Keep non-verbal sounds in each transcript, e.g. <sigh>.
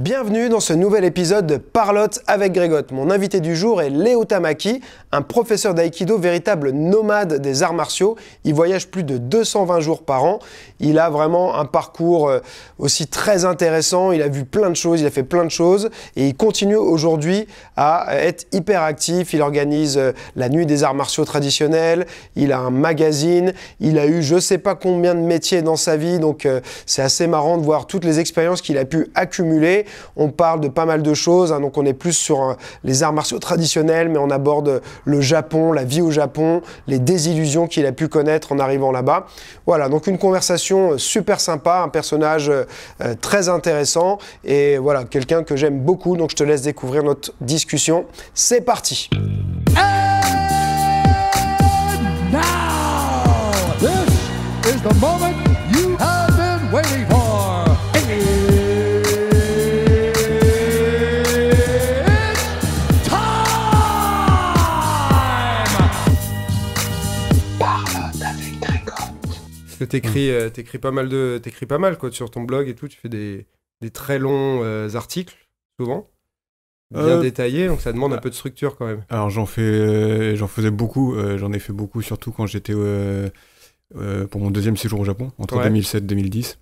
Bienvenue dans ce nouvel épisode de Parlotte avec Grégotte. Mon invité du jour est Léo Tamaki, un professeur d'aïkido véritable nomade des arts martiaux. Il voyage plus de 220 jours par an. Il a vraiment un parcours euh, aussi très intéressant. Il a vu plein de choses, il a fait plein de choses et il continue aujourd'hui à être hyper actif. Il organise euh, la nuit des arts martiaux traditionnels, il a un magazine, il a eu je ne sais pas combien de métiers dans sa vie. Donc euh, c'est assez marrant de voir toutes les expériences qu'il a pu accumuler. On parle de pas mal de choses. Hein. donc on est plus sur les arts martiaux traditionnels, mais on aborde le Japon, la vie au Japon, les désillusions qu'il a pu connaître en arrivant là-bas. Voilà, donc une conversation euh, super sympa, un personnage euh, euh, très intéressant et voilà, quelqu'un que j'aime beaucoup. Donc je te laisse découvrir notre discussion. C'est parti. que mm. euh, t'écris pas mal de t'écris pas mal quoi sur ton blog et tout. Tu fais des, très longs euh, articles souvent bien euh, détaillés, donc ça demande un bah, peu de structure quand même. Alors j'en fais, j'en faisais beaucoup, j'en ai fait beaucoup surtout quand j'étais pour mon deuxième séjour au Japon entre 2007 2010.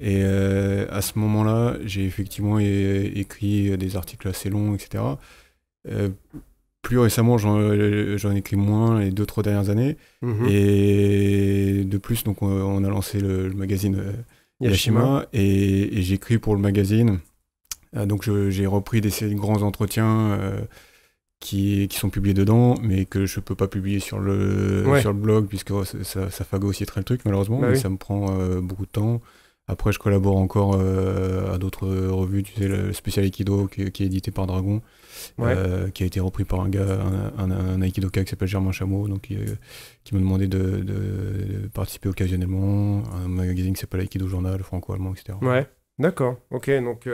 Et à ce moment-là, j'ai effectivement écrit des articles assez longs, etc plus récemment, j'en euh, ai écrit moins les deux, trois dernières années. Mhm. Et de plus, donc, on a lancé le, magazine Yashima, euh, et, j'écris pour le magazine. Euh, donc, j'ai repris des, grands entretiens qui, qui, sont publiés dedans, mais que je ne peux pas publier sur le, sur le blog, puisque ça, ça aussi très le truc, malheureusement. Bah ça me prend beaucoup de temps. Après, je collabore encore à d'autres revues, tu sais, le spécial Aikido qui est édité par Dragon. Euh, qui a été repris par un gars, un, un, qui s'appelle Germain Chameau, donc, qui, euh, qui m'a demandé de, participer occasionnellement, un magazine qui s'appelle Aikido Journal, franco-allemand, etc. Ouais, d'accord, ok, donc...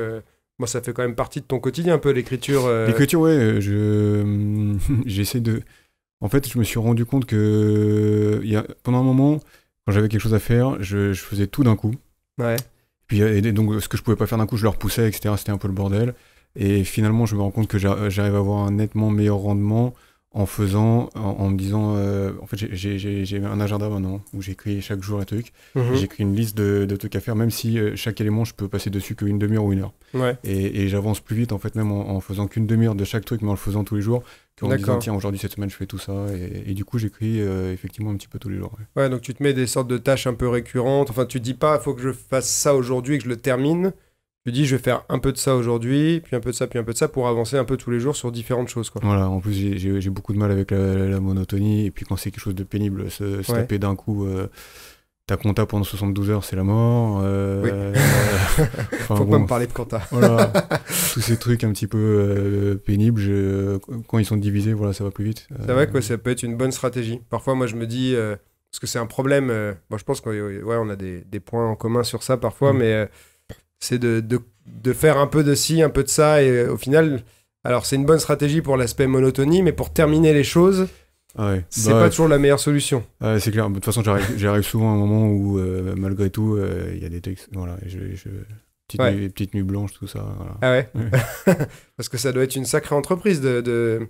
Moi, euh, ça fait quand même partie de ton quotidien, un peu l'écriture. L'écriture, ouais. Je <laughs> j'essaie de. En fait, je me suis rendu compte que il y a... pendant un moment, quand j'avais quelque chose à faire, je, je faisais tout d'un coup. Ouais. Puis et donc, ce que je pouvais pas faire d'un coup, je le repoussais, etc. C'était un peu le bordel. Et finalement, je me rends compte que j'arrive à avoir un nettement meilleur rendement en faisant, en, me disant, euh, en fait, j'ai un agenda maintenant où j'écris chaque jour un truc. Mhm. J'écris une liste de, trucs à faire, même si euh, chaque élément, je peux passer dessus qu'une demi-heure ou une heure. Et, j'avance plus vite, en fait, même en, faisant qu'une demi-heure de chaque truc, mais en le faisant tous les jours, qu'en me disant, tiens, aujourd'hui, cette semaine, je fais tout ça. Et, du coup, j'écris euh, effectivement un petit peu tous les jours. Ouais. donc tu te mets des sortes de tâches un peu récurrentes. Enfin, tu dis pas, il faut que je fasse ça aujourd'hui et que je le termine tu dis je vais faire un peu de ça aujourd'hui, puis un peu de ça, puis un peu de ça pour avancer un peu tous les jours sur différentes choses. Quoi. Voilà, en plus j'ai beaucoup de mal avec la, monotonie, et puis quand c'est quelque chose de pénible, se, taper d'un coup euh, ta compta pendant 72 heures, c'est la mort. Euh, oui. Euh, <laughs> Faut pas me parler de compta. <laughs> tous ces trucs un petit peu pénibles, quand ils sont divisés, voilà, ça va plus vite. C'est vrai que ça peut être une bonne stratégie. Parfois, moi je me dis, parce que c'est un problème, je pense qu'on on a des, points en commun sur ça parfois, mm. mais c'est de, faire un peu de ci, un peu de ça, et au final, alors c'est une bonne stratégie pour l'aspect monotonie, mais pour terminer les choses, c'est bah pas toujours la meilleure solution. c'est clair, de toute façon j'arrive souvent à un moment où euh, malgré tout, euh, il y a des textes, voilà, je, je... Petite, nuit, tout ça. Ah ouais, <laughs> Parce que ça doit être une sacrée entreprise de, de,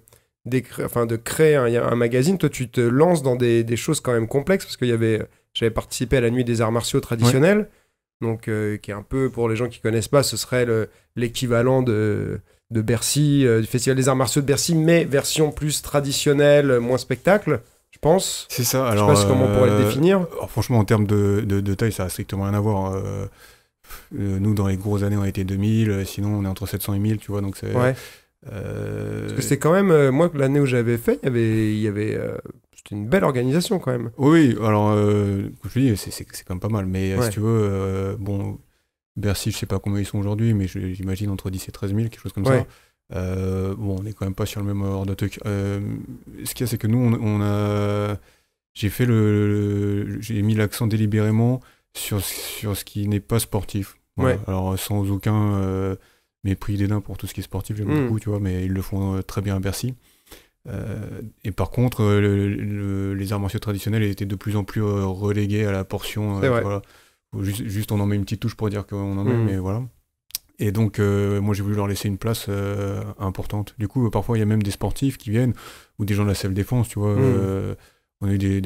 enfin, de créer un, magazine. Toi, tu te lances dans des, des choses quand même complexes, parce que j'avais participé à la nuit des arts martiaux traditionnels donc euh, qui est un peu, pour les gens qui connaissent pas, ce serait l'équivalent de, de, Bercy, euh, du Festival des Arts Martiaux de Bercy, mais version plus traditionnelle, moins spectacle. Je pense. C'est ça. Alors, je sais pas comment on pourrait le euh, définir. Oh, franchement, en termes de, de, taille, ça a strictement rien à voir. nous, dans les grosses années, on était 2000. Sinon, on est entre 700 et 1000, tu vois. Donc, c'est. Ouais. Parce que c'est quand même, moi, l'année où j'avais fait, il y avait, il y avait c'est une belle organisation quand même. Oui, alors, euh, je dis, c'est quand même pas mal. Mais euh, si tu veux, euh, bon, Bercy, je sais pas combien ils sont aujourd'hui, mais j'imagine entre 10 et 13 000, quelque chose comme ça. bon, on n'est quand même pas sur le même ordre de truc. ce qu'il y a, c'est que nous, on, a. J'ai fait le. J'ai mis l'accent délibérément sur, sur ce qui n'est pas sportif. Alors, sans aucun mépris, dédain pour tout ce qui est sportif, j'aime mm. beaucoup, tu vois, mais ils le font très bien à Bercy. Euh, et par contre, euh, les arts martiaux traditionnels étaient de plus en plus euh, relégués à la portion. Juste, on en met une petite touche pour dire qu'on en met, hmm. mais voilà. Et donc, moi, j'ai voulu leur laisser une place importante. Du coup, parfois, il y a même des sportifs qui viennent, ou des gens de la self défense, tu vois. Hmm. on a eu des,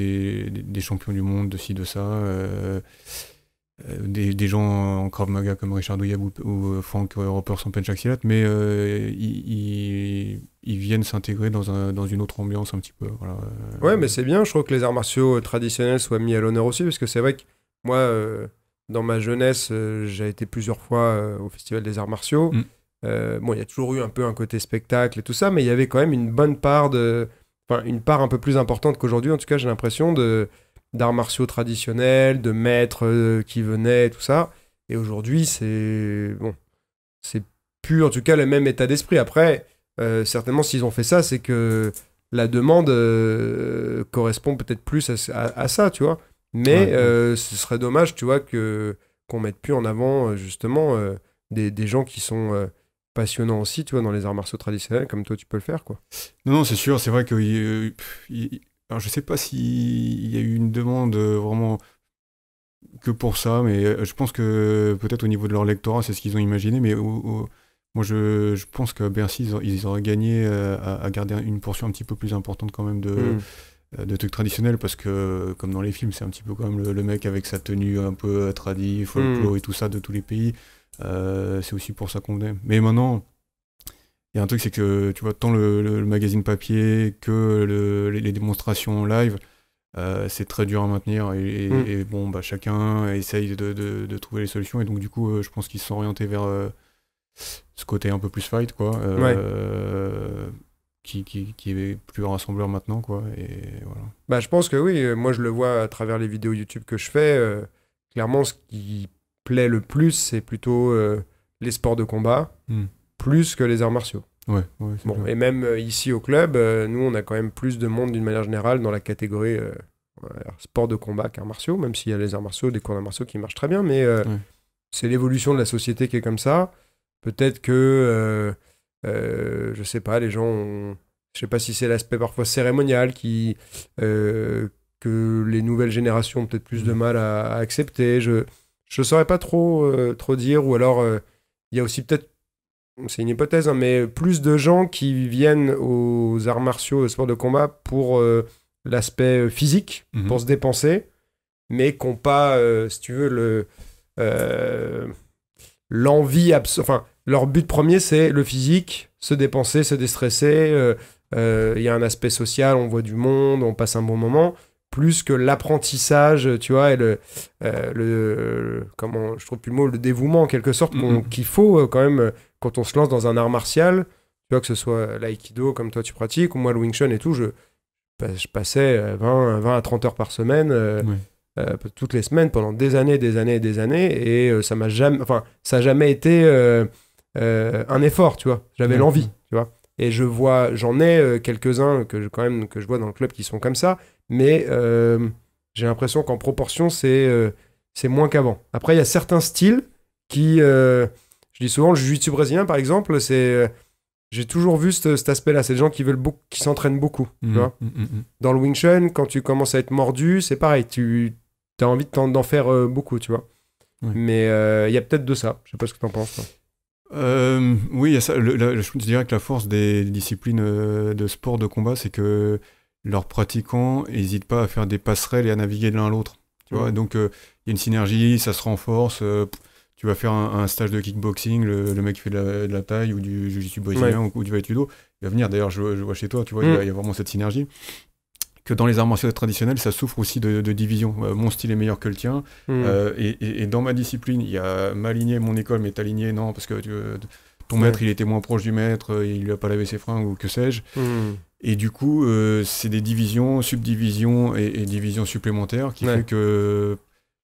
des, champions du monde de ci, de ça. Euh, des, gens en Krav Maga comme Richard Douyab ou, Frank Roper sans mais euh, ils, ils, viennent s'intégrer dans, dans, une autre ambiance un petit peu. Voilà. Ouais, mais c'est bien, je trouve que les arts martiaux euh, traditionnels soient mis à l'honneur aussi, parce que c'est vrai que moi, dans ma jeunesse, j'ai été plusieurs fois au Festival des arts martiaux. Mm. bon, il y a toujours eu un peu un côté spectacle et tout ça, mais il y avait quand même une bonne part de. Enfin, une part un peu plus importante qu'aujourd'hui, en tout cas, j'ai l'impression de d'arts martiaux traditionnels, de maîtres euh, qui venaient, tout ça. Et aujourd'hui, c'est bon, c'est plus en tout cas le même état d'esprit. Après, euh, certainement, s'ils ont fait ça, c'est que la demande euh, correspond peut-être plus à, ça, tu vois. Mais ce serait dommage, tu vois, que qu'on mette plus en avant justement des, gens qui sont passionnants aussi, tu vois, dans les arts martiaux traditionnels, comme toi, tu peux le faire, quoi. Non, non, c'est sûr. C'est vrai que alors, je sais pas s'il y a eu une demande euh, vraiment que pour ça, mais euh, je pense que peut-être au niveau de leur lectorat, c'est ce qu'ils ont imaginé, mais moi je, pense que Bercy, ils, ils auraient gagné euh, à, garder une portion un petit peu plus importante quand même de, hmm. de trucs traditionnels, parce que comme dans les films, c'est un petit peu quand même le, mec avec sa tenue un peu tradie, folklore hmm. et tout ça de tous les pays. c'est aussi pour ça qu'on est. Mais maintenant, il y a un truc, c'est que tu vois, tant le, magazine papier que les, démonstrations live, euh, c'est très dur à maintenir. Et, hmm. bon, bah, chacun essaye de, trouver les solutions. Et donc, du coup, euh, je pense qu'ils se sont orientés vers euh, ce côté un peu plus fight, quoi. Qui, est plus rassembleur maintenant, quoi. Et voilà. Bah, je pense que oui. Moi, je le vois à travers les vidéos YouTube que je fais. clairement, ce qui plaît le plus, c'est plutôt les sports de combat. Hmm plus que les arts martiaux. bon, et même euh, ici au club, euh, nous, on a quand même plus de monde d'une manière générale dans la catégorie euh, sport de combat qu'arts martiaux, même s'il y a les arts martiaux, des cours d'arts martiaux qui marchent très bien, mais c'est l'évolution de la société qui est comme ça. Peut-être que, je sais pas, les gens ont... Je sais pas si c'est l'aspect parfois cérémonial qui, que les nouvelles générations ont peut-être plus de mal à, accepter. Je ne saurais pas trop, trop dire, ou alors il y a aussi peut-être c'est une hypothèse, hein, mais plus de gens qui viennent aux arts martiaux, aux sports de combat pour euh, l'aspect euh, physique, mhm. pour se dépenser, mais qui n'ont pas, euh, si tu veux, le l'envie Enfin, leur but premier, c'est le physique, se dépenser, se déstresser. Il y a un aspect social, on voit du monde, on passe un bon moment plus que l'apprentissage, tu vois, et le, le, comment, je trouve plus le mot, le dévouement en quelque sorte, mhm. qu'il faut quand même quand on se lance dans un art martial, tu vois, que ce soit l'aïkido comme toi tu pratiques, ou moi le Wing Chun et tout, je, passais 20, euh, euh, à 30 heures par semaine, euh, toutes les semaines, pendant des années, des années des années, et ça m'a jamais, enfin, ça n'a jamais été un effort, tu vois. J'avais l'envie, tu vois. Et je vois, j'en ai quelques-uns que je, quand même que je vois dans le club qui sont comme ça, mais j'ai l'impression qu'en proportion, c'est c'est moins qu'avant. Après, il y a certains styles qui je dis souvent, le jiu brésilien, par exemple, c'est. Euh, j'ai toujours vu cet aspect-là. C'est des gens qui veulent qui s'entraînent beaucoup. Mmh, mmh, mmh, Dans le Wing Chun, quand tu commences à être mordu, c'est pareil. Tu as envie d'en de d'en faire euh, beaucoup, tu vois. Mais euh, il y a peut-être de ça. Je sais pas ce que tu en penses. oui, y a ça. je dirais que la force des disciplines de sport de combat, c'est que leurs pratiquants n'hésitent pas à faire des passerelles et à naviguer de l'un à l'autre. Tu vois, donc il y a une synergie, ça se renforce tu vas faire un, stage de kickboxing, le, mec qui fait de la, taille ou du jiu-jitsu brésilien ou, du du être il va venir. D'ailleurs, je, vois chez toi, tu vois, mm. il, y a vraiment cette synergie. Que dans les arts martiaux traditionnels, ça souffre aussi de, division. Euh, mon style est meilleur que le tien. Mm. Euh, et, dans ma discipline, il y a ma lignée, mon école, mais ta lignée, non, parce que ton maître, il était moins proche du maître, euh, il lui a pas lavé ses fringues ou que sais-je. Mm. Et du coup, c'est des divisions, subdivisions et, divisions supplémentaires qui fait que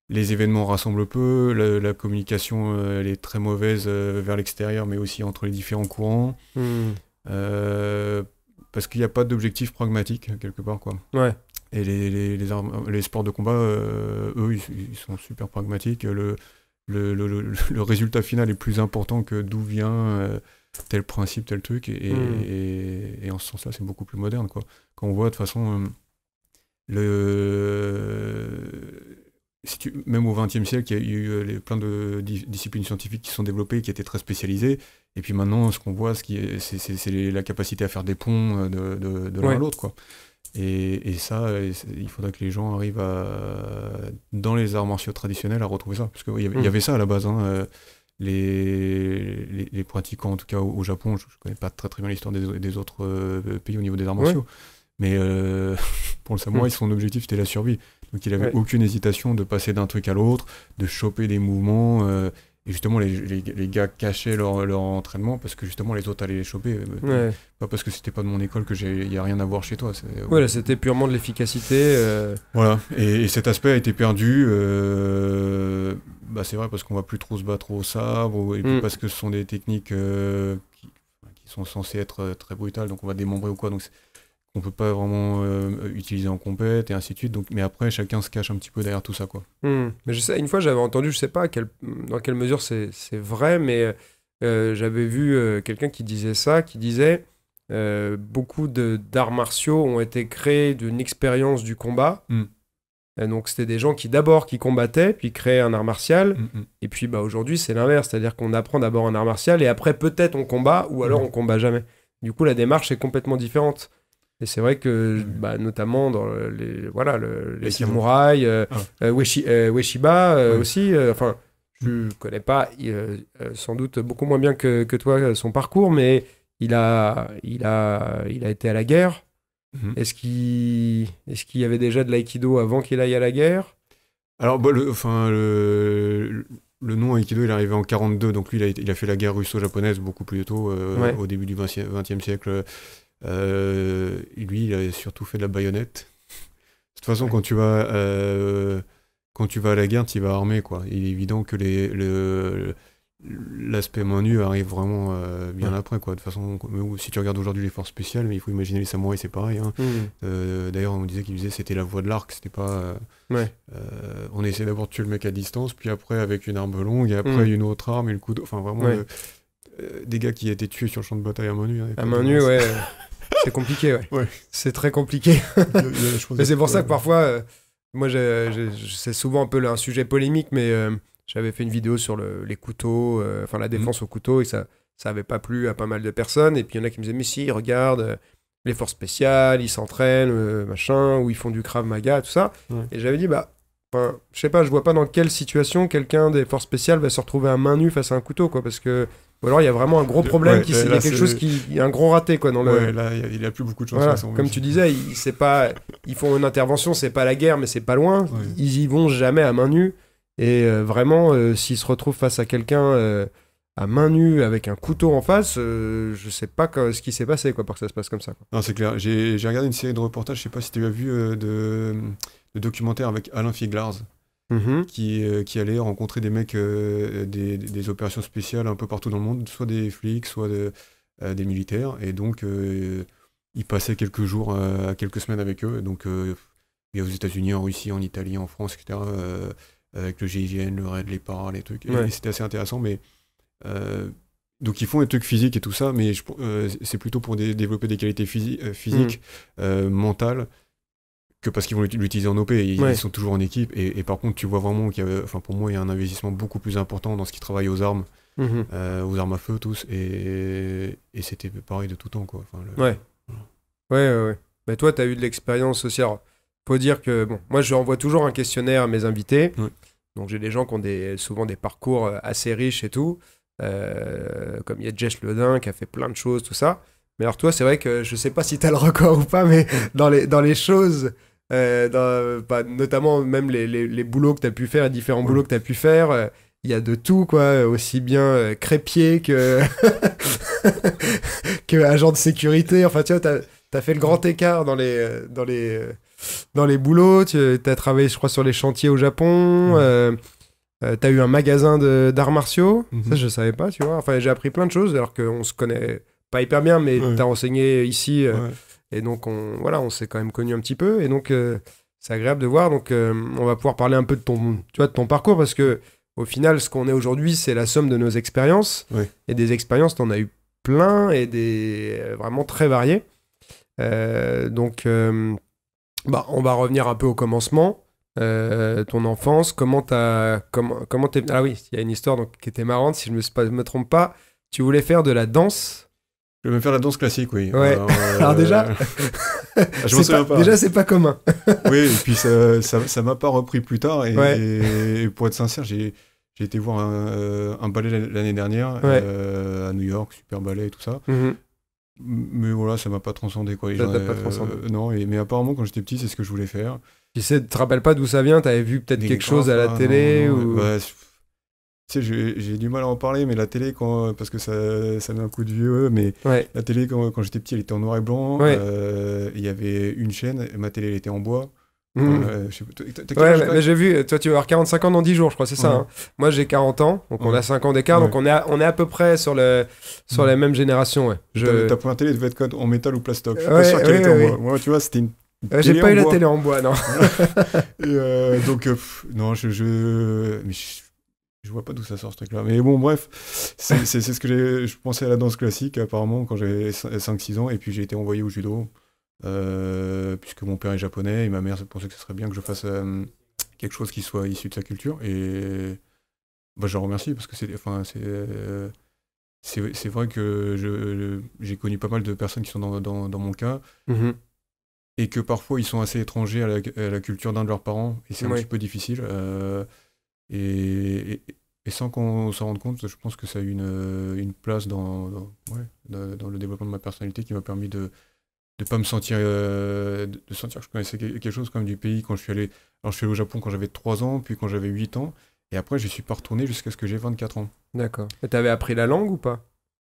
les événements rassemblent peu, la, communication euh, elle est très mauvaise euh, vers l'extérieur, mais aussi entre les différents courants. Hmm. Euh, parce qu'il n'y a pas d'objectif pragmatique, quelque part. Quoi. Ouais. Et les, les, les, sports de combat, eux, ils, sont super pragmatiques. Le, <laughs> le, résultat final est plus important que d'où vient tel principe, tel truc. Hmm. Et, en ce sens-là, c'est beaucoup plus moderne. Quoi. Quand on voit, de toute façon, le même au XXe siècle, il y a eu euh, plein de disciplines scientifiques qui sont développées, qui étaient très spécialisées. Et puis maintenant, ce qu'on voit, c'est la capacité à faire des ponts euh, de, l'un à l'autre. Et, et, ça, euh, il faudrait que les gens arrivent dans les arts martiaux traditionnels à retrouver ça. Parce qu'il y, mm. avait ça à la base. Hein, les, pratiquants, en tout cas au, Japon, je ne connais pas très, très bien l'histoire des, autres pays au niveau des arts martiaux. Mais euh, <laughs> pour le samouraï, hmm. son objectif c'était la survie. Donc il avait aucune hésitation de passer d'un truc à l'autre, de choper des mouvements. Euh, et justement, les, gars cachaient leur, entraînement parce que justement les autres allaient les choper. Euh, pas parce que c'était pas de mon école que il n'y a rien à voir chez toi. Voilà, c'était purement de l'efficacité. Voilà, et, cet aspect a été perdu. Bah, c'est vrai parce qu'on va plus trop se battre au sabre, et puis hmm. parce que ce sont des techniques qui, qui, sont censées être très brutales, donc on va démembrer ou quoi. Donc qu'on peut pas vraiment euh, utiliser en compète et ainsi de suite. Donc, mais après, chacun se cache un petit peu derrière tout ça, quoi. Hmm. Mais je une fois, j'avais entendu, je sais pas dans quelle mesure c'est vrai, mais euh, j'avais vu euh, quelqu'un qui disait ça, qui disait beaucoup d'arts martiaux ont été créés d'une expérience du combat. Hmm. donc c'était des gens qui d'abord qui combattaient, puis créaient un art martial. Hmm, et puis bah, aujourd'hui c'est l'inverse, c'est-à-dire qu'on apprend d'abord un art martial et après peut-être on combat ou alors on combat jamais. Du coup la démarche est complètement différente. Et c'est vrai que, mmh. bah, notamment dans les, voilà, les samouraïs, euh, ah. euh, Weshiba euh, aussi, enfin, je mmh. connais pas sans doute beaucoup moins bien que, toi son parcours, mais il a, il a, il a été à la guerre. Mmh. Est-ce qu'il est y avait déjà de l'aïkido avant qu'il aille à la guerre Alors, bah, le, enfin, le, nom Aikido, il est arrivé en 42, donc lui, il a, fait la guerre russo-japonaise beaucoup plus tôt, au début du XXe siècle. Euh, lui, il a surtout fait de la baïonnette. De toute façon, quand tu vas euh, quand tu vas à la guerre, tu vas armé quoi. Il est évident que les l'aspect main nue arrive vraiment euh, bien après quoi. De toute façon, si tu regardes aujourd'hui les forces spéciales, mais il faut imaginer les samouraïs, c'est pareil. Hein. Mmh. D'ailleurs, on disait qu'ils disait c'était la voie de l'arc, c'était pas. on essaie d'abord de tuer le mec à distance, puis après avec une arme longue, et après mmh. une autre arme et le coup. Enfin, vraiment. Euh, des gars qui étaient tués sur le champ de bataille à main nue. Hein, à main nue, ouais. <laughs> c'est compliqué, ouais. C'est très compliqué. <laughs> mais c'est pour ça que parfois, euh, moi moi, c'est souvent un peu un sujet polémique, mais euh, j'avais fait une vidéo sur le, les couteaux, enfin la défense mhm. au couteau, et ça, ça avait pas plu à pas mal de personnes. Et puis il y en a qui me disaient, mais si, regarde les forces spéciales, ils s'entraînent, machin, ou ils font du Krav Maga, tout ça. Et j'avais dit, bah, je sais pas, je vois pas dans quelle situation quelqu'un des forces spéciales va se retrouver à main nue face à un couteau, quoi, parce que ou alors il y a vraiment un gros problème, il y a quelque chose qui, un gros raté quoi dans le. Ouais, là il n'y a, plus beaucoup de choses. comme tu disais, ils, font une intervention, c'est pas la guerre, mais c'est pas loin. Ils y vont jamais à main nue. Et euh, vraiment, euh, s'ils se retrouvent face à quelqu'un euh, à main nue avec un couteau en face, je ne sais pas ce qui s'est passé quoi pour que ça se passe comme ça. Non c'est clair. J'ai, regardé une série de reportages, je ne sais pas si tu as vu de, documentaire avec Alain Figlarz. Mhm. Qui, euh, allait rencontrer des mecs euh, des, opérations spéciales un peu partout dans le monde, soit des flics, soit euh, des militaires. Et donc, ils passaient quelques jours à quelques semaines avec eux. Donc, il y a aux États-Unis, en Russie, en Italie, en France, etc. avec le GIGN, le RAID, les paras, les trucs. Et, c'était assez intéressant, mais. donc ils font des trucs physiques et tout ça, mais c'est plutôt pour développer des qualités physiques, mhm. mentales, parce qu'ils vont l'utiliser en OP. Ils, sont toujours en équipe. Et, par contre, tu vois vraiment qu'il y a, enfin, pour moi, il y a un investissement beaucoup plus important dans ce qui travaille aux armes, mhm. euh, aux armes à feu, tous. Et, c'était pareil de tout temps, quoi. ouais. ouais. Ouais, Mais bah, toi, tu as eu de l'expérience aussi. Alors, faut dire que, bon, moi, je renvoie toujours un questionnaire à mes invités. Donc, j'ai des gens qui ont des, souvent des parcours euh, assez riches et tout. Euh, comme il y a Jess Ledin qui a fait plein de choses, tout ça. Mais alors toi, c'est vrai que je sais pas si tu as le record <laughs> ou pas, mais dans les, dans les choses euh, bah, notamment même les, les, les boulots que tu as pu faire, les différents boulots que tu as pu faire. Euh, il y a de tout, quoi, aussi bien euh, crépier que... <laughs> que agent de sécurité. Enfin, tu vois, tu as, fait le grand écart dans les, dans les, dans les boulots. Tu as travaillé, je crois, sur les chantiers au Japon. tu as t'as eu un magasin d'arts martiaux, mhm. ça je savais pas, tu vois. Enfin, j'ai appris plein de choses alors qu'on se connaît pas hyper bien, mais tu t'as enseigné ici et donc, on, voilà, on s'est quand même connu un petit peu. Et donc, euh, c'est agréable de voir. Donc, euh, on va pouvoir parler un peu de ton, tu vois, de ton parcours parce que, au final, ce qu'on est aujourd'hui, c'est la somme de nos expériences. Et des expériences, tu en as eu plein et des euh, vraiment très variées. donc, bah, on va revenir un peu au commencement. ton enfance, comment t'as, comment, comment ah oui, il y a une histoire qui était marrante, si je ne me trompe pas, tu voulais faire de la danse je vais me faire la danse classique, oui. Ouais. Alors, déjà, Déjà, c'est pas commun. <laughs> oui, et puis ça, ça, m'a pas repris plus tard. Et, pour être sincère, j'ai, j'ai été voir un, euh, ballet l'année dernière euh, à New York, super ballet et tout ça. Mm-hmm. Mais voilà, ça m'a pas transcendé quoi. pas transcendé. Euh, non, et, mais apparemment quand j'étais petit, c'est ce que je voulais faire. Tu sais, tu te rappelles pas d'où ça vient T'avais vu peut-être quelque chose à la télé bah, tu sais, j'ai du mal à en parler, mais la télé, quand, parce que ça, ça met un coup de vieux, mais la télé, quand, quand j'étais petit, elle était en noir et blanc. Euh, il y avait une chaîne, ma télé, elle était en bois. mais j'ai vu, toi tu vas avoir 45 ans dans 10 jours, je crois, c'est ça. Mmh. Hein. Moi j'ai 40 ans, donc on mmh. a 5 ans d'écart, donc on est, à, on est à peu près sur, le, sur mmh. la même génération. Ouais. Je... Ta, première télé devait être en métal ou plastoc. Je suis pas sûr qu'elle était en bois. Moi, tu vois, c'était une euh, j'ai pas eu la télé en bois, non. <laughs> Euh, donc, non, je, je, je, je vois pas d'où ça sort ce truc-là. Mais bon, bref, c'est ce que je pensais à la danse classique, apparemment, quand j'avais 5-6 ans, et puis j'ai été envoyé au judo, euh, puisque mon père est japonais, et ma mère pensait que ce serait bien que je fasse euh, quelque chose qui soit issu de sa culture, et bah, je remercie, parce que c'est... Enfin, c'est euh, c'est vrai que j'ai connu pas mal de personnes qui sont dans, mon cas, mm-hmm. et que parfois ils sont assez étrangers à la, culture d'un de leurs parents et c'est un petit peu difficile. Et, sans qu'on s'en rende compte, je pense que ça a eu une, euh, place dans, le développement de ma personnalité qui m'a permis de ne pas me sentir, euh, de sentir que je connaissais quelque chose comme du pays quand je suis allé, alors je suis allé au Japon quand j'avais 3 ans, puis quand j'avais 8 ans, et après je suis pas retourné jusqu'à ce que j'ai 24 ans. D'accord. Et avais appris la langue ou pas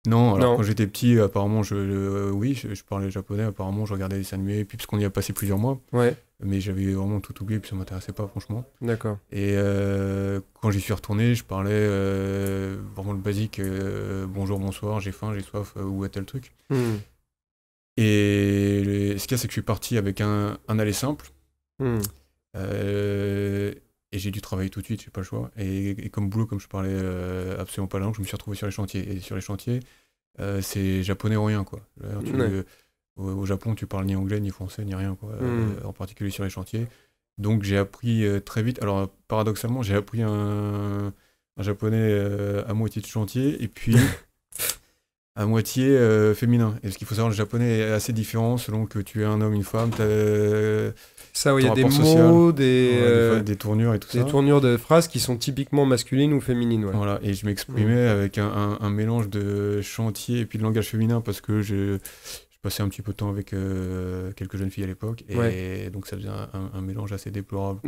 non, alors quand j'étais petit, apparemment, je, euh, oui, je, parlais japonais, apparemment, je regardais des annués animés, puis parce qu'on y a passé plusieurs mois. Ouais mais j'avais vraiment tout oublié, puis ça m'intéressait pas, franchement. D'accord. Et euh, quand j'y suis retourné, je parlais euh, vraiment le basique euh, bonjour, bonsoir, j'ai faim, j'ai soif, ou à tel truc hmm. Et ce qu'il y a, c'est que je suis parti avec un, un aller simple. Hmm. et j'ai dû travailler tout de suite, j'ai pas le choix. Et, comme boulot, comme je parlais absolument pas la langue, je me suis retrouvé sur les chantiers. Et sur les chantiers, c'est japonais ou rien, quoi. Au Japon, tu parles ni anglais, ni français, ni rien, quoi, hmm. euh, en particulier sur les chantiers. Donc j'ai appris euh, très vite. Alors paradoxalement, j'ai appris un, japonais euh, à moitié de chantier et puis <laughs> à moitié féminin. Et ce qu'il faut savoir, le japonais est assez différent selon que tu es un homme, une femme. Ça, il y a des mots, des, des, tournures et tout ça. Des tournures de phrases qui sont typiquement masculines ou féminines. Ouais. Voilà, et je m'exprimais hmm. avec un, mélange de chantier et puis de langage féminin parce que je, un petit peu de temps avec euh, quelques jeunes filles à l'époque et donc ça devient un, mélange assez déplorable.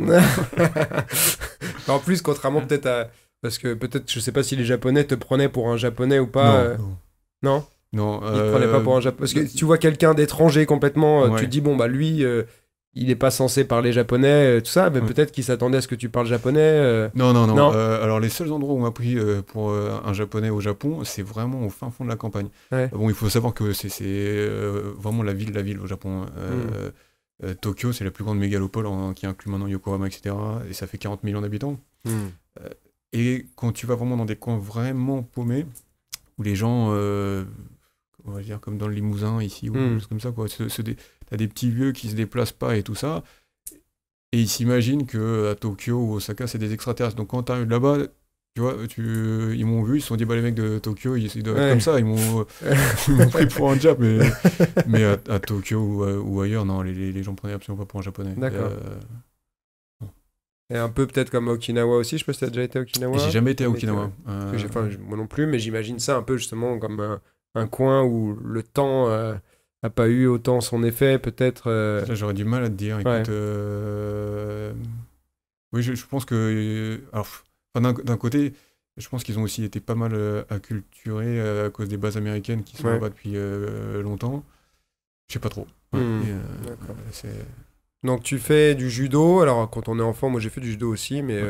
<laughs> en plus, contrairement peut-être à parce que peut-être je sais pas si les Japonais te prenaient pour un Japonais ou pas. Non. Euh, non. non Ils prenaient euh, pas pour un Japonais. Parce que tu vois quelqu'un d'étranger complètement, tu dis, bon, bah lui, il n'est pas censé parler japonais, euh, tout ça, mais peut-être qu'il s'attendait à ce que tu parles japonais. Euh. Non, non, non. Euh, alors, les seuls endroits où on m'a pris pour un japonais au Japon, c'est vraiment au fin fond de la campagne. Bon, il faut savoir que c'est vraiment la ville, la ville au Japon. Hein. Hmm. Tokyo, c'est la plus grande mégalopole qui inclut maintenant Yokohama, etc. Et ça fait 40 millions d'habitants. Hmm. et quand tu vas vraiment dans des coins vraiment paumés, où les gens, on va dire comme dans le Limousin ici, ou juste hmm. comme ça, quoi, se, dé t'as des petits vieux qui se déplacent pas et tout ça. Et ils s'imaginent que à Tokyo ou Osaka, c'est des extraterrestres. Donc quand t'arrives là-bas, tu vois, tu, ils m'ont vu, ils se sont dit, bah les mecs de Tokyo, ils, ils doivent comme ça, <laughs> ils m'ont pris pour un Jap, mais, mais à, Tokyo ou, ailleurs, non, les, les gens prenaient absolument pas pour un japonais. D'accord. Euh, et un peu peut-être comme Okinawa aussi, je sais pas si t'as déjà été à Okinawa. J'ai jamais été à Okinawa. Euh, moi non plus, mais j'imagine ça un peu justement comme un, coin où le temps euh, a pas eu autant son effet, peut-être. Euh, j'aurais du mal à te dire. Euh, oui, je, pense que. d'un côté, je pense qu'ils ont aussi été pas mal euh, acculturés à cause des bases américaines qui sont là depuis longtemps. Je sais pas trop. Hmm. D'accord. Donc, tu fais du judo. Alors, quand on est enfant, moi j'ai fait du judo aussi, mais.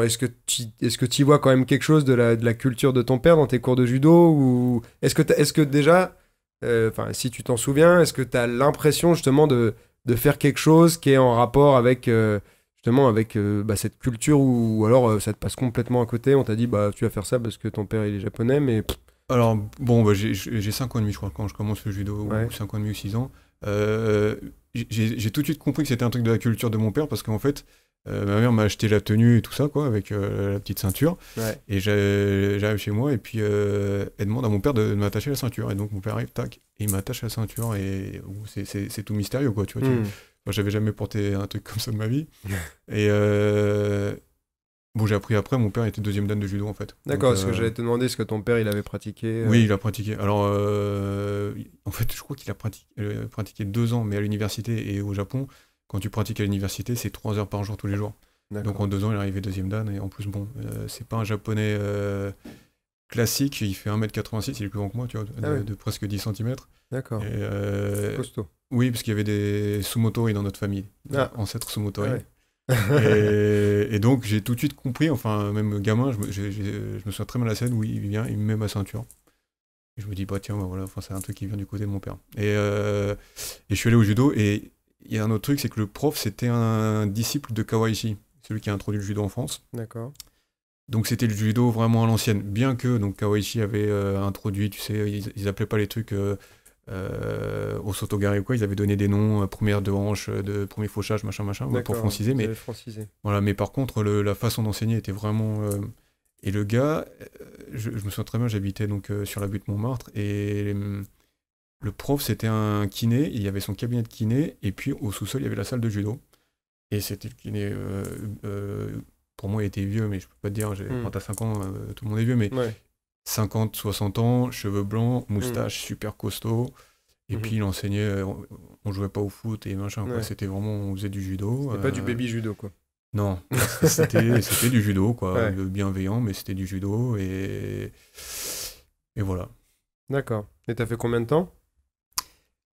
est-ce que tu est vois quand même quelque chose de la, de la culture de ton père dans tes cours de judo ou est-ce que est-ce que déjà euh, enfin, si tu t'en souviens, est-ce que tu as l'impression justement de, de, faire quelque chose qui est en rapport avec euh, justement avec euh, bah, cette culture ou, alors ça te passe complètement à côté On t'a dit bah tu vas faire ça parce que ton père il est japonais, mais alors bon, bah, j'ai 5 ans et demi je crois quand je commence le judo, ou 5 ans et demi ou 6 ans. j'ai tout de suite compris que c'était un truc de la culture de mon père parce qu'en fait euh, ma mère m'a acheté la tenue et tout ça, quoi, avec euh, la petite ceinture. Et j'arrive chez moi, et puis euh, elle demande à mon père de, m'attacher la ceinture. Et donc mon père arrive, tac, et il m'attache la ceinture, et c'est tout mystérieux, quoi, tu hmm. vois. J'avais jamais porté un truc comme ça de ma vie. <laughs> et. Bon, j'ai appris après, mon père était deuxième dan de judo en fait. D'accord, parce que j'allais te demander, ce que ton père il avait pratiqué Oui, il a pratiqué. Alors, en fait, je crois qu'il a pratiqué deux ans, mais à l'université et au Japon. Quand tu pratiques à l'université, c'est 3 heures par jour tous les jours. Donc en deux ans, il est arrivé deuxième dan. Et en plus, bon, euh, c'est pas un japonais euh, classique. Il fait 1m86, il est plus grand que moi, tu vois, ah de, presque 10 cm. D'accord. Euh, costaud. Oui, parce qu'il y avait des Sumotori dans notre famille, ah. ancêtres Sumotori. Ah et, donc j'ai tout de suite compris, enfin même gamin, je me, sens très mal à la scène où il vient, il me met ma ceinture. Et je me dis, bah tiens, bah, voilà, enfin, c'est un truc qui vient du côté de mon père. Et, euh, et je suis allé au judo et il y a un autre truc, c'est que le prof, c'était un disciple de Kawaichi, celui qui a introduit le judo en France. D'accord. Donc c'était le judo vraiment à l'ancienne, bien que donc Kawaichi avait euh, introduit, tu sais, ils, n'appelaient pas les trucs euh, euh au ou quoi, ils avaient donné des noms, euh, première de hanche, de premier fauchage, machin, machin, pour franciser. Mais voilà, mais par contre la façon d'enseigner était vraiment et le gars, je, je, me souviens très bien, j'habitais donc sur la butte Montmartre et hum, le prof, c'était un kiné, il y avait son cabinet de kiné, et puis au sous-sol, il y avait la salle de judo. Et c'était le kiné, euh, euh, pour moi, il était vieux, mais je peux pas te dire, mmh. quand t'as 5 ans, euh, tout le monde est vieux, mais 50, 60 ans, cheveux blancs, hmm. moustache, super costaud. Et hmm. puis il enseignait, on, jouait pas au foot et machin, C'était vraiment, on faisait du judo. pas du baby judo, quoi. Non, <laughs> c'était du judo, quoi. bienveillant, mais c'était du judo, et, et voilà. D'accord. Et t'as fait combien de temps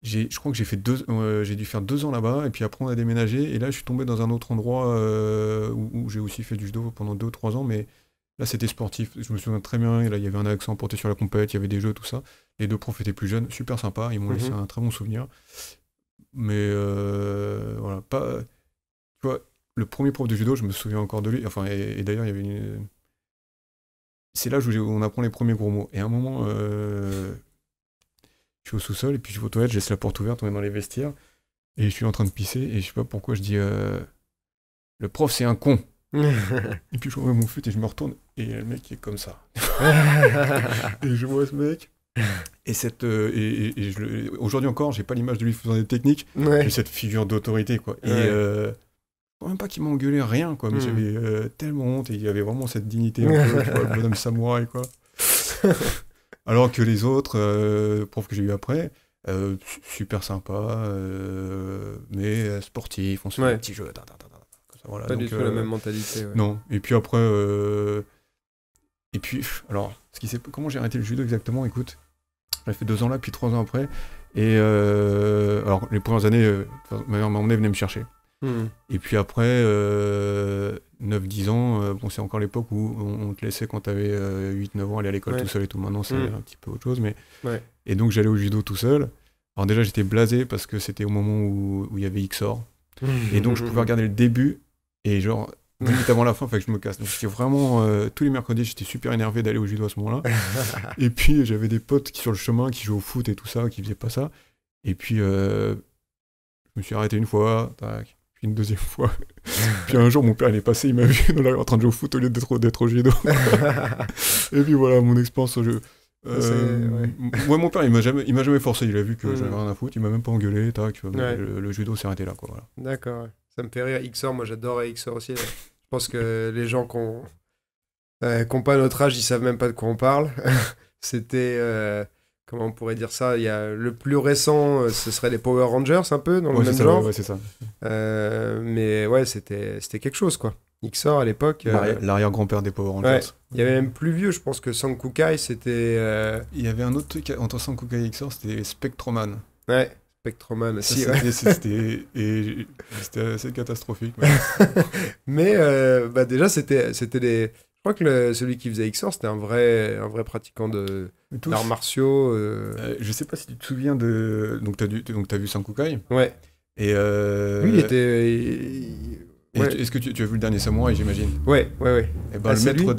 je crois que j'ai fait deux, euh, j'ai dû faire deux ans là-bas, et puis après on a déménagé, et là je suis tombé dans un autre endroit euh, où, j'ai aussi fait du judo pendant deux, ou trois ans, mais là c'était sportif. Je me souviens très bien, là il y avait un accent porté sur la compète, il y avait des jeux, tout ça. Les deux profs étaient plus jeunes, super sympa, ils m'ont laissé mhm. un très bon souvenir. Mais euh, voilà, pas. Tu vois, le premier prof de judo, je me souviens encore de lui. Enfin, et, d'ailleurs il y avait une. C'est là où on apprend les premiers gros mots. Et à un moment, je suis au sous-sol et puis je vais aux toilettes, je la porte ouverte, on est dans les vestiaires et je suis en train de pisser et je sais pas pourquoi je dis euh, le prof c'est un con. <laughs> et puis je vois mon foot et je me retourne et le mec est comme ça. <laughs> et je vois ce mec. Et cette euh, et, aujourd'hui encore, j'ai pas l'image de lui faisant des techniques, mais cette figure d'autorité quoi. Et euh, même pas qu'il m'engueulait rien quoi, mais hmm. j'avais tellement honte et il y avait vraiment cette dignité un peu, vois, <laughs> samouraï quoi. Alors que les autres euh, profs que j'ai eu après, euh, super sympa, euh, mais sportif, on se fait un petit jeu. Pas du tout la même mentalité. Non. Et puis après, et puis alors, comment j'ai arrêté le judo exactement Écoute, j'ai fait deux ans là, puis trois ans après. Et alors les premières années, ma mère venait me chercher. Et puis après, 9-10 euh, ans, euh, bon, c'est encore l'époque où on, te laissait quand t'avais 8-9 euh, ans aller à l'école tout seul et tout. Maintenant, c'est mm. un petit peu autre chose. Mais... Et donc, j'allais au judo tout seul. Alors déjà, j'étais blasé parce que c'était au moment où il y avait XOR. Et donc, je pouvais regarder le début et genre, minutes avant la fin, fait que je me casse. Donc j'étais vraiment tous les mercredis, j'étais super énervé d'aller au judo à ce moment-là. <laughs> et puis j'avais des potes qui sur le chemin qui jouaient au foot et tout ça, qui faisaient pas ça. Et puis je me suis arrêté une fois, tac une deuxième fois. <laughs> puis un jour, mon père, il est passé, il m'a vu en train de jouer au foot au lieu d'être, d'être au judo. <laughs> et puis voilà, mon expérience au jeu. Euh, ouais. mon père, il m'a jamais, il m'a jamais forcé. Il a vu que mm. j'avais rien à foutre. Il m'a même pas engueulé. Tac, le, judo s'est arrêté là, quoi. Voilà. D'accord. Ça me fait rire. XOR, moi, j'adore XOR aussi. Je pense que <laughs> les gens euh, qui ont, pas notre âge, ils savent même pas de quoi on parle. C'était euh, comment on pourrait dire ça Il a le plus récent, euh, ce serait les Power Rangers un peu dans le même genre. ça. Euh, mais ouais, c'était c'était quelque chose quoi. XOR à l'époque. Euh, l'arrière-grand-père des Power Rangers. Il y avait même plus vieux, je pense que Sankukai c'était. Il y avait un autre truc entre Sankukai et XOR, c'était Spectroman. Ouais. Spectroman aussi. C'était assez catastrophique. <laughs> Mais, bah, déjà, c'était des, je crois que celui qui faisait Xor, c'était un vrai, un vrai pratiquant de d'arts martiaux. Euh. Euh, je sais pas si tu te souviens de. Donc, tu as, as, vu Sankukai Ouais. Et. Euh, il était. Est-ce que tu, as vu le dernier samouraï, j'imagine Ouais, ouais, ouais. Et eh ben, ah,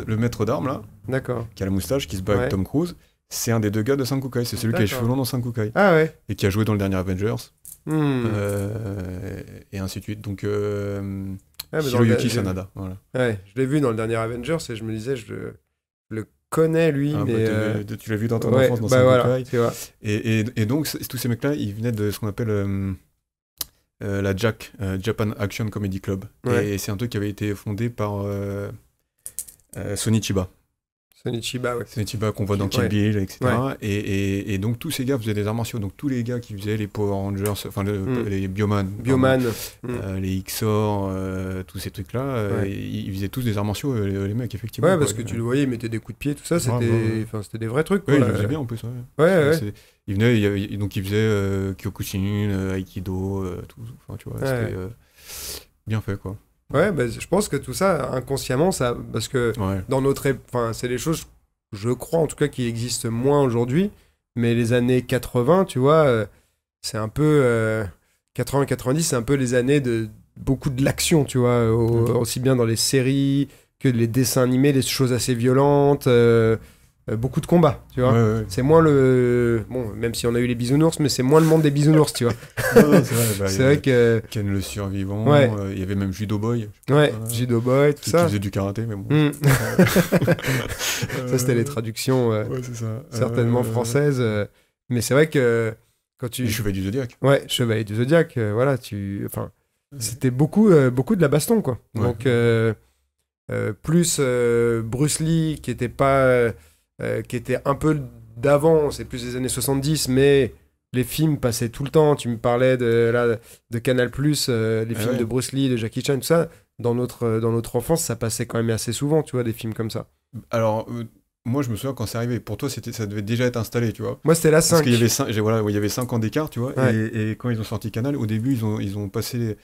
le, maître, d'armes, là, D'accord. qui a la moustache, qui se bat avec Tom Cruise, c'est un des deux gars de Sankukai. C'est celui qui a les cheveux dans Sankukai. Ah ouais. Et qui a joué dans le dernier Avengers. Hmm. et ainsi de suite. Donc. Ah, Yuki Sanada. je l'ai vu dans le dernier Avengers et je me disais, je le connais lui. Ah, bah, euh, tu l'as vu dans ton enfance dans bah, Et, donc, tous ces mecs-là, ils venaient de ce qu'on appelle euh, euh, la Jack, Japan Action Comedy Club. Et, c'est un truc qui avait été fondé par Sonichiba c'est ouais. Sonichiba qu'on voit dans Kill Bill, etc. Et, donc tous ces gars faisaient des arts martiaux. Donc tous les gars qui faisaient les Power Rangers, enfin mm. les Bioman, Bioman. Mm. Euh, les XOR, euh, tous ces trucs-là, euh, ils, faisaient tous des arts martiaux, les, mecs, effectivement. Ouais, parce que tu le voyais, ils mettaient des coups de pied, tout ça, c'était des vrais trucs. Quoi, ils faisaient bien en plus. Ouais, ouais. Ils donc ils faisaient Kyokushin, Aikido, tout. Enfin, tu vois, c'était bien fait, quoi. Ouais, ben, je pense que tout ça, inconsciemment, ça, parce que dans notre. Enfin, c'est des choses, je crois en tout cas, qui existent moins aujourd'hui. Mais les années 80, tu vois, euh, c'est un peu. 80-90, euh, c'est un peu les années de beaucoup de l'action, tu vois, aussi bien dans les séries que les dessins animés, les choses assez violentes. Euh, euh, beaucoup de combats, tu vois. C'est moins le. Bon, même si on a eu les bisounours, mais c'est moins le monde des bisounours, tu vois. <laughs> c'est vrai, bah, que. Ken le survivant, euh, il y avait même Judo Boy. Ouais, Judo Boy, tout ça. Qui faisait du karaté, mais bon. Hmm. <laughs> Euh, ça, c'était les traductions certainement françaises. mais c'est vrai que quand tu. du Zodiac. Ouais, Chevalier du Zodiac, voilà, tu. Enfin, c'était beaucoup, beaucoup de la baston, quoi. Donc, plus Bruce Lee, qui était pas. Euh, qui était un peu d'avant, c'est plus des années 70, mais les films passaient tout le temps. Tu me parlais de, de Canal, euh, les ah films de Bruce Lee, de Jackie Chan, tout ça. Dans notre, euh, dans notre enfance, ça passait quand même assez souvent, tu vois, des films comme ça. Alors, moi, je me souviens quand c'est arrivé. Pour toi, c'était, ça devait déjà être installé, tu vois. Moi, c'était la 5. Parce qu'il y avait 5, voilà, il y avait ans d'écart, tu vois. Et, quand ils ont sorti Canal, au début, ils ont, ils ont passé.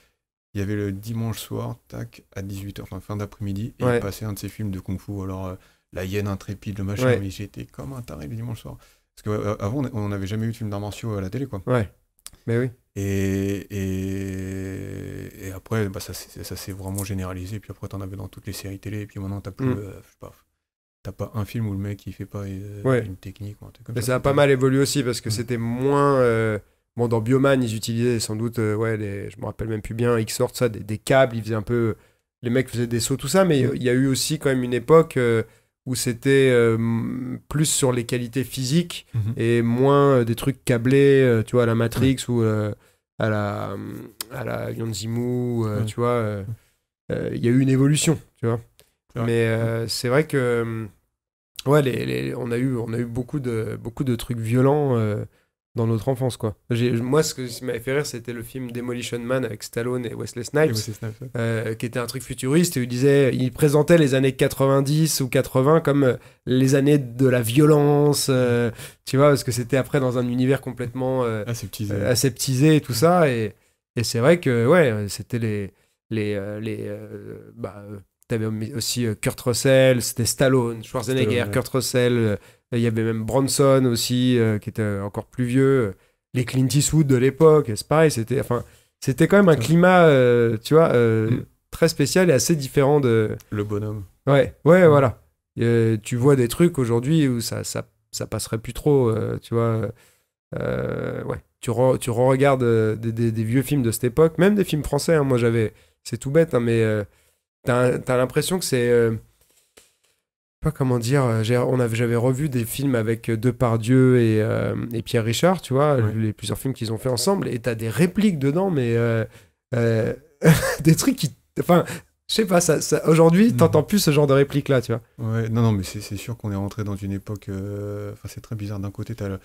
Il y avait le dimanche soir, tac, à 18h, enfin fin d'après-midi, et ils passaient un de ces films de Kung Fu. Alors la hyène intrépide, le machin, mais j'étais comme un taré le dimanche soir. Parce qu'avant, euh, on n'avait jamais eu de film d'arts euh, à la télé, quoi. Ouais. Mais oui. Et, après, bah, ça, ça s'est vraiment généralisé. Puis après, t'en avais dans toutes les séries télé. Et puis maintenant, t'as plus. Mm. Euh, pas, T'as pas un film où le mec il fait pas une technique Mais ça. a pas mal évolué aussi parce que mm. c'était moins. bon, dans Bioman, ils utilisaient sans doute, ouais, je me rappelle même plus bien, x sortent ça, des, câbles, ils faisaient un peu. Les mecs faisaient des sauts, tout ça, mais mm. il y a eu aussi quand même une époque où c'était euh, plus sur les qualités physiques mhm. et moins euh, des trucs câblés, euh, tu vois, à la Matrix ou à la à la Yonzimu, tu vois. Il y a eu une évolution, tu vois. Mais c'est vrai que ouais, on a eu on a eu beaucoup de beaucoup de trucs violents dans notre enfance quoi. Moi ce qui m'avait fait rire c'était le film Demolition Man avec Stallone et Wesley Snipes, euh, qui était un truc futuriste et il disait il présentait les années 90 ou 80 comme euh, les années de la violence euh, tu vois parce que c'était après dans un univers complètement aseptisé. et tout ça et, c'est vrai que ouais c'était les les les bah, t'avais aussi Kurt Russell, c'était Stallone, Schwarzenegger, Kurt Russell il y avait même Bronson aussi, euh, qui était encore plus vieux. Euh, les Clint Eastwood de l'époque, c'est pareil. C'était, enfin, c'était quand même un climat, euh, tu vois, mm. très spécial et assez différent de. Le bonhomme. Ouais, ouais, mm. voilà. tu vois des trucs aujourd'hui où ça, ça, ça, passerait plus trop, tu vois. ouais. Tu, re, tu regardes des, vieux films de cette époque, même des films français. Hein. moi, j'avais. C'est tout bête, hein, mais mais t'as, l'impression que c'est pas comment dire, euh, on j'avais revu des films avec euh, Depardieu et, euh, et Pierre Richard, tu vois, les plusieurs films qu'ils ont fait ensemble, et t'as des répliques dedans, mais <laughs> des trucs qui, enfin, je sais pas, ça, ça aujourd'hui, hmm. t'entends plus ce genre de répliques là, tu vois. Ouais, non, non, mais c'est sûr qu'on est rentré dans une époque, enfin, c'est très bizarre. D'un côté, t'as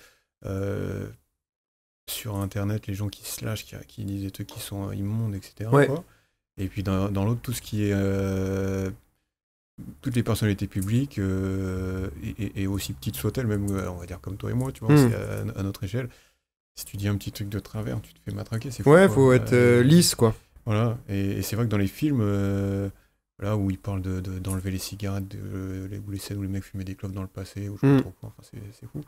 sur Internet les gens qui se qui, disent des trucs qui sont immondes, etc. Et puis dans, dans l'autre, tout ce qui est toutes les personnalités publiques, euh, et, aussi petites soient-elles, même euh, on va dire comme toi et moi, tu vois, hmm. à, notre échelle, si tu dis un petit truc de travers, tu te fais matraquer. C'est ouais, faut être euh, lisse, quoi. Voilà, et, c'est vrai que dans les films, là où ils parlent d'enlever de, d'enlever les cigarettes, de, les, ou les scènes où les mecs fumaient des clopes dans le passé, ou je ne sais hmm. enfin, c'est fou.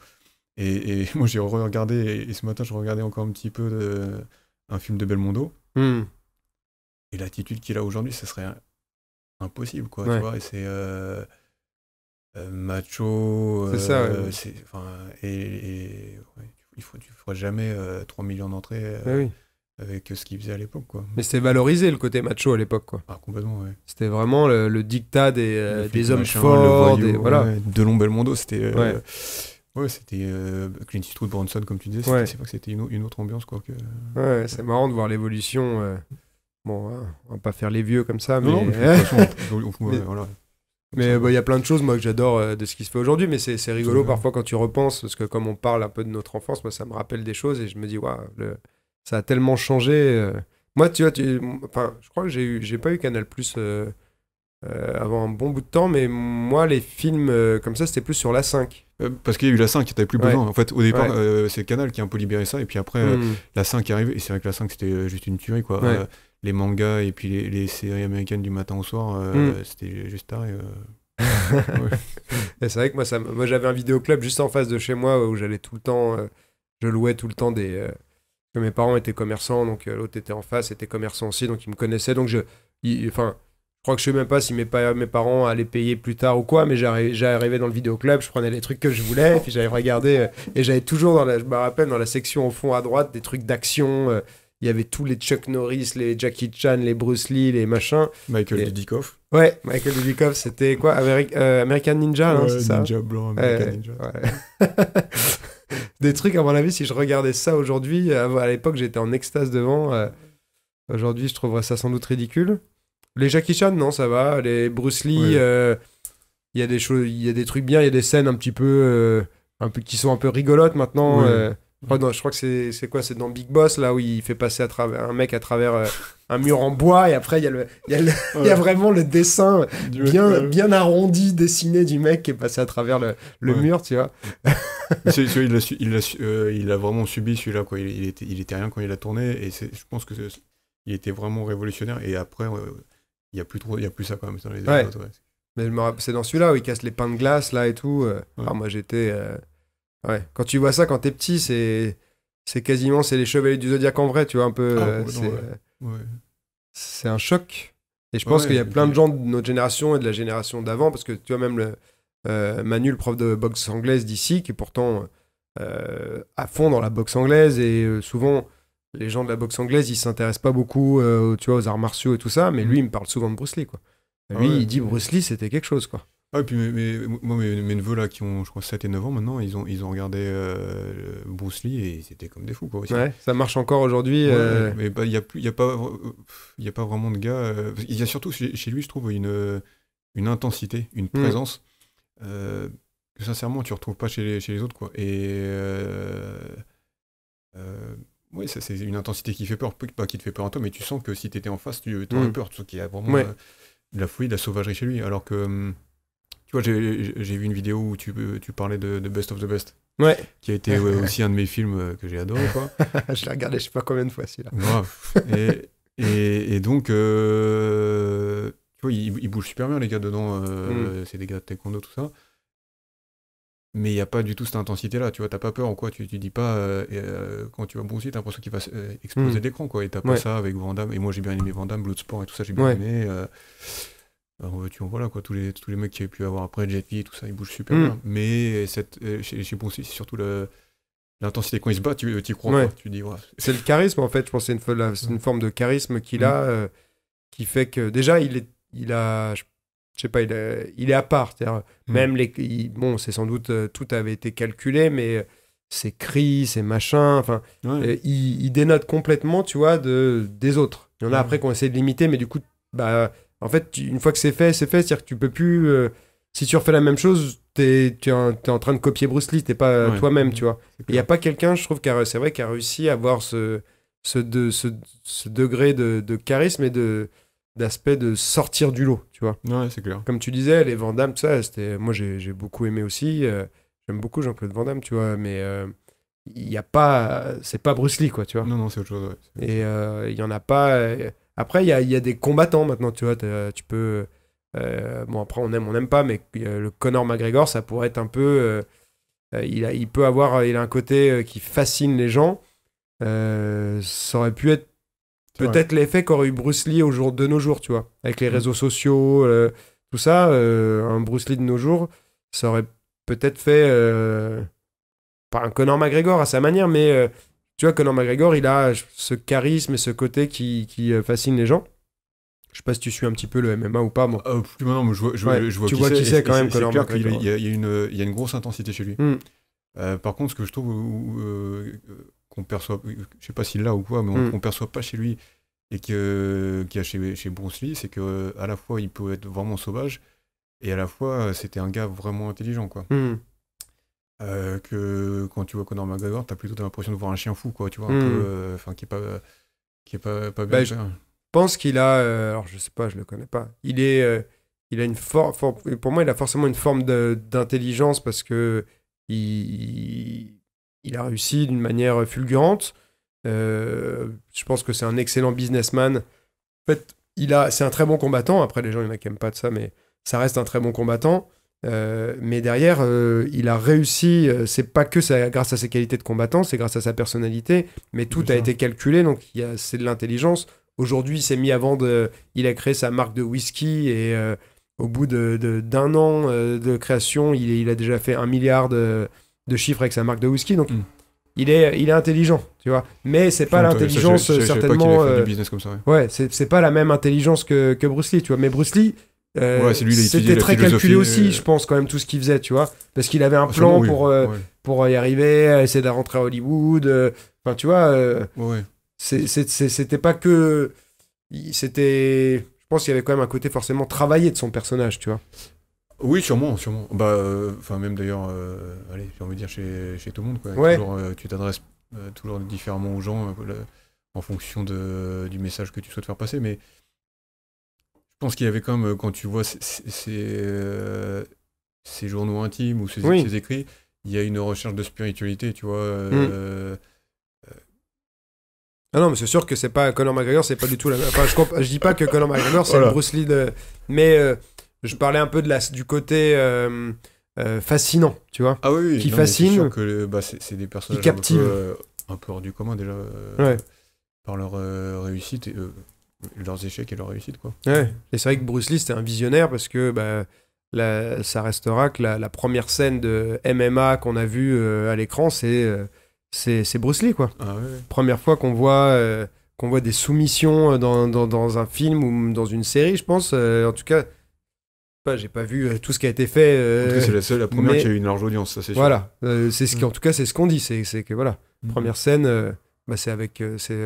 Et, <laughs> moi j'ai regardé, et, ce matin je regardais encore un petit peu un film de Belmondo. Hmm. Et l'attitude qu'il a aujourd'hui, ça serait impossible, quoi. Tu vois, et c'est euh, euh, macho. C'est ça. Euh, et, il faut, tu feras jamais 3 millions d'entrées. Bah avec ce qu'il faisait à l'époque. Quoi. Mais c'était valorisé le côté macho à l'époque. Quoi. Ah, complètement, ouais. C'était vraiment le, dictat des, des hommes forts. Voyou, des, voilà. Delon Belmondo, c'était. ouais. ouais. c'était Clint Eastwood, Bronson, comme tu disais. c'est vrai que c'était une, une, autre ambiance. Quoi, que... Ouais, c'est marrant de voir l'évolution Bon, hein, on va pas faire les vieux comme ça, mais. mais voilà. Mais bah, il y a plein de choses, moi, que j'adore euh, de ce qui se fait aujourd'hui, mais c'est rigolo parfois quand tu repenses, parce que comme on parle un peu de notre enfance, moi, ça me rappelle des choses et je me dis, waouh, ça a tellement changé. Euh. Moi, tu vois, tu... Enfin, je crois que j'ai eu... pas eu Canal Plus euh, avant un bon bout de temps, mais moi, les films comme ça, c'était plus sur la 5. Parce qu'il y a eu la 5, t'avais plus besoin. En fait, au départ, c'est Canal qui a un peu libéré ça, et puis après, hmm. la 5 est arrivée, et c'est vrai que la 5, c'était juste une tuerie, quoi les mangas et puis les, séries américaines du matin au soir, euh, mm. c'était juste tard. Euh. <laughs> c'est vrai que moi, j'avais un vidéoclub juste en face de chez moi euh, où j'allais tout le temps, je louais tout le temps des. que mes parents étaient commerçants, donc l'autre était en face, était commerçant aussi, donc ils me connaissaient. Donc je. Enfin, je crois que je sais même pas si mes, parents allaient payer plus tard ou quoi, mais j'arrivais dans le vidéoclub, je prenais les trucs que je voulais, puis j'allais regarder. et j'avais toujours, dans la, je me rappelle, dans la section au fond à droite, des trucs d'action il y avait tous les Chuck Norris, les Jackie Chan, les Bruce Lee, les machins. Michael Dudikoff. Ouais, Michael Dudikoff, c'était quoi euh, American Ninja, hein, c'est ça Ninja blanc, American Ninja. <laughs> Des trucs, à mon avis, si je regardais ça aujourd'hui, euh, à l'époque, j'étais en extase devant. Euh, aujourd'hui, je trouverais ça sans doute ridicule. Les Jackie Chan, non, ça va. Les Bruce Lee, il y a des choses, il y a des trucs bien, il y a des scènes un petit peu, un peu qui sont un peu rigolotes maintenant je crois que c'est quoi C'est dans Big Boss, là où il fait passer à travers, un mec à travers euh, un mur en bois, et après, il y, a vraiment le dessin bien, bien arrondi, dessiné du mec qui est passé à travers le, mur, tu vois. il, a, vraiment subi celui-là, quoi. Il, était, il était rien quand il a tourné, et je pense que il était vraiment révolutionnaire, et après, il n'y a, plus a plus ça quand même c'est dans celui-là où il casse les pains de glace, là et tout. Euh. Alors, ah, moi, j'étais euh, quand tu vois ça quand t'es petit, c'est c'est quasiment c'est les chevaliers du zodiaque en vrai, tu vois un peu. Ah, c'est un choc. Et je pense qu'il y a plein de gens de notre génération et de la génération d'avant, parce que tu vois même le euh, Manu, le prof de boxe anglaise d'ici, qui est pourtant euh, à fond dans la boxe anglaise et euh, souvent les gens de la boxe anglaise ils s'intéressent pas beaucoup tu vois aux arts martiaux et tout ça, mais mm. lui il me parle souvent de Bruce Lee quoi. Ah lui il dit Bruce Lee c'était quelque chose quoi. Ah, et puis mes, moi, mes, neveux là qui ont, je crois, 7 et 9 ans maintenant, ils ont, ils ont regardé euh, Bruce Lee et ils étaient comme des fous quoi. Ouais, ça marche encore aujourd'hui. Euh. Mais bah, il n'y a, a, pas, a pas vraiment de gars. Euh, il y a surtout chez, lui, je trouve, une, une intensité, une mm. présence que sincèrement tu ne retrouves pas chez les, chez les autres quoi. Et. oui, c'est une intensité qui fait peur, pas qui te fait peur en toi, mais tu sens que si tu étais en face, tu aurais mm. peur, tu sens qu'il y a vraiment de la fouille de la sauvagerie chez lui. Alors que hum, tu vois, j'ai vu une vidéo où tu, parlais de, Best of the Best. Ouais. Qui a été <laughs> aussi un de mes films euh, que j'ai adoré, <laughs> je l'ai regardé, je sais pas combien de fois celui-là. Et, donc, euh, tu vois, ils, bougent super bien, les gars, dedans. Euh, mm. C'est des gars de taekwondo, tout ça. Mais il n'y a pas du tout cette intensité-là, tu vois, t'as pas peur en quoi, tu, tu dis pas, euh, quand tu vas bronzer, tu t'as l'impression qu'il va exploser mm. d'écran. l'écran, quoi, et t'as pas ça avec Van et moi j'ai bien aimé Vendam, Bloodsport et tout ça, j'ai bien aimé, tu voilà, quoi. Tous les, tous les mecs qui avaient pu avoir après Jet et tout ça, ils bougent super hmm. bien. Mais cette, euh, c'est surtout L'intensité, quand il se bat, tu euh, y crois. tu dis, ouais. <laughs> C'est le charisme, en fait. Je pense que c'est une, forme de charisme qu'il a, hmm. euh, qui fait que déjà, il, est, il a, je sais pas, il, il est à part. cest à hmm. même les. bon, c'est sans doute. tout avait été calculé, mais ses cris, ses machins, enfin, il, dénote complètement, tu vois, de, des autres. Il y en a après qu'on essaie de limiter, mais du coup, bah, en fait, une fois que c'est fait, c'est fait. C'est-à-dire que tu peux plus. Euh, si tu refais la même chose, tu es, en, en train de copier Bruce Lee, t'es pas euh, toi-même, tu vois. Il n'y a pas quelqu'un, je trouve, c'est vrai, qui a réussi à avoir ce, ce, de, ce, degré de, charisme et d'aspect de sortir du lot, tu vois. Ouais, c'est clair. Comme tu disais, les Vandamme, tout ça, moi j'ai beaucoup aimé aussi. Euh, j'aime beaucoup Jean-Claude Damme, tu vois, mais il n'y a pas, c'est pas Bruce Lee, quoi, tu vois. Non, non, c'est autre chose. et il n'y y en a pas après, il y a, des combattants maintenant, tu vois. Tu peux. Euh, bon, après, on aime, on n'aime pas, mais euh, le Connor McGregor, ça pourrait être un peu. Euh, il, a, il peut avoir. Il a un côté qui fascine les gens. ça aurait pu être peut-être l'effet qu'aurait eu Bruce Lee au jour, de nos jours, tu vois. Avec les mm. réseaux sociaux, tout ça. un Bruce Lee de nos jours, ça aurait peut-être fait. pas un Connor McGregor à sa manière, mais tu vois, Conor McGregor, il a ce charisme et ce côté qui, euh, fascine les gens. Je sais pas si tu suis un petit peu le MMA ou pas. Moi. Euh, non, mais je vois, tu vois quand même. Conor McGregor. il y a une grosse intensité chez lui. Hmm. Euh, par contre, ce que je trouve qu'on perçoit, je sais pas s'il l'a ou quoi, mais on, hmm. perçoit pas chez lui et que qu'il y a chez, chez c'est qu'à la fois il peut être vraiment sauvage et à la fois c'était un gars vraiment intelligent quoi. Hmm. Euh, que quand tu vois Conor McGregor, t'as plutôt l'impression de voir un chien fou, quoi, tu vois, un hmm. peu, euh, enfin, qui est pas, qui est pas, pas bien. Bah, je hein. pense qu'il a, euh, alors je sais pas, je le connais pas. Il est, il a une forme, pour moi, il a forcément une forme d'intelligence parce que il, a réussi d'une manière fulgurante. je pense que c'est un excellent businessman. En fait, il a, c'est un très bon combattant. Après, les gens, il y en a qui pas de ça, mais ça reste un très bon combattant. Euh, mais derrière, euh, il a réussi. Euh, c'est pas que ça, grâce à ses qualités de combattant, c'est grâce à sa personnalité. Mais tout a été calculé, donc c'est de l'intelligence. Aujourd'hui, il s'est mis à vendre. il a créé sa marque de whisky et au bout d'un de, d'un an de création, il, il, a déjà fait un milliard de, chiffres avec sa marque de whisky. Donc hmm. il, est, il est intelligent, tu vois. Mais c'est pas l'intelligence certainement. ouais, c'est pas la même intelligence que, que Bruce Lee, tu vois. Mais Bruce Lee, euh, c'était très calculé aussi, euh, je pense, quand même, tout ce qu'il faisait, tu vois. Parce qu'il avait un ah, plan pour, euh, pour y arriver, essayer de rentrer à Hollywood. Enfin, tu vois, c'était pas que. C'était. Je pense qu'il y avait quand même un côté forcément travaillé de son personnage, tu vois. Oui, sûrement, sûrement. Bah, enfin, même d'ailleurs, allez, j'ai envie de dire chez, chez tout le monde, Toujours, tu t'adresses toujours différemment aux gens en fonction de, du message que tu souhaites faire passer. Mais je pense qu'il y avait quand même, euh, quand tu vois ces, euh, journaux intimes ou ces, écrits, il y a une recherche de spiritualité, tu vois. Euh, mm. Ah non, mais c'est sûr que c'est pas Conor McGregor, c'est pas du tout la même. Enfin, je, dis pas que Conor McGregor c'est Bruce Lee, mais je parlais un peu de la, du côté fascinant, tu vois. Ah oui, oui. qui fascine. que bah, c'est des personnages qui Un peu, hors du commun déjà par leur réussite leurs échecs et leurs réussites. Quoi. Ouais. Et c'est vrai que Bruce Lee, c'était un visionnaire parce que bah, la, ça restera que la, première scène de MMA qu'on a vue euh, à l'écran, euh, c'est c'est Bruce Lee. Quoi. Ah première fois qu'on voit, euh, qu'on voit des soumissions dans, dans, un film ou dans une série, je pense. en tout cas, j'ai pas vu tout ce qui a été fait. c'est la seule, la première qui a eu une large audience, ça c'est Voilà, c'est ce qui, mm. en tout cas, c'est ce qu'on dit. C'est que voilà, mm. première scène, bah, c'est avec. c'est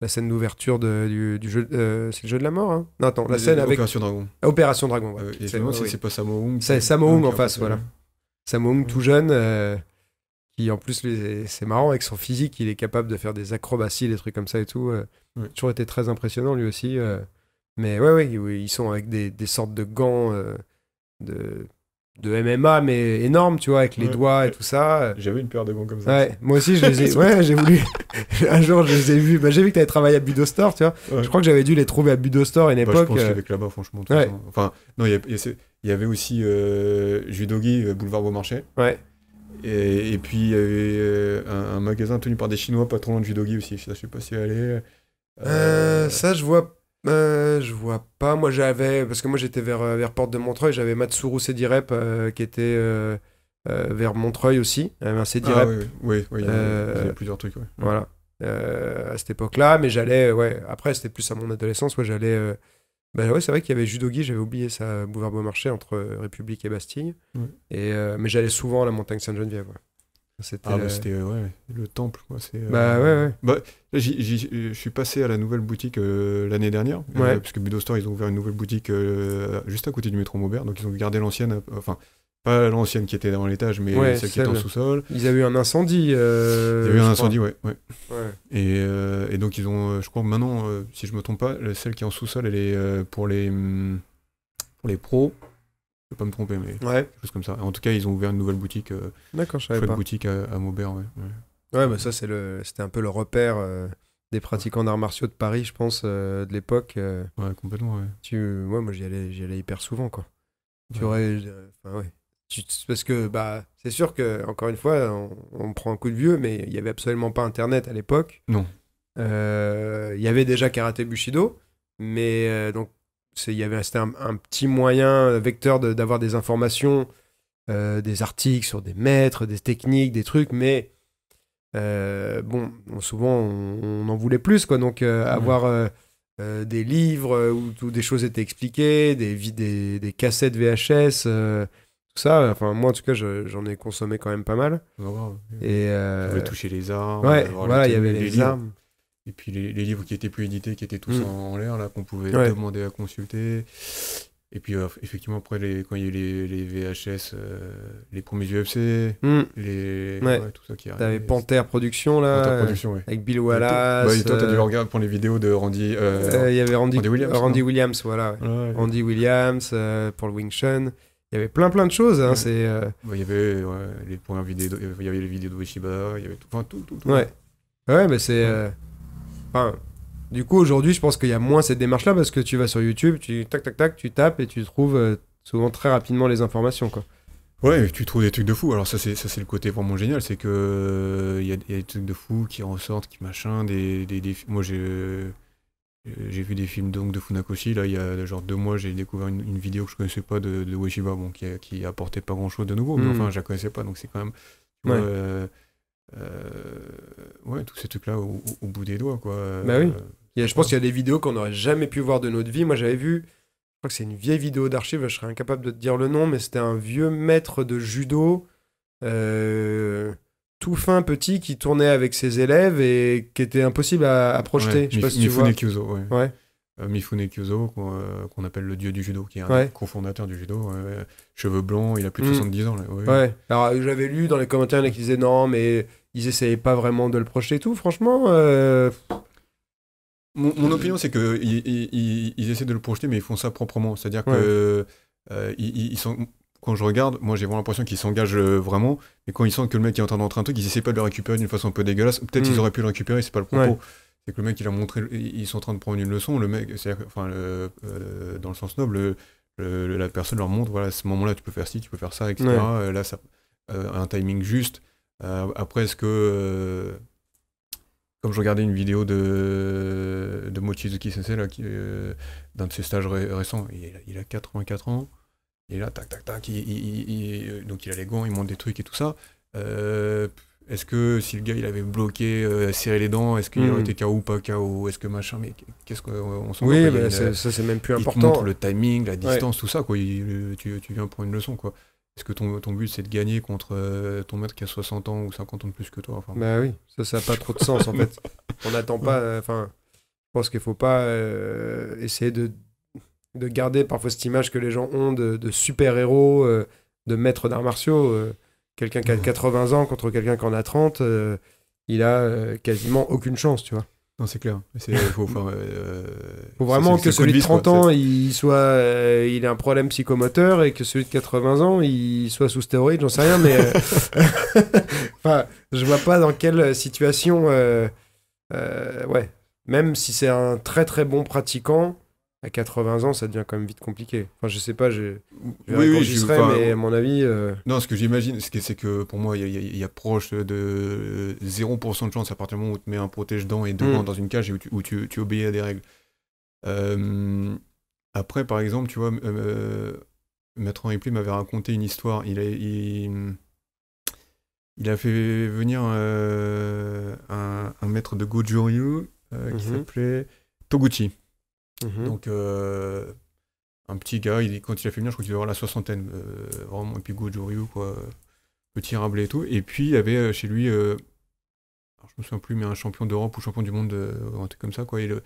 la scène d'ouverture du, jeu. Euh, c'est le jeu de la mort hein Non, attends, la scène avec. Opération Dragon. Ah, Opération Dragon, ouais. Euh, c'est pas Samoung... Hung. C'est en face, voilà. Samo tout jeune, euh, qui en plus, c'est marrant, avec son physique, il est capable de faire des acrobaties, des trucs comme ça et tout. Toujours été très impressionnant lui aussi. mais ouais, ouais, ils sont avec des sortes de gants de de MMA, mais énorme, tu vois, avec les doigts et tout ça. J'avais une paire de gants comme ça. Ouais, moi aussi, je les ai. <laughs> ouais, j'ai voulu. un jour, je les ai vus. Bah, j'ai vu que t'avais travaillé à Budostore, tu vois. Je crois que j'avais dû les trouver à Budo à une bah, époque. je pense euh, avec là-bas, franchement. Enfin, non, il y, avait aussi euh, Judogi, euh, Boulevard Beaumarchais. Ouais. Et, et puis, il y avait euh, un, magasin tenu par des Chinois pas trop loin de Judogi aussi. Je sais pas si elle est. ça, je vois euh, je vois pas. Moi, j'avais. Parce que moi, j'étais vers, euh, vers Porte de Montreuil. J'avais Matsuru Cédirep euh, qui était vers Montreuil aussi. Ah, oui, oui, il plusieurs trucs. Voilà. à cette époque-là. Mais j'allais. Ouais, après, c'était plus à mon adolescence. Ouais, j'allais. ben ouais, c'est vrai qu'il y avait Judogi, j'avais oublié ça, bouvard marché entre République et Bastille. Et, mais j'allais souvent à la montagne Sainte-Geneviève. C'était ah, bah, euh, euh, le temple. Quoi. Euh, bah ouais, ouais. Bah, je suis passé à la nouvelle boutique l'année dernière, puisque Budo Store, ils ont ouvert une nouvelle boutique juste à côté du métro Maubert, donc ils ont gardé l'ancienne, enfin, pas l'ancienne qui était dans l'étage, mais celle, qui était en sous-sol. Ils avaient eu un incendie. Il y a eu un incendie, ouais. Et, donc ils ont, je crois maintenant, si je me trompe pas, celle qui est en sous-sol, elle est pour les, hum, pour les pros. Je peux pas me tromper, mais ouais. comme ça. En tout cas, ils ont ouvert une nouvelle boutique. Euh, D'accord, je savais pas. boutique à, Maubert, ouais. Ouais, bah ça, c'est le, c'était un peu le repère euh, des pratiquants d'arts martiaux de Paris, je pense, euh, de l'époque. ouais, complètement, ouais. Tu, moi, moi, j'y allais, j'y allais hyper souvent, quoi. Tu aurais, ouais. parce que, bah, c'est sûr que, encore une fois, on, prend un coup de vieux, mais il y avait absolument pas Internet à l'époque. Non. Il y avait déjà Karaté Bushido, mais donc il y avait c'était un, petit moyen euh, vecteur d'avoir des informations, euh, des articles sur des maîtres, des techniques, des trucs, mais euh, bon, souvent on, en voulait plus, quoi. Donc mmh. avoir des livres où, des choses étaient expliquées, des, des, des cassettes VHS, tout ça. Enfin, moi en tout cas, j'en ai consommé quand même pas mal. Et toucher les armes. voilà, il y avait les, armes et puis les, livres qui étaient plus édités, qui étaient tous mm. en, l'air, là, qu'on pouvait demander à consulter. Et puis, euh, effectivement, après, les, quand il y a eu les, les VHS, euh, les premiers UFC, mm. les, tout ça qui arrive. T'avais Panthère Production, là, avec Bill Wallace. toi, t'as dû regarder pour les vidéos de Randy... Euh, il y avait Randy, Williams, Randy Williams voilà. Randy Williams, pour le Wing Chun. Il y avait plein, plein de choses. Hein, c'est, bah, Il y avait les premières vidéos, il y avait les vidéos de Wishiba, il y avait tout, enfin, tout, tout, tout. Ouais, ouais mais c'est du coup, aujourd'hui, je pense qu'il y a moins cette démarche-là parce que tu vas sur YouTube, tu tac tac tac, tu tapes et tu trouves euh, souvent très rapidement les informations, quoi. Ouais, tu trouves des trucs de fou. Alors ça, c'est ça, c'est le côté vraiment génial, c'est que euh, il y, a des trucs de fou qui ressortent, qui machin, des, des, moi euh, j'ai vu des films donc de Funakoshi. Là, il y a genre deux mois, j'ai découvert une, vidéo que je connaissais pas de, de bon, qui, qui apportait pas grand chose de nouveau, mais hmm. enfin, je la connaissais pas, donc c'est quand même. Euh, ouais, tous ces trucs-là au, bout des doigts, quoi. Bah oui. je pense qu'il y a des vidéos qu'on n'aurait jamais pu voir de notre vie. Moi, j'avais vu, je crois que c'est une vieille vidéo d'archive, je serais incapable de te dire le nom, mais c'était un vieux maître de judo, euh, tout fin, petit, qui tournait avec ses élèves et qui était impossible à, projeter. je sais pas si tu vois. ouais. ouais. Euh, Mifune Kyuzo, qu'on appelle le dieu du judo, qui est un cofondateur du judo, cheveux blancs, il a plus de 70 mm. ans. Là, ouais. Alors j'avais lu dans les commentaires là, qui disaient non, mais ils essayaient pas vraiment de le projeter tout, franchement. Euh, mon, opinion, c'est qu'ils ils, essaient de le projeter, mais ils font ça proprement. C'est-à-dire que euh, ils, sont. Quand je regarde, moi j'ai vraiment l'impression qu'ils s'engagent euh, vraiment, et quand ils sentent que le mec est en train d'entrer un truc, ils essaient pas de le récupérer d'une façon un peu dégueulasse. Peut-être qu'ils mm. auraient pu le récupérer, c'est pas le propos. C'est que le mec il a montré, ils sont en train de prendre une leçon. Le mec, c'est-à-dire, enfin, dans le sens noble, la personne leur montre, voilà, à ce moment-là tu peux faire ci, tu peux faire ça, etc. Là, ça, a un timing juste. Euh, après, est-ce que euh, comme je regardais une vidéo de, de Mochizuki Sensei, là, euh, d'un de ses stages récents, il, a 84 ans, et là, tac, tac, tac, donc il a les gants, il monte des trucs et tout ça. est-ce que si le gars il avait bloqué, serré les dents, est-ce qu'il hmm. aurait été KO ou pas KO Est-ce que machin Mais qu'est-ce qu'on s'en Oui, mais bah, ça c'est même plus important. le timing, la distance, tout ça, quoi. tu viens pour une leçon, quoi. Est-ce que ton, but c'est de gagner contre euh, ton maître qui a 60 ans ou 50 ans de plus que toi enfin... Bah oui, ça ça n'a pas trop de sens en <laughs> fait. On n'attend pas. Euh, enfin, je pense qu'il faut pas euh, essayer de, de garder parfois cette image que les gens ont de, super-héros, de maître d'arts martiaux. quelqu'un qui a 80 ans contre quelqu'un qui en a 30, il a quasiment aucune chance, tu vois. Non, c'est clair. Il faut, euh, vraiment que celui de 30 ans, il soit, euh, il un problème psychomoteur et que celui de 80 ans, il soit sous stéroïde, j'en sais rien, mais euh, <laughs> je vois pas dans quelle situation, ouais, même si c'est un très très bon pratiquant, à 80 ans, ça devient quand même vite compliqué. Enfin, je sais pas, je, oui, oui, j'y serais, mais à mon avis. Euh, non, ce que j'imagine, c'est que pour moi, il y, a proche de 0% de chance à partir du moment où tu mets un protège-dents et deux hmm. dans une cage et où tu, obéis à des règles. Euh, après, par exemple, tu vois, euh, Maître Henri m'avait raconté une histoire. Il a, il, a fait venir un, maître de Goju Ryu qui mhm. s'appelait Toguchi. Mhm. Donc, euh, un petit gars, il, quand il a fait venir, je crois qu'il devait avoir la soixantaine. Euh, vraiment, et puis Ryu quoi. Petit rabelais et tout. Et puis, il y avait euh, chez lui, je me souviens plus, mais un champion d'Europe ou champion du monde, un truc comme ça, quoi. Et le,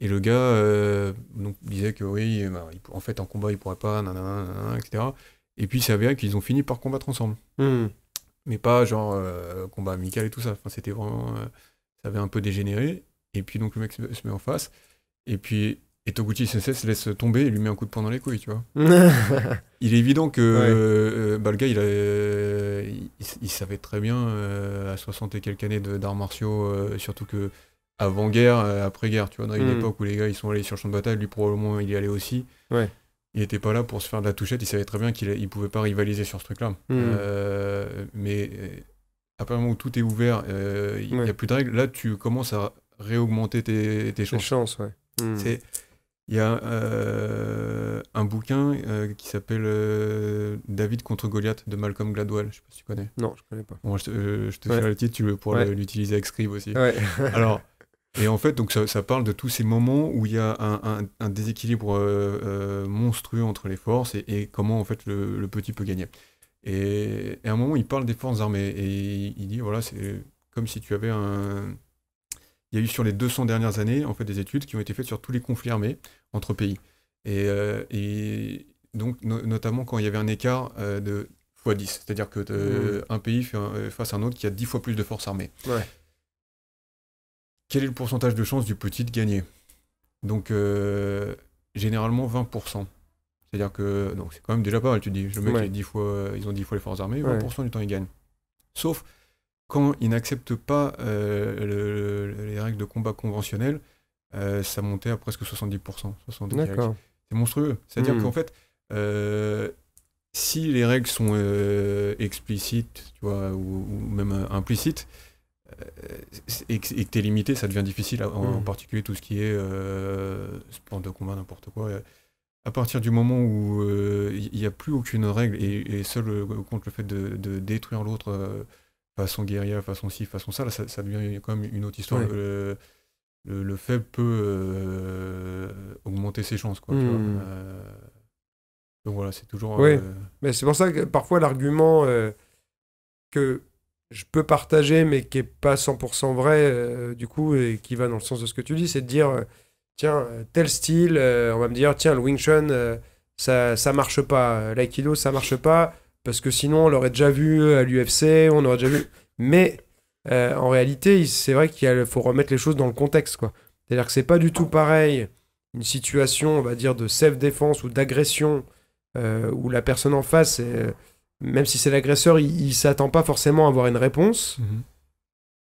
et le gars donc, disait que oui, bah, en fait, en combat, il pourrait pas, etc. Et puis, ça avéré qu'ils ont fini par combattre ensemble. Hmm. Mais pas genre combat amical et tout ça. Enfin, c'était vraiment. ça avait un peu dégénéré. Et puis donc le mec se met en face. Et puis et Toguchi Sensei se laisse tomber et lui met un coup de poing dans les couilles, tu vois. <laughs> il est évident que euh, euh, le gars, il, savait très bien euh, à 60 et quelques années d'arts martiaux, surtout que avant-guerre, après-guerre, tu vois, dans une hmm. époque où les gars, ils sont allés sur le champ de bataille, lui probablement il y allait aussi. Il n'était pas là pour se faire de la touchette, il savait très bien qu'il ne pouvait pas rivaliser sur ce truc-là. Hmm. mais à partir où tout est ouvert, il n'y a plus de règles, là tu commences à réaugmenter tes, chances. Hmm. Il y a euh, un bouquin euh, qui s'appelle euh, David contre Goliath de Malcolm Gladwell. Je sais pas si tu connais. Non, je ne connais pas. je, te, fais le titre, tu pourras l'utiliser avec Scribe aussi. <laughs> Alors, et en fait, donc ça, parle de tous ces moments où il y a un, déséquilibre monstrueux entre les forces et, comment en fait le, petit peut gagner. et, à un moment, il parle des forces armées et il dit voilà, c'est comme si tu avais un il y a eu sur les 200 dernières années en fait des études qui ont été faites sur tous les conflits armés entre pays. Et, euh, donc notamment quand il y avait un écart euh, de x 10, c'est-à-dire que euh, mmh. un pays fait face à un autre qui a 10 fois plus de forces armées. Quel est le pourcentage de chance du petit de gagner Donc généralement 20%. C'est-à-dire que donc c'est quand même déjà pas mal, tu dis, le mec 10 fois, ils ont 10 fois les forces armées, 20% du temps ils gagnent. Sauf quand ils n'acceptent pas euh, les règles de combat conventionnelles, euh, ça montait à presque 70%. C'est monstrueux. C'est-à-dire hmm. qu'en fait, euh, si les règles sont explicites, tu vois, ou, même implicites, et que tu es limité, ça devient difficile, en, hmm. particulier tout ce qui est sport de combat, n'importe quoi. À partir du moment où il n'y a plus aucune règle et, seul le fait de détruire l'autre façon guerrière, façon ci, façon ça, ça, devient quand même une autre histoire. Le, fait peut euh, augmenter ses chances. Hmm. Euh, donc voilà, c'est toujours. Oui, euh, mais c'est pour ça que parfois l'argument que je peux partager, mais qui n'est pas 100% vrai, du coup, et qui va dans le sens de ce que tu dis, c'est de dire tiens, tel style, on va me dire tiens, le Wing Chun, ça, ne marche pas, l'aïkido, ça marche pas parce que sinon on l'aurait déjà vu euh, à l'UFC, on aurait déjà vu. Mais euh, en réalité, c'est vrai qu'il faut remettre les choses dans le contexte, quoi. C'est-à-dire que c'est pas du tout pareil une situation, on va dire, de self-défense ou d'agression euh, où la personne en face, même si c'est l'agresseur, il, s'attend pas forcément à avoir une réponse, mhm.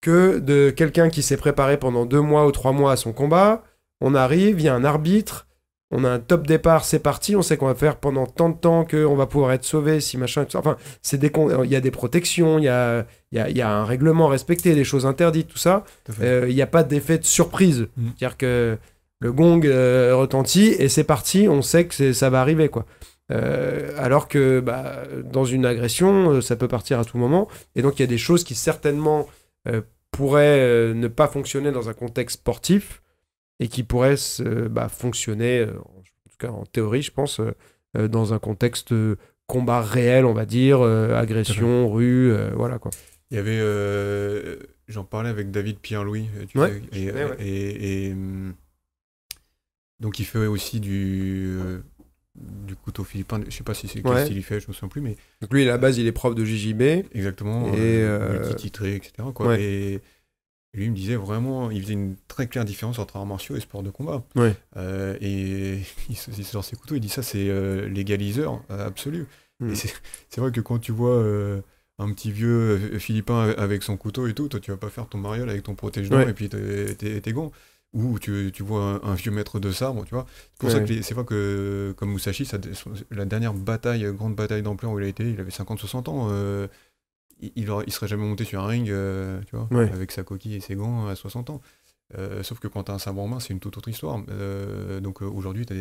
que de quelqu'un qui s'est préparé pendant deux mois ou trois mois à son combat. On arrive, il y a un arbitre, on a un top départ, c'est parti, on sait qu'on va faire pendant tant de temps qu'on va pouvoir être sauvé, si machin, Enfin, c'est des il y a des protections, il y a, y, un règlement respecté, des choses interdites, tout ça. Euh, il n'y a pas d'effet de surprise. Mm. C'est-à-dire que le gong euh, retentit et c'est parti, on sait que ça va arriver, quoi. Euh, alors que bah, dans une agression, ça peut partir à tout moment. Et donc, il y a des choses qui certainement pourraient ne pas fonctionner dans un contexte sportif et qui pourrait euh, bah, fonctionner, euh, en tout cas en théorie, je pense, euh, dans un contexte combat réel, on va dire, agression, rue, voilà quoi. Il y avait. J'en parlais avec David Pierre-Louis. tu et, et, mm, donc il fait aussi du, du couteau philippin. Je sais pas si c'est quel style il fait, je me souviens plus. Mais donc lui, à la base, il est prof de JJB. Exactement. Et titré etc. Quoi. Et lui me disait vraiment, il faisait une très claire différence entre arts martiaux et sport de combat. Euh, et <laughs> il se, lance ses couteaux, il dit ça c'est euh, l'égaliseur absolu. Hmm. c'est vrai que quand tu vois euh, un petit vieux philippin avec son couteau et tout, toi tu vas pas faire ton mariole avec ton protège et puis tes gon. ou tu, vois un, vieux maître de sabre, tu vois. C'est vrai que comme Musashi, ça, la dernière bataille, grande bataille d'ampleur où il a été, il avait 50-60 ans, il, serait jamais monté sur un ring, euh, tu vois, avec sa coquille et ses gants à 60 ans. Euh, sauf que quand tu as un sabre en main, c'est une toute autre histoire. Euh, donc aujourd'hui, tu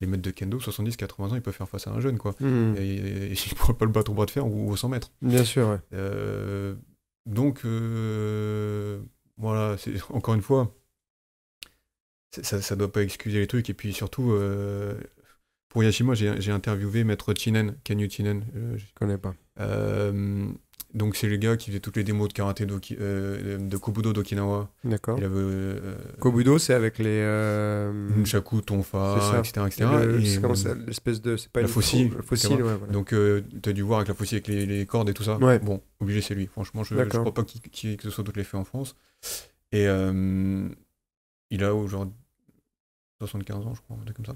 les maîtres de kendo, 70-80 ans, ils peuvent faire face à un jeune, quoi. Mmh. Et, <laughs> ils pourraient pas le battre au bras de fer ou, au 100 mètres. Bien sûr, donc, voilà, c'est, <laughs> encore une fois, ça, ça doit pas excuser les trucs. Et puis surtout, pour Yashima, j'ai, j'ai interviewé maître Chinen, Kenyu Chinen. Je, ne connais pas. Donc c'est le gars qui faisait toutes les démos de karaté euh, de Kobudo d'Okinawa. D'accord. Euh, Kobudo, c'est avec les euh, Nunchaku, Tonfa, etc. etc. ça, l'espèce de c'est pas la une fossile. Donc t'as dû voir avec la fossile, avec les, cordes et tout ça. Ouais. Bon, obligé c'est lui. Franchement, je, ne crois pas que ce soit toutes les faits en France. Et il a aujourd'hui 75 ans, je crois, un truc comme ça.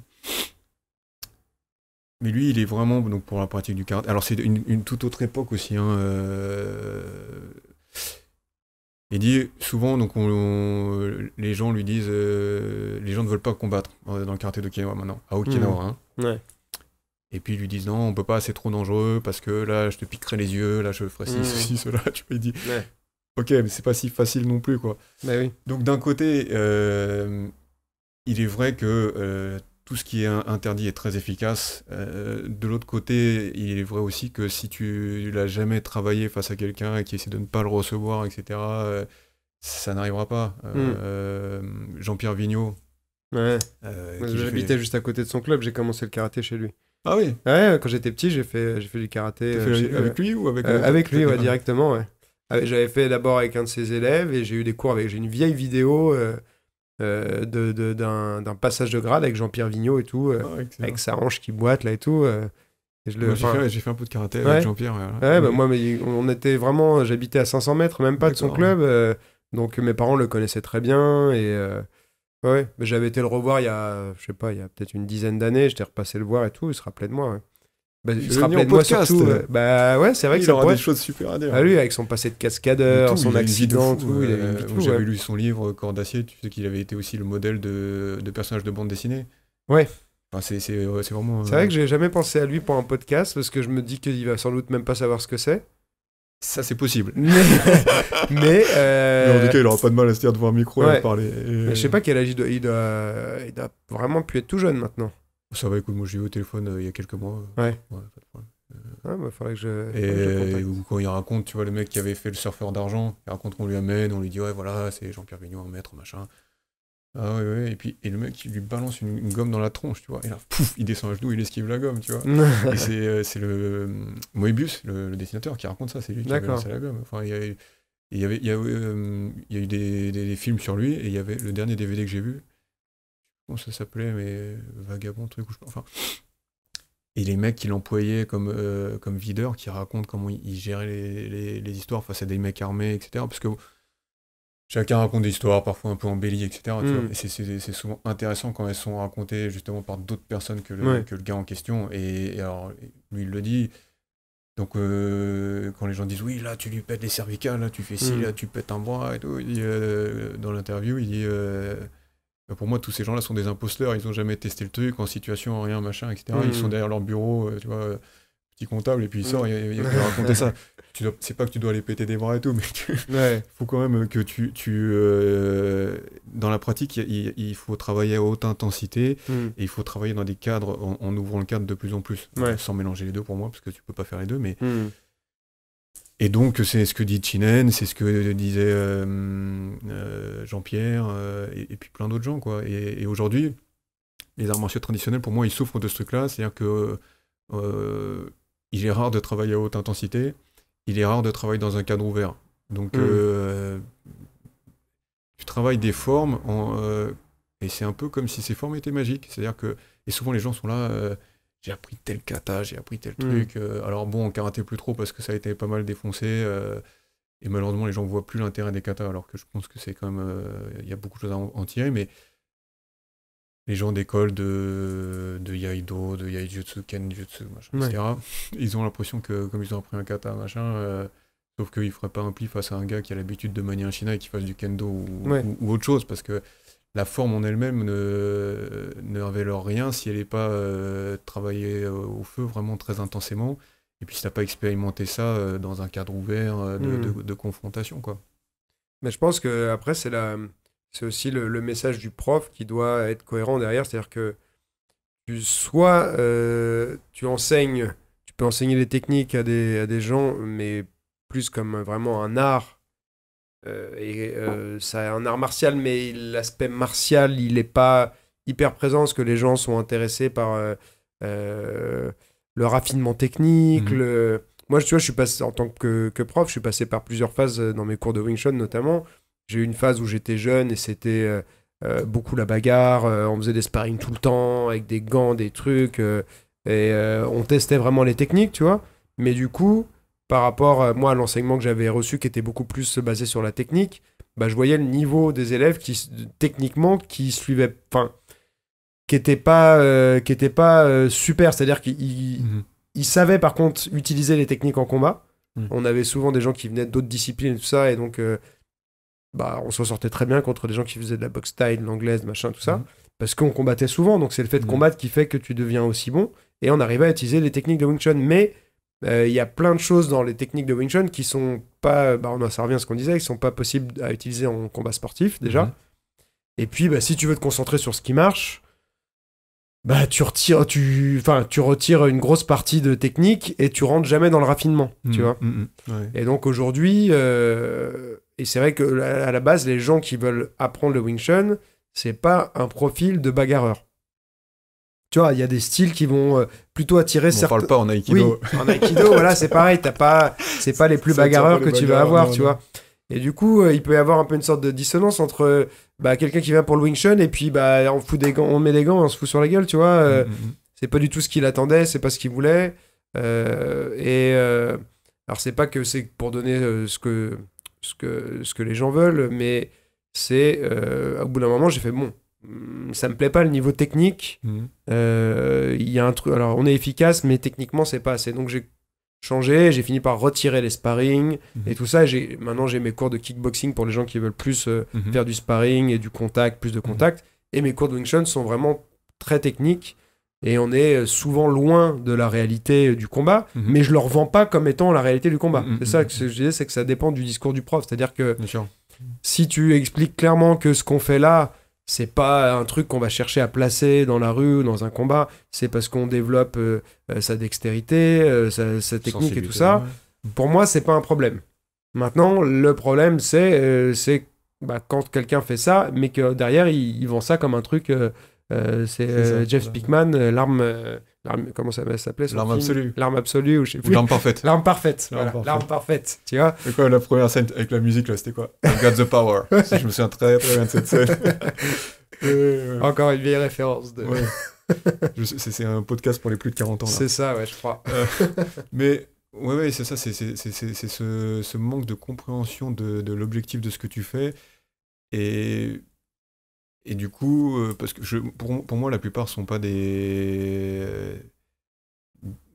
Mais lui, il est vraiment donc, pour la pratique du karaté. Alors, c'est une, toute autre époque aussi. il hein, euh. dit souvent, donc les gens lui disent, euh, les gens ne veulent pas combattre euh, dans le quartier d'Okinawa maintenant, à Okinawa. Mmh. Hein. Et puis ils lui disent non, on peut pas, c'est trop dangereux parce que là, je te piquerai les yeux, là, je ferai mmh. ceci, cela. <laughs> Tu vois, dis ok, mais c'est pas si facile non plus, quoi. Bah donc d'un côté, il est vrai que tout ce qui est interdit est très efficace. Euh, de l'autre côté, il est vrai aussi que si tu l'as jamais travaillé face à quelqu'un et qui essaie de ne pas le recevoir, etc., euh, ça n'arrivera pas. Euh, hmm. Jean-Pierre Vigneault. Ouais. J'habitais juste à côté de son club, j'ai commencé le karaté chez lui. Ah oui Ouais, quand j'étais petit, j'ai fait, du karaté. avec lui ou avec Avec lui, directement, ouais. J'avais fait d'abord avec un de ses élèves et j'ai eu des cours avec. J'ai une vieille vidéo. Euh, de d'un passage de grade avec Jean-Pierre Vigneault et tout, euh, ah avec sa hanche qui boite là et tout. Euh, j'ai fait, un peu de karaté avec Jean-Pierre. Ouais, bah, moi, mais, on était vraiment, j'habitais à 500 mètres, même pas de son club, donc mes parents le connaissaient très bien et ouais, j'avais été le revoir il y a, je sais pas, il y a peut-être une dizaine d'années, j'étais repassé le voir et tout, il se rappelait de moi. Bah, il se rappelait de moi surtout. Euh. bah ouais, c'est vrai aura des choses super à dire. lui, ah avec son passé de cascadeur, son accident, euh, J'avais lu son livre Corps d'acier, tu sais qu'il avait été aussi le modèle de, de personnage de bande dessinée. Ouais. c'est vraiment. C'est vrai euh, que j'ai jamais pensé à lui pour un podcast parce que je me dis qu'il va sans doute même pas savoir ce que c'est. Ça, c'est possible. <laughs> Mais. mais, en tout cas, il aura pas de mal à se dire devant un micro et à parler. Bah, je sais pas quel âge il il a vraiment pu être tout jeune maintenant. Ça va, écoute, moi j'ai eu au téléphone euh, il y a quelques mois. Ouais. ouais pas de problème. Bah, faudrait que je. Et, quand il raconte, tu vois, le mec qui avait fait le surfeur d'argent, il raconte qu'on lui amène, on lui dit, ouais, voilà, c'est Jean-Pierre Vignon, un maître, machin. Ah ouais, ouais, et puis et le mec, qui lui balance une, gomme dans la tronche, tu vois, et là, pouf, il descend à genoux, il esquive la gomme, tu vois. <laughs> et c'est, euh, le euh, Moebius, le, dessinateur, qui raconte ça, c'est lui qui a la gomme. Enfin, il y a, avait, il, y a eu, des, films sur lui, et il y avait le dernier DVD que j'ai vu, Comment ça s'appelait, mais euh, vagabond, truc. ou je... Enfin. Et les mecs qui l'employaient comme, euh, comme videur, qui racontent comment ils géraient les, histoires face à des mecs armés, etc. Parce que chacun raconte des histoires parfois un peu embellies, etc. Mm. c'est souvent intéressant quand elles sont racontées justement par d'autres personnes que le, que le gars en question. Et, alors, lui, il le dit. Donc, euh, quand les gens disent oui, là, tu lui pètes les cervicales, là, tu fais ci, mm. là, tu pètes un bras, et tout, dans l'interview, il dit. Bah, pour moi, tous ces gens-là sont des imposteurs, ils n'ont jamais testé le truc, en situation, rien, machin, etc. Ils mm. sont derrière leur bureau, euh, tu vois, petit comptable, et puis ils sortent il mm. raconter <laughs> ça. Tu c'est pas que tu dois les péter des bras et tout, mais il <laughs> faut quand même que tu. tu euh, dans la pratique, il, faut travailler à haute intensité, mm. et il faut travailler dans des cadres, en, ouvrant le cadre de plus en plus. Sans mélanger les deux pour moi, parce que tu peux pas faire les deux, mais. Et donc, c'est ce que dit Chinen, c'est ce que disait euh, euh, Jean-Pierre, euh, et, puis plein d'autres gens, quoi. Et, aujourd'hui, les arts martiaux traditionnels, pour moi, ils souffrent de ce truc-là, c'est-à-dire que il est rare de travailler à haute intensité, il est rare de travailler dans un cadre ouvert. Donc, mmh. tu travailles des formes, en, et c'est un peu comme si ces formes étaient magiques, c'est-à-dire que, et souvent les gens sont là, j'ai appris tel kata, j'ai appris tel mm. truc. Euh, alors bon, on karaté plus trop parce que ça a été pas mal défoncé. Euh, et malheureusement, les gens ne voient plus l'intérêt des katas, alors que je pense que c'est quand même. Euh, il y a beaucoup de choses à en, tirer, mais les gens d'école de, de Yaido, de Yaijutsu, Kenjutsu, machin, etc., ils ont l'impression que comme ils ont appris un kata, machin, sauf qu'ils ne feraient pas un pli face à un gars qui a l'habitude de manier un china et qui fasse du kendo ou autre chose, parce que la forme en elle-même ne, ne révèle rien si elle n'est pas euh, travaillée euh, au feu vraiment très intensément. Et puis si tu n'as pas expérimenté ça euh, dans un cadre ouvert hmm. de, confrontation, quoi. Mais je pense que après c'est la, c'est aussi le, message du prof qui doit être cohérent derrière, c'est-à-dire que tu soit tu enseignes, tu peux enseigner les techniques à des, à des gens, mais plus comme vraiment un art euh, et euh, ça a un art martial, mais l'aspect martial, il n'est pas hyper présent parce que les gens sont intéressés par euh, le raffinement technique, mhm. Moi, tu vois, je suis passé, en tant que, prof, je suis passé par plusieurs phases dans mes cours de Wing Chun notamment. J'ai eu une phase où j'étais jeune et c'était beaucoup la bagarre. on faisait des sparring tout le temps avec des gants, des trucs. et on testait vraiment les techniques, tu vois. Mais du coup, par rapport, moi, à l'enseignement que j'avais reçu, qui était beaucoup plus basé sur la technique, bah, je voyais le niveau des élèves qui, techniquement, qui suivaient, enfin, qui n'étaient pas, euh, qui était pas euh, super. C'est-à-dire qu'ils mhm. savaient, par contre, utiliser les techniques en combat. Mhm. On avait souvent des gens qui venaient d'autres disciplines et tout ça, et donc, euh, bah, on se sortait très bien contre des gens qui faisaient de la boxe style, l'anglaise, machin, tout ça. Mhm. Parce qu'on combattait souvent, donc c'est le fait de combattre qui fait que tu deviens aussi bon. Et on arrivait à utiliser les techniques de Wing Chun. Mais euh, il y a plein de choses dans les techniques de Wing Chun qui sont pas, bah, ça revient à ce qu'on disait, qui sont pas possibles à utiliser en combat sportif déjà. Mhm. Et puis, bah, si tu veux te concentrer sur ce qui marche, bah, tu, retires, tu, enfin, tu retires une grosse partie de technique et tu rentres jamais dans le raffinement, tu mhm. vois. Mhm. Et donc aujourd'hui, euh, et c'est vrai que à la base, les gens qui veulent apprendre le Wing Chun, c'est pas un profil de bagarreur tu vois, il y a des styles qui vont euh, plutôt attirer on certains. On parle pas en aikido. en aikido, voilà, c'est pareil, t'as pas, c'est pas les plus bagarreurs que tu vas avoir, tu vois. Et du coup, euh, il peut y avoir un peu une sorte de dissonance entre euh, bah, quelqu'un qui vient pour le Wing Chun et puis bah, on, fout des on met des gants, on se fout sur la gueule, tu vois. Ce n'est mm, mm, mm. C'est pas du tout ce qu'il attendait, c'est pas ce qu'il voulait. et alors, c'est pas que c'est pour donner ce, que, ce, que, ce que les gens veulent, mais c'est au bout d'un moment, j'ai fait bon, Mm, ça me plaît pas le niveau technique. Mm. Euh, il y a un truc. Alors, on est efficace, mais techniquement, c'est pas assez. Donc, j'ai changé. J'ai fini par retirer les sparring mm-hmm. et tout ça. J'ai maintenant j'ai mes cours de kickboxing pour les gens qui veulent plus euh, mm-hmm. faire du sparring et du contact, plus de mm-hmm. contact. Et mes cours de Wing Chun sont vraiment très techniques. Et on est euh, souvent loin de la réalité du combat, mais je leur vends pas comme étant la réalité du combat. C'est ça que je disais, c'est que ça dépend du discours du prof. C'est-à-dire que si tu expliques clairement que ce qu'on fait là, c'est pas un truc qu'on va chercher à placer dans la rue ou dans un combat. C'est parce qu'on développe euh, euh, sa dextérité, euh, sa, technique et tout ça. Pour moi, c'est pas un problème. Maintenant, le problème, c'est bah, quand quelqu'un fait ça, mais que derrière, ils, vendent ça comme un truc. c'est Jeff Spickman, l'arme comment ça s'appelait L'arme absolue. L'arme absolue ou je sais plus. <laughs> L'arme parfaite. L'arme parfaite. L'arme parfaite. Tu vois C'est quoi la première scène avec la musique là C'était quoi I got the power. <laughs> je me souviens très très bien de cette scène. <laughs> Encore une vieille référence. De... c'est un podcast pour les plus de 40 ans. C'est ça, ouais, je crois. Euh, mais ouais, ouais c'est ça, c'est ce, ce, manque de compréhension de, de l'objectif de ce que tu fais. Et et du coup, euh, parce que je, pour, moi, la plupart sont pas des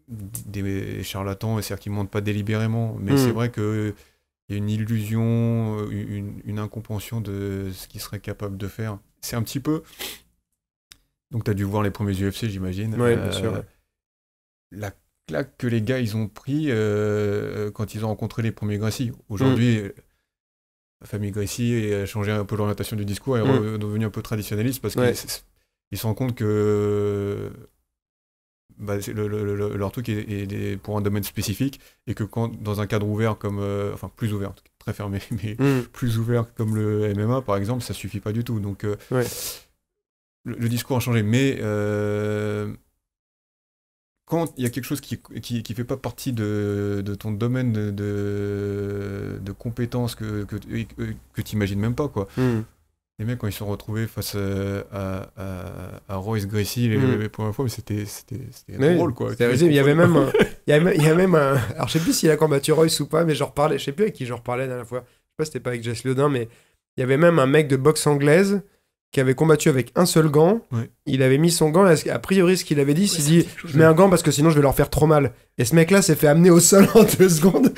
des charlatans, c'est-à-dire qu'ils mentent pas délibérément. Mais hmm. c'est vrai que y a une illusion, euh, une, une incompréhension de ce qu'ils seraient capables de faire. C'est un petit peu. Donc tu as dû voir les premiers UFC, j'imagine. Oui, bien euh, sûr. La claque que les gars ils ont pris quand ils ont rencontré les premiers Gracie. Aujourd'hui, hmm famille Gracie et euh, changé un peu l'orientation du discours et mm. est devenu un peu traditionnaliste parce qu'ils se rendent compte que bah, leur truc est, pour un domaine spécifique et que quand dans un cadre ouvert comme euh, enfin plus ouvert très fermé <laughs> mais mm. plus ouvert comme le MMA par exemple ça suffit pas du tout donc euh, le, discours a changé mais quand il y a quelque chose qui ne fait pas partie de, ton domaine de, de, compétences que, que, que tu imagines même pas, quoi. Hmm. Les mecs, quand ils se sont retrouvés face euh, à, Royce Gracie les, hmm. fois, c'était drôle, quoi. Il y avait même Il y a, Alors, je sais plus s'il a combattu Royce ou pas, mais je reparlais... Je sais plus avec qui je reparlais la dernière fois. Je sais pas si c'était pas avec Jess Lodin, mais il y avait même un mec de boxe anglaise qui avait combattu avec un seul gant. Il avait mis son gant. Et a priori, ce qu'il avait dit, ouais, c'est dit Je mets un gant parce que sinon je vais leur faire trop mal. Et ce mec-là s'est fait amener au sol <laughs> en deux secondes.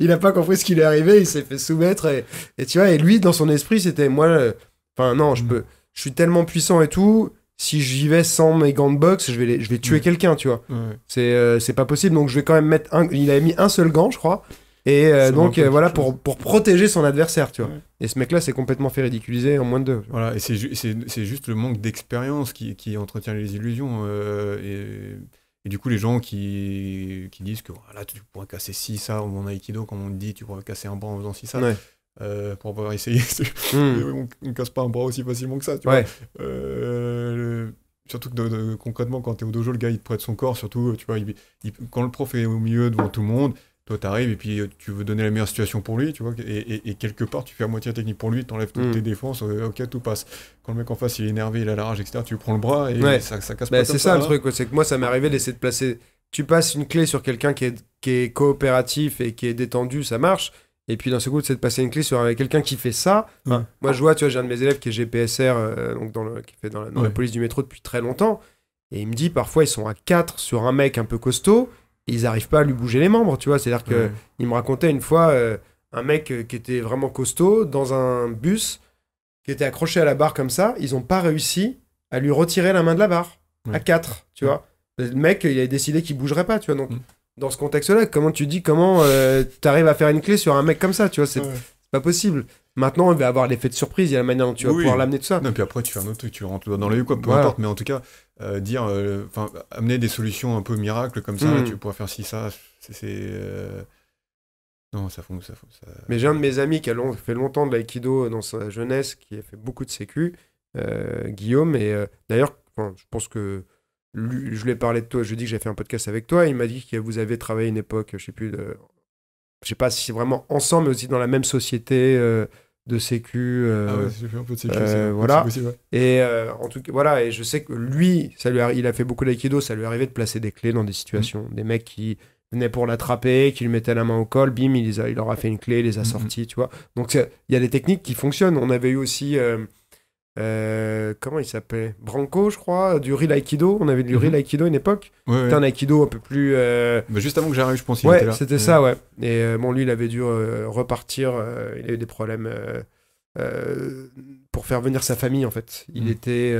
il n'a pas compris ce qui lui est arrivé. Il s'est fait soumettre. Et, tu vois, et lui, dans son esprit, c'était Moi, euh, enfin, non, je mm. peux. Je suis tellement puissant et tout. Si j'y vais sans mes gants de boxe, je vais, je vais tuer mm. quelqu'un, tu vois. Euh, c'est pas possible. Donc je vais quand même mettre un. Il avait mis un seul gant, je crois. Et euh, donc euh, voilà pour, pour protéger son adversaire, tu vois. Et ce mec-là s'est complètement fait ridiculiser en moins de deux. Voilà, et c'est juste le manque d'expérience qui, qui, entretient les illusions. Euh, et, et, du coup, les gens qui, qui disent que voilà, tu pourrais casser ci, ça, en aikido, comme on dit, tu pourrais casser un bras en faisant ci, ça. Euh, pour pouvoir essayer. Hmm. <laughs> on, ne casse pas un bras aussi facilement que ça, tu vois. Surtout que concrètement, quand tu es au dojo, le gars il te prête son corps, surtout, tu vois, quand le prof est au milieu devant tout le monde, toi, t'arrives et puis euh, tu veux donner la meilleure situation pour lui, tu vois, et, quelque part, tu fais à moitié technique pour lui, t'enlèves toutes mm. tes défenses, euh, ok, tout passe. Quand le mec en face, il est énervé, il a la rage, etc., tu prends le bras et ça, casse bah, pas. C'est ça, le hein. truc, c'est que moi, ça m'est arrivé d'essayer de placer. Tu passes une clé sur quelqu'un qui est, est coopératif et qui est détendu, ça marche. Et puis d'un seul coup, c'est de passer une clé sur quelqu'un qui fait ça. Moi, je vois, tu vois, j'ai un de mes élèves qui est GPSR, euh, donc dans le, qui fait dans, la police du métro depuis très longtemps. Et il me dit, parfois, ils sont à 4 sur un mec un peu costaud ils n'arrivent pas à lui bouger les membres, tu vois. C'est-à-dire que il me racontait une fois euh, un mec euh, qui était vraiment costaud dans un bus qui était accroché à la barre comme ça. Ils n'ont pas réussi à lui retirer la main de la barre à quatre, tu vois. Le mec, il a décidé qu'il bougerait pas, tu vois. Donc, mm. dans ce contexte-là, comment tu dis, comment euh, tu arrives à faire une clé sur un mec comme ça, tu vois C'est pas possible. Maintenant, il va avoir l'effet de surprise, il y a la manière dont tu vas pouvoir l'amener, de ça. Non, puis après, tu fais un autre truc, tu rentres dans l'œil quoi, peu importe, mais en tout cas, euh, dire, euh, enfin, amener des solutions un peu miracles comme ça, hmm. tu pourras faire ci, ça, c'est. Euh, non, ça fond, ça fond. Mais j'ai un de mes amis qui a fait longtemps de l'aïkido dans sa jeunesse, qui a fait beaucoup de sécu, Guillaume, et d'ailleurs, je pense que. je lui ai parlé de toi, je lui ai dit que j'avais fait un podcast avec toi, il m'a dit que vous avez travaillé une époque, je sais plus, de, je sais pas si c'est vraiment ensemble, mais aussi dans la même société euh, de sécu. Euh, ah j'ai fait un peu de sécu. Euh, voilà. Et en tout cas, voilà. Et je sais que lui, ça lui il a fait beaucoup d'aïkido. Ça lui arrivait de placer des clés dans des situations, mm. des mecs qui venaient pour l'attraper, qui lui mettaient la main au col, bim, il, il leur a fait une clé, il les a mm-hmm. sortis, tu vois. Donc il y a des techniques qui fonctionnent. On avait eu aussi euh, comment il s'appelait Branco, je crois, euh, du Real Aikido. On avait du Real mhm. Aikido à une époque. C'était un Aikido un peu plus. Euh, bah, juste avant que j'arrive, je pense. ouais, c'était ça, ouais. Et bon, lui, il avait dû repartir. il a eu des problèmes pour faire venir sa famille, en fait. Il mhm. était.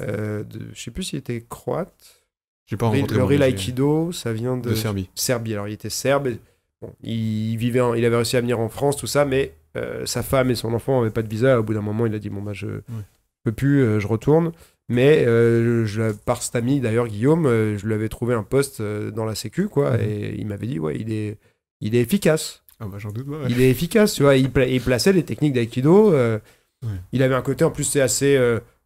De... je sais plus s'il était croate. J'ai pas Le Real Aikido, ça vient de... Serbie. Serbie. Alors, il était serbe. Bon, il, vivait il avait réussi à venir en France, tout ça, mais euh, sa femme et son enfant n'avaient pas de visa. Au bout d'un moment, il a dit Bon, bah, je peux plus, euh, je retourne. Mais euh, je, par cet ami, d'ailleurs, Guillaume, je lui avais trouvé un poste dans la Sécu, quoi. Mhm. Et il m'avait dit Ouais, il est, il est efficace. Ah, bah, j'en doute Il est efficace, tu vois. Il, il plaçait les techniques d'aïkido. Il avait un côté, en plus, c'est assez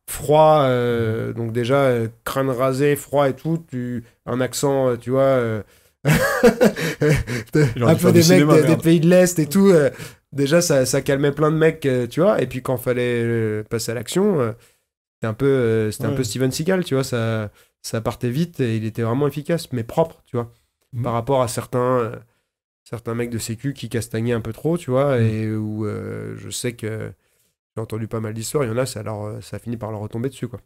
froid, mhm. donc déjà crâne rasé, froid et tout, tu, un accent, tu vois, <laughs> un peu des mecs des, pays de l'Est et tout, déjà, ça, calmait plein de mecs, euh, tu vois. Et puis quand fallait euh, passer à l'action, euh, c'était un peu, c'était un peu Steven Seagal, tu vois. Ça, ça partait vite et il était vraiment efficace, mais propre, tu vois. Mhm. Par rapport à certains, certains mecs de sécu qui castagnaient un peu trop, tu vois. Mhm. Et où je sais que j'ai entendu pas mal d'histoires. Il y en a, ça, leur, ça finit par leur retomber dessus, quoi.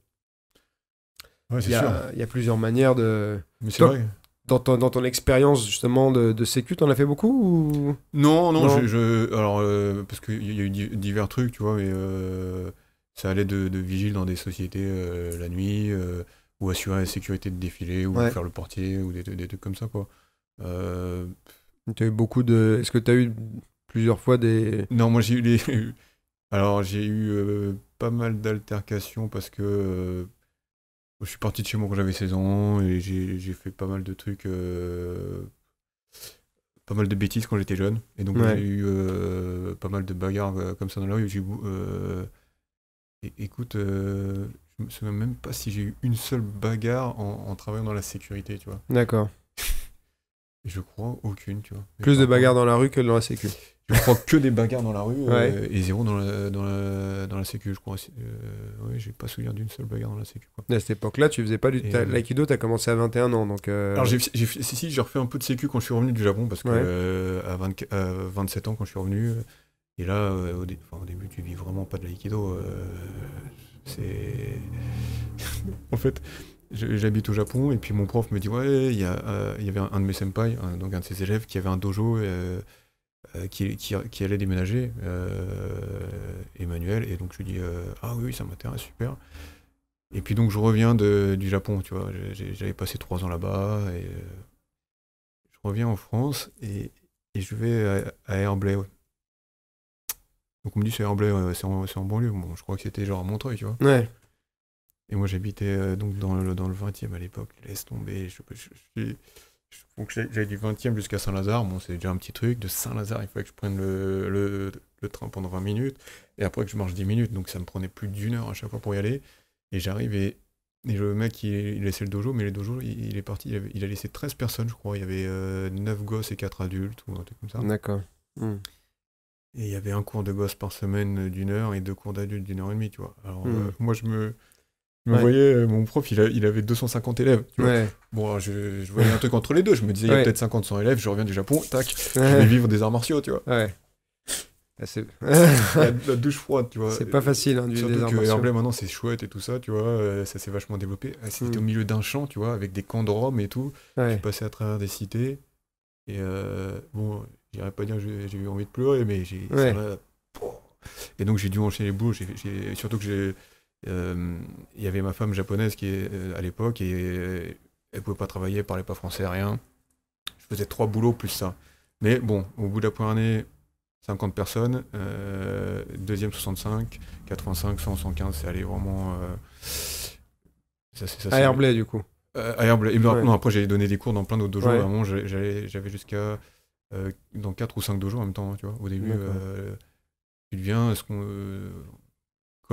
Ouais, il, y a, sûr. il y a plusieurs manières de. Mais c'est vrai. Dans ton, expérience justement de, de sécu, t'en as fait beaucoup Non, non, Je, alors euh, parce qu'il y a eu divers trucs, tu vois, mais euh, ça allait de, vigile dans des sociétés euh, la nuit, ou assurer la sécurité de défilé, ou faire le portier, ou des, trucs comme ça, quoi. T'as eu beaucoup de. Est-ce que t'as eu plusieurs fois des. Non, moi j'ai eu les. <laughs> alors j'ai eu pas mal d'altercations parce que je suis parti de chez moi quand j'avais 16 ans et j'ai fait pas mal de trucs, euh, pas mal de bêtises quand j'étais jeune. Et donc j'ai eu euh, pas mal de bagarres euh, comme ça dans la rue. écoute, je me souviens même pas si j'ai eu une seule bagarre en, travaillant dans la sécurité, tu vois. D'accord. <laughs> je crois aucune, tu vois. Plus de bagarres dans la rue que dans la sécurité. Je crois que des bagarres dans la rue euh, et zéro dans la, dans sécu, je crois. Euh, oui, j'ai pas souvenir d'une seule bagarre dans la sécu. Quoi. À cette époque-là, tu faisais pas du. laikido, L'aïkido, t'as commencé à 21 ans. Donc, euh, Alors, j'ai, si, si, j'ai refait un peu de sécu quand je suis revenu du Japon, parce que à, 27 ans, quand je suis revenu, et là, au, début, tu vis vraiment pas de laikido. c'est. <laughs> en fait. J'habite au Japon et puis mon prof me dit ouais il y, y avait un, de mes senpai donc un de ses élèves qui avait un dojo euh, qui, allait déménager, euh, Emmanuel, et donc je lui dis euh, Ah oui, ça m'intéresse, super. Et puis donc je reviens de, du Japon, tu vois, j'avais passé trois ans là-bas, et je reviens en France, et, je vais à, à Donc on me dit c'est Herblay, c'est en, banlieue. Bon, je crois que c'était genre à Montreuil, tu vois. Et moi j'habitais donc dans le, dans le 20e à l'époque, laisse tomber, je, suis... Donc j'allais du 20e jusqu'à Saint-Lazare, bon c'est déjà un petit truc. De Saint-Lazare, il fallait que je prenne le, le, le, train pendant 20 minutes, et après que je marche 10 minutes, donc ça me prenait plus d'une heure à chaque fois pour y aller. Et j'arrive et, le mec il, il, laissait le dojo, mais le dojo il, est parti, il, a laissé 13 personnes je crois, il y avait 9 euh, gosses et 4 adultes ou un truc comme ça. D'accord. Hmm. Et il y avait un cours de gosses par semaine d'une heure et deux cours d'adultes d'une heure et demie, tu vois. Alors hmm. euh, moi je me vous voyez, euh, mon prof, il, avait 250 élèves. Tu vois. Bon, euh, je, voyais un truc entre les deux. Je me disais, il y a peut-être 50-100 élèves, je reviens du Japon, tac, je vais vivre des arts martiaux, tu vois. Bah, <laughs> la, <laughs> douche froide, tu vois. C'est pas facile, hein, du maintenant, c'est chouette et tout ça, tu vois. Euh, ça s'est vachement développé. Ah, c'était au mm. milieu d'un champ, tu vois, avec des camps de Rome et tout. J'ai Je passé à travers des cités. Et bon, j'irais pas dire que j'ai eu envie de pleurer, mais j'ai. Et donc, j'ai dû enchaîner les bouts surtout que j'ai euh, il y avait ma femme japonaise qui est euh, à l'époque et euh, elle pouvait pas travailler, elle parlait pas français, rien. Je faisais trois boulots plus ça. Mais bon, au bout de la première année, 50 personnes, deuxième 65, 85, 100, 115, c'est allé vraiment. Euh, du coup. Euh, ben, après, j'ai donné des cours dans plein d'autres dojos. j'avais jusqu'à. dans 4 ou 5 dojos en même temps, hein, tu vois. Au début, tu deviens. Est-ce qu'on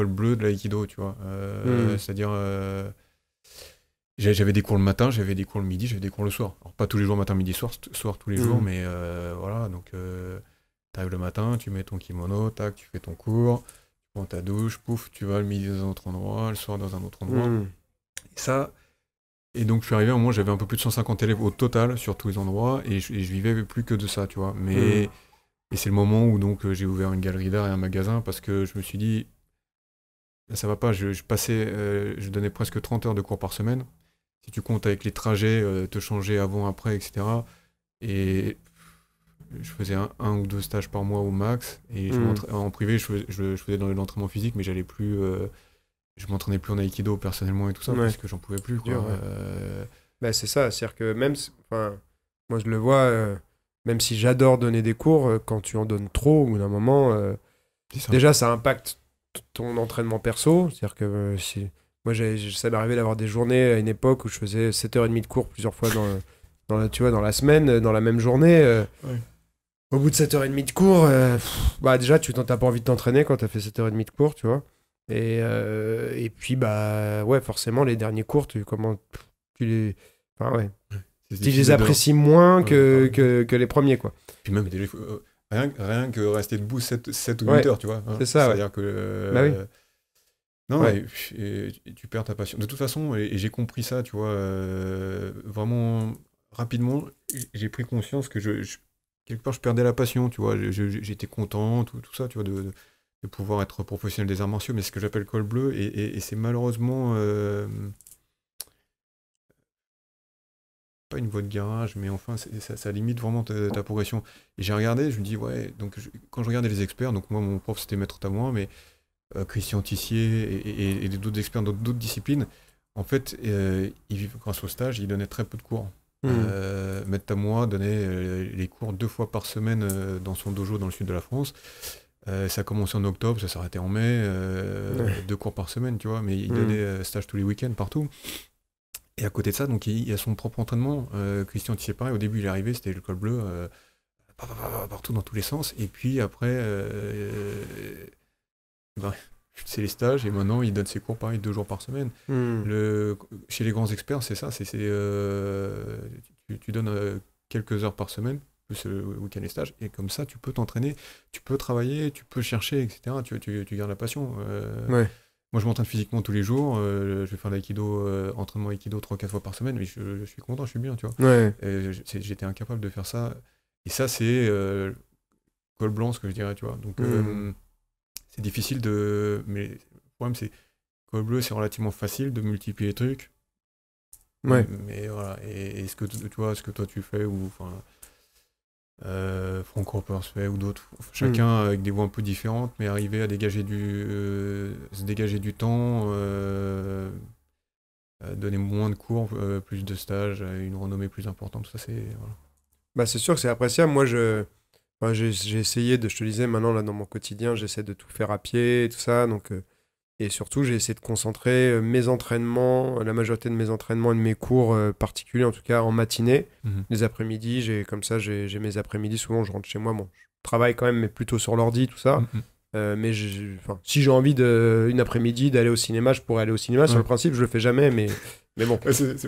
bleu de l'aïkido, tu vois. Euh, hmm. C'est-à-dire, euh, j'avais des cours le matin, j'avais des cours le midi, j'avais des cours le soir. pas tous les jours, matin, midi, soir, soir tous les hmm. jours, mais euh, voilà. Donc, t'arrives le matin, tu mets ton kimono, tac, tu fais ton cours, tu prends ta douche, pouf, tu vas le midi dans un autre endroit, le soir dans un autre endroit. Hmm. Et ça. Et donc, je suis arrivé, au moins, j'avais un peu plus de 150 élèves au total sur tous les endroits, et je, et je vivais plus que de ça, tu vois. Mais. Et c'est le moment où donc j'ai ouvert une galerie d'art et un magasin parce que je me suis dit ça va pas. Je, passais, euh, je donnais presque 30 heures de cours par semaine. Si tu comptes avec les trajets, euh, te changer avant, après, etc. Et je faisais un, ou deux stages par mois au max. Et hmm. en privé, je, faisais, je, dans l'entraînement physique, mais j'allais plus. Euh, je m'entraînais plus en aikido personnellement et tout ça parce que j'en pouvais plus. Quoi. Bah, c'est ça, c'est-à-dire que même, moi je le vois, même si j'adore donner des cours, quand tu en donnes trop, au bout d'un moment, déjà ça impacte ton entraînement perso. C'est-à-dire que euh, moi, ça m'est arrivé d'avoir des journées à une époque où je faisais 7h30 de cours plusieurs fois dans, <laughs> dans, la, tu vois, dans la semaine, dans la même journée. Euh. Au bout de 7h30 de cours, euh, bah déjà, tu n'as pas envie de t'entraîner quand tu as fait 7h30 de cours, tu vois. Et, et, puis, bah ouais, forcément, les derniers cours, tu comment tu les. Tu les apprécies moins que, Que, que, les premiers, quoi. Puis même, Rien, que rester debout 7, ou 8 heures, tu vois. Hein. C'est ça. C'est-à-dire que. Bah non, tu perds ta passion. De toute façon, et, j'ai compris ça, tu vois, euh, vraiment rapidement, j'ai pris conscience que je, quelque part, je perdais la passion, tu vois. J'étais content, tout, ça, tu vois, de, pouvoir être professionnel des arts martiaux, mais ce que j'appelle col bleu, et, c'est malheureusement. Euh, pas une voie de garage, mais enfin, ça, limite vraiment ta, progression. Et j'ai regardé, je me dis, ouais, donc quand je regardais les experts, donc moi, mon prof, c'était Maître Tamoin, mais euh, Christian Tissier et, d'autres experts d'autres disciplines, en fait, euh, grâce au stage, ils donnaient très peu de cours. Mmh. Euh, maître Tamoin donnait les cours deux fois par semaine dans son dojo dans le sud de la France. ça a commencé en octobre, ça s'arrêtait en mai, deux cours par semaine, tu vois, mais il mmh. donnait stage tous les week-ends partout. Et à côté de ça, donc il, y a son propre entraînement. Euh, sais pareil, au début il est arrivé, c'était le col bleu, euh, partout dans tous les sens. Et puis après, euh, bah, <laughs> c'est les stages, et maintenant il donne ses cours pareil deux jours par semaine. Hmm. chez les grands experts, c'est ça, c'est euh, tu, donnes quelques heures par semaine, plus le week-end les stages, et comme ça tu peux t'entraîner, tu peux travailler, tu peux chercher, etc. Tu, tu, tu gardes la passion. Ouais moi, je m'entraîne physiquement tous les jours. Euh, je vais faire l'aïkido, euh, entraînement aikido 3-4 fois par semaine, mais je, suis content, je suis bien, tu vois. J'étais incapable de faire ça. Et ça, c'est euh, col blanc, ce que je dirais, tu vois. Donc, hmm. c'est difficile de. Mais le problème, c'est col bleu, c'est relativement facile de multiplier les trucs. Ouais. Mais voilà. Et, ce que tu vois, ce que toi tu fais, ou enfin euh, Franco ou d'autres, chacun hmm. avec des voix un peu différentes, mais arriver à dégager du, euh, se dégager du temps, euh, euh, donner moins de cours, plus de stages, une renommée plus importante, ça c'est. Bah c'est sûr que c'est appréciable. Moi, je, j'ai, essayé de, je te disais, maintenant là dans mon quotidien, j'essaie de tout faire à pied, et tout ça, donc et surtout, j'ai essayé de concentrer euh, mes entraînements, la majorité de mes entraînements et de mes cours euh, particuliers, en tout cas en matinée. Mhm. Les après-midi, j'ai comme ça, j'ai mes après-midi. Souvent, je rentre chez moi. je travaille quand même, mais plutôt sur l'ordi, tout ça. Mhm. Euh, mais si j'ai envie de, une après-midi d'aller au cinéma, je pourrais aller au cinéma. Sur le principe, je le fais jamais, mais mais bon.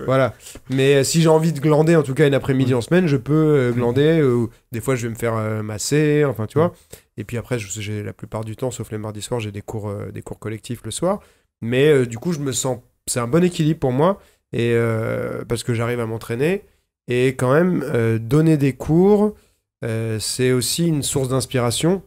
voilà. Mais euh, si j'ai envie de glander, en tout cas, une après-midi mm. en semaine, je peux euh, mm. glander. Euh, des fois, je vais me faire masser. Enfin, tu mm. vois. Et puis après, j'ai la plupart du temps, sauf les mardis soirs, j'ai des cours, des cours collectifs le soir. Mais du coup, je me sens. C'est un bon équilibre pour moi. Et parce que j'arrive à m'entraîner. Et quand même, donner des cours, c'est aussi une source d'inspiration.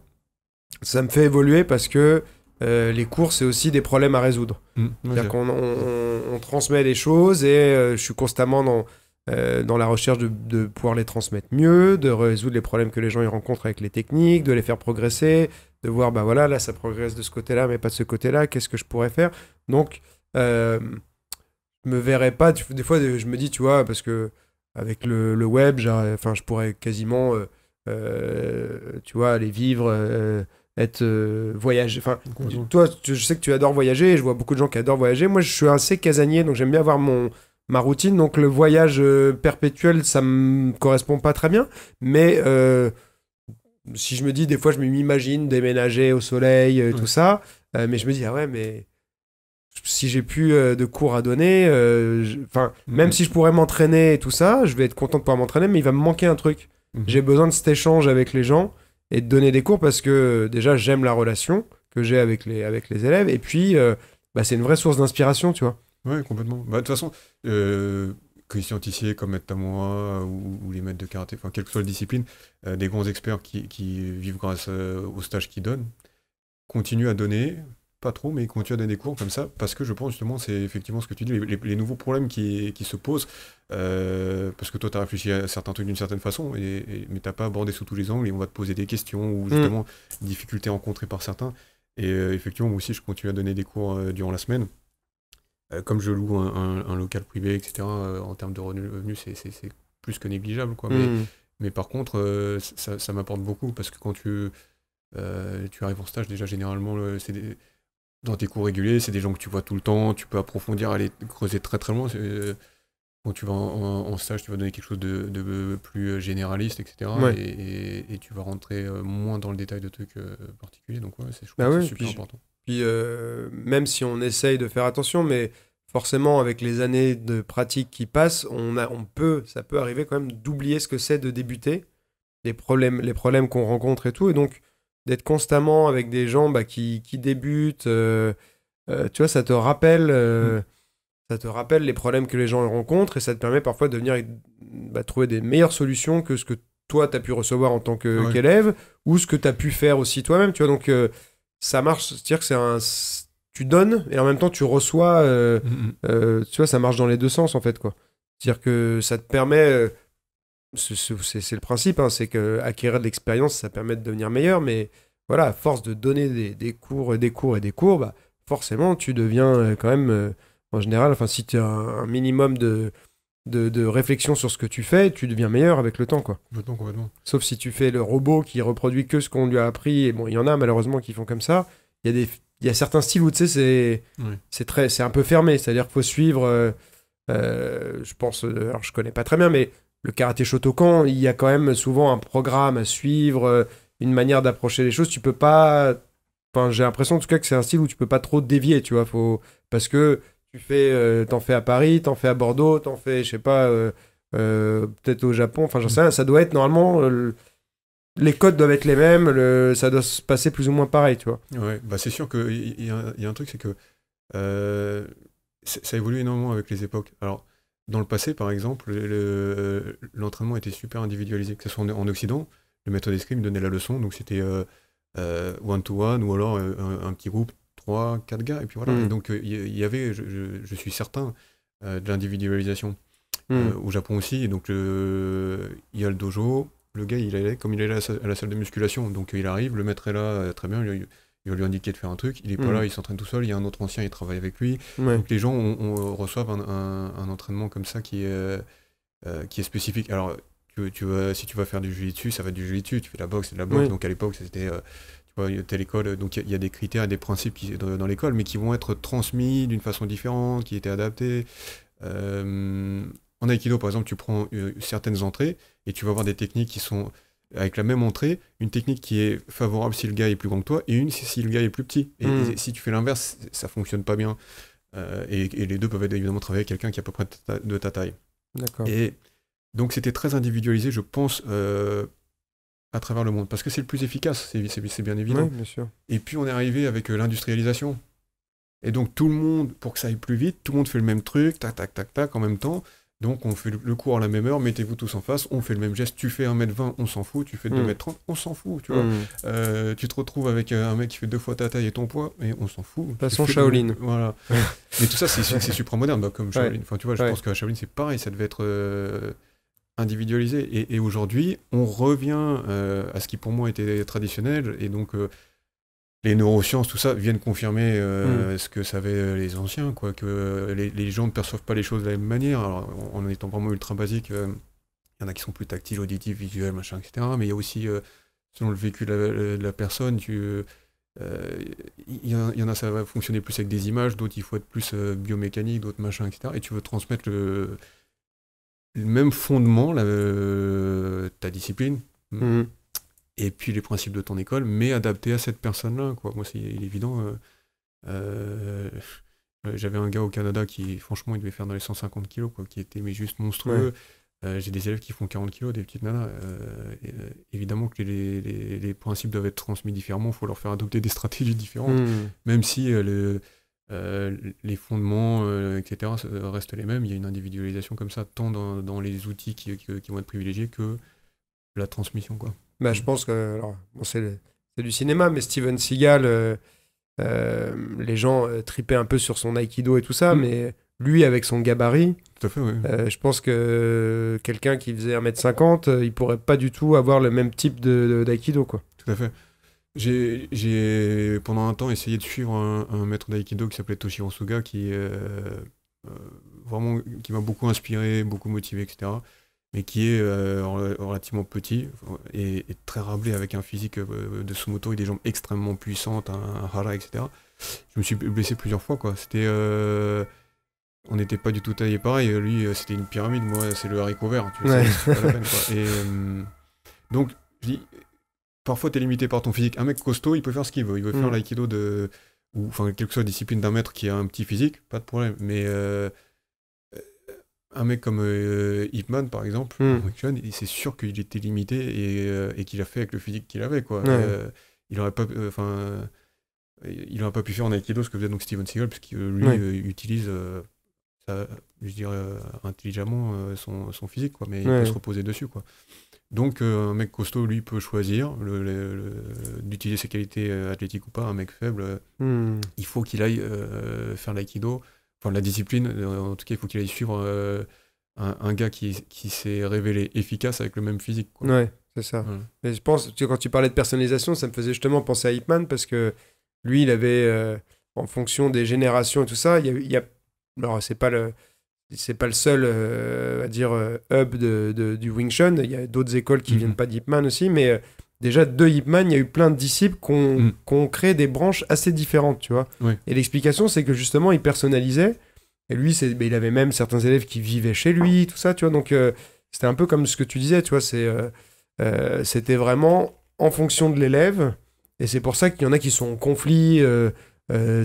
Ça me fait évoluer parce que euh, les cours, c'est aussi des problèmes à résoudre. Mmh. on, transmet des choses et euh, je suis constamment dans, euh, dans la recherche de, de, pouvoir les transmettre mieux, de résoudre les problèmes que les gens y rencontrent avec les techniques, de les faire progresser, de voir, bah voilà, là ça progresse de ce côté-là, mais pas de ce côté-là, qu'est-ce que je pourrais faire Donc, je me verrais pas, des fois je me dis, tu vois, parce que avec le, le web, enfin, je pourrais quasiment, tu vois, aller vivre être euh, voyager. Enfin, toi, je sais que tu adores voyager. Et je vois beaucoup de gens qui adorent voyager. Moi, je suis assez casanier, donc j'aime bien avoir mon ma routine. Donc le voyage euh, perpétuel, ça me correspond pas très bien. Mais euh, si je me dis, des fois, je m'imagine déménager au soleil, tout ça. mais je me dis, ah ouais, mais si j'ai plus de cours à donner, enfin, mm-hmm. même si je pourrais m'entraîner et tout ça, je vais être content de pouvoir m'entraîner, mais il va me manquer un truc. Mm-hmm. J'ai besoin de cet échange avec les gens et de donner des cours parce que déjà j'aime la relation que j'ai avec les, avec les élèves et puis euh, bah, c'est une vraie source d'inspiration, tu vois. Ouais, complètement. Bah, de toute façon, euh, que les scientifiques comme Maître moi ou, les maîtres de karaté, enfin, quelle que soit la discipline, euh, des grands experts qui, qui vivent grâce aux stages qu'ils donnent, continuent à donner pas trop, mais continuer à donner des cours comme ça, parce que je pense justement, c'est effectivement ce que tu dis, les, nouveaux problèmes qui, se posent, euh, parce que toi, tu as réfléchi à certains trucs d'une certaine façon, et, mais t'as pas abordé sous tous les angles, et on va te poser des questions, ou mm. justement, difficultés rencontrées par certains. Et euh, effectivement, moi aussi, je continue à donner des cours euh, durant la semaine. comme je loue un, local privé, etc., en termes de revenus, c'est plus que négligeable, quoi. Mais, mm. mais, par contre, ça, m'apporte beaucoup, parce que quand tu... tu arrives en stage, déjà généralement, c'est des, dans tes cours réguliers, c'est des gens que tu vois tout le temps, tu peux approfondir, aller creuser très très loin. Euh, quand tu vas en, stage, tu vas donner quelque chose de, euh, plus euh, généraliste, etc. Et, tu vas rentrer moins dans le détail de trucs particuliers. Donc, ouais, c'est bah super puis, important. Puis, même si on essaye de faire attention, mais forcément, avec les années de pratique qui passent, on, a, on peut, ça peut arriver quand même d'oublier ce que c'est de débuter, les problèmes, les problèmes qu'on rencontre et tout. Et donc, d'être constamment avec des gens bah, qui, qui, débutent. Euh, euh, tu vois, ça te rappelle. Euh, mm. ça te rappelle les problèmes que les gens rencontrent et ça te permet parfois de venir bah, trouver des meilleures solutions que ce que toi tu as pu recevoir en tant qu'élève ou ce que tu as pu faire aussi toi-même. Tu vois, donc ça marche, c'est-à-dire que c'est un. Tu donnes et en même temps tu reçois. Mm, mm. tu vois, ça marche dans les deux sens en fait, quoi. C'est-à-dire que ça te permet c'est le principe, hein, c'est qu'acquérir de l'expérience, ça permet de devenir meilleur, mais voilà, à force de donner des, cours et des cours et des cours, bah, forcément, tu deviens euh, quand même, euh, en général, enfin, si tu as un, minimum de, de, réflexion sur ce que tu fais, tu deviens meilleur avec le temps, quoi. Sauf si tu fais le robot qui reproduit que ce qu'on lui a appris, et bon, il y en a malheureusement qui font comme ça. Il y a des. Il y a certains styles où tu sais, c'est très c'est un peu fermé, c'est-à-dire qu'il faut suivre, euh, je pense, alors je connais pas très bien, mais le karaté Shotokan, il y a quand même souvent un programme à suivre, euh, une manière d'approcher les choses. Tu peux pas. Enfin, j'ai l'impression en tout cas que c'est un style où tu peux pas trop dévier, tu vois. Faut... Parce que tu fais, euh, t'en fais à Paris, t'en fais à Bordeaux, t'en fais, je sais pas, euh, peut-être au Japon. Enfin, j'en sais rien. Ça doit être normalement. Les codes doivent être les mêmes, ça doit se passer plus ou moins pareil, tu vois. Ouais, bah c'est sûr qu'il y, y, a un truc, c'est que ça évolue énormément avec les époques. Alors, dans le passé, par exemple, euh, l'entraînement était super individualisé, que ce soit en, Occident, le maître d'escrime donnait la leçon, donc c'était euh, euh, one-to-one, ou alors un, petit groupe, trois, quatre gars, et puis voilà. Mmh. donc il y, avait, je, suis certain, de l'individualisation. Mmh. au Japon aussi, donc il y a le dojo, le gars, il allait, comme il allait à, la salle de musculation, donc il arrive, le maître est là, très bien, il va lui indiquer de faire un truc, il est pas mm. là, il s'entraîne tout seul, il y a un autre ancien, il travaille avec lui. Donc les gens euh, reçoivent un, entraînement comme ça qui est, euh, euh, spécifique. Alors, si tu vas faire du jiu dessus, ça va être du jiu-jitsu, tu fais la boxe, c'est de la boxe. Donc à l'époque, c'était, tu vois, telle école, donc il y, a des critères et des principes dans, l'école, mais qui vont être transmis d'une façon différente, qui étaient adaptés. en aikido par exemple, tu prends certaines entrées et tu vas avoir des techniques qui sont avec la même entrée, une technique qui est favorable si le gars est plus grand que toi, et une si le gars est plus petit. Et, hmm. si tu fais l'inverse, ça fonctionne pas bien. Euh, et, les deux peuvent évidemment travailler avec quelqu'un qui est à peu près de ta taille. D'accord. Et donc c'était très individualisé, je pense, euh, à travers le monde, parce que c'est le plus efficace, c'est bien évident. Et puis on est arrivé avec euh, l'industrialisation. Et donc tout le monde, pour que ça aille plus vite, tout le monde fait le même truc, tac, tac, tac, tac, en même temps. Donc on fait le cours à la même heure, mettez-vous tous en face, on fait le même geste, tu fais 1m20, on s'en fout, tu fais 2m30, mm. on s'en fout, tu vois. Mm. Euh, tu te retrouves avec euh, un mec qui fait deux fois ta taille et ton poids, et on s'en fout. Façon Shaolin. Voilà. Mais tout ça, c'est super moderne, bah, comme Shaolin. Enfin, tu vois, je pense que Shaolin, c'est pareil, ça devait être euh, individualisé. Et, aujourd'hui, on revient à ce qui pour moi était traditionnel, et donc les neurosciences, tout ça, viennent confirmer euh, mm. ce que savaient euh, les anciens, quoi, que euh, les, gens ne perçoivent pas les choses de la même manière. Alors, en, étant vraiment ultra basique, il y en a qui sont plus tactiles, auditifs, visuels, machin, etc. Mais il y a aussi, selon le vécu de la, personne, Il y, en a, ça va fonctionner plus avec des images, d'autres il faut être plus biomécanique, d'autres machin, etc. Et tu veux transmettre le, même fondement, la, ta discipline, mm et puis les principes de ton école, mais adaptés à cette personne-là. Quoi. Moi, c'est évident. Euh, euh, euh, j'avais un gars au Canada qui, franchement, il devait faire dans les 150 kilos, quoi, qui était juste monstrueux. j'ai des élèves qui font 40 kilos, des petites nanas. évidemment que les, principes doivent être transmis différemment, il faut leur faire adopter des stratégies différentes, hmm. même si le, les fondements, etc., restent les mêmes. Il y a une individualisation comme ça, tant dans, les outils qui, qui, vont être privilégiés que la transmission. quoi. Bah, je pense que bon, c'est du cinéma, mais Steven Seagal, euh, euh, les gens euh, tripaient un peu sur son aikido et tout ça, mm. mais lui, avec son gabarit, je pense que quelqu'un qui faisait 1m50, il pourrait pas du tout avoir le même type d'aikido. De, quoi. tout à fait. J'ai pendant un temps essayé de suivre un, maître d'aikido qui s'appelait Toshiro Suga, qui, vraiment, qui m'a beaucoup inspiré, beaucoup motivé, etc mais qui est euh, relativement petit et, très rablé avec un physique euh, de de Sumoto et des jambes extrêmement puissantes, un, un, etc. Je me suis blessé plusieurs fois, quoi. C'était... Euh, on n'était pas du tout taillé pareil. Lui, c'était une pyramide, moi, c'est le haricot vert. Tu pas la peine, quoi. donc, je dis... Parfois, limité par ton physique. Un mec costaud, il peut faire ce qu'il veut. Il veut faire mm. l'aïkido de... Ou, enfin, quelque chose, discipline d'un maître qui a un petit physique, pas de problème. Mais un mec comme euh, Hipman, par exemple, hmm. c'est sûr qu'il était limité euh, et, qu'il a fait avec le physique qu'il avait. Quoi. Euh, il n'aurait pas, euh, enfin, pas pu faire en Aikido ce que faisait donc Steven Seagal, parce qu'il utilise, je dirais, intelligemment son, physique, quoi, mais il peut se reposer dessus. Quoi. Donc un mec costaud, lui, peut choisir d'utiliser ses qualités athlétiques ou pas. Un mec faible, hmm. il faut qu'il aille faire l'aïkido enfin, la discipline, euh, en tout cas, il faut qu'il aille suivre euh, un, gars qui, qui s'est révélé efficace avec le même physique. Quoi. Ouais, c'est ça. Mais je pense, quand tu parlais de personnalisation, ça me faisait justement penser à Hipman parce que lui, il avait, euh, en fonction des générations et tout ça, il y a. Alors, c'est pas le. C'est pas le seul, à dire, hub de, du Wing Chun. Il y a d'autres écoles qui mhm. viennent pas d'Hipman aussi, mais déjà de Hipman, il y a eu plein de disciples qu'on mm. ont créé des branches assez différentes, tu vois. Et l'explication, c'est que justement, il personnalisait. Et lui, ben, il avait même certains élèves qui vivaient chez lui, tout ça, tu vois. Donc, euh, c'était un peu comme ce que tu disais, tu vois. Euh, euh, c'était vraiment en fonction de l'élève. Et c'est pour ça qu'il y en a qui sont en conflit,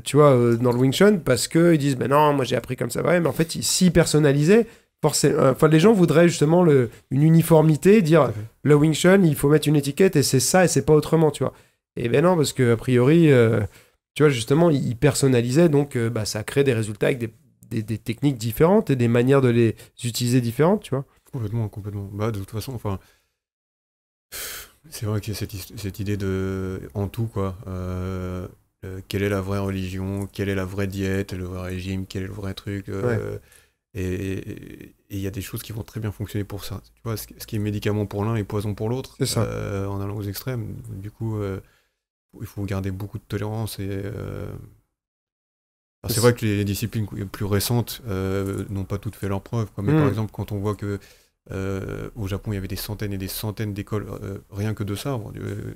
tu vois, dans le Wing Chun, parce qu'ils disent, ben non, moi j'ai appris comme ça, ouais. Mais en fait, s'y personnalisaient, euh, enfin, les gens voudraient justement une uniformité, dire le Wing Chun, il faut mettre une étiquette et c'est ça et c'est pas autrement, tu vois. Et bien non, parce que a priori, euh, tu vois, justement, ils personnalisaient, donc euh, bah, ça crée des résultats avec des, techniques différentes et des manières de les utiliser différentes, tu vois. Complètement, complètement. Bah, de toute façon, enfin. C'est vrai que y cette, idée de. En tout, quoi. quelle est la vraie religion Quelle est la vraie diète Le vrai régime Quel est le vrai truc et il y a des choses qui vont très bien fonctionner pour ça. Tu vois, ce, qui est médicament pour l'un et poison pour l'autre, euh, en allant aux extrêmes. Du coup, euh, il faut garder beaucoup de tolérance. Et euh, c'est vrai que les disciplines plus récentes n'ont pas toutes fait leur preuve. Mais par hmm. exemple, quand on voit que au Japon, il y avait des centaines et des centaines d'écoles, rien que de ça,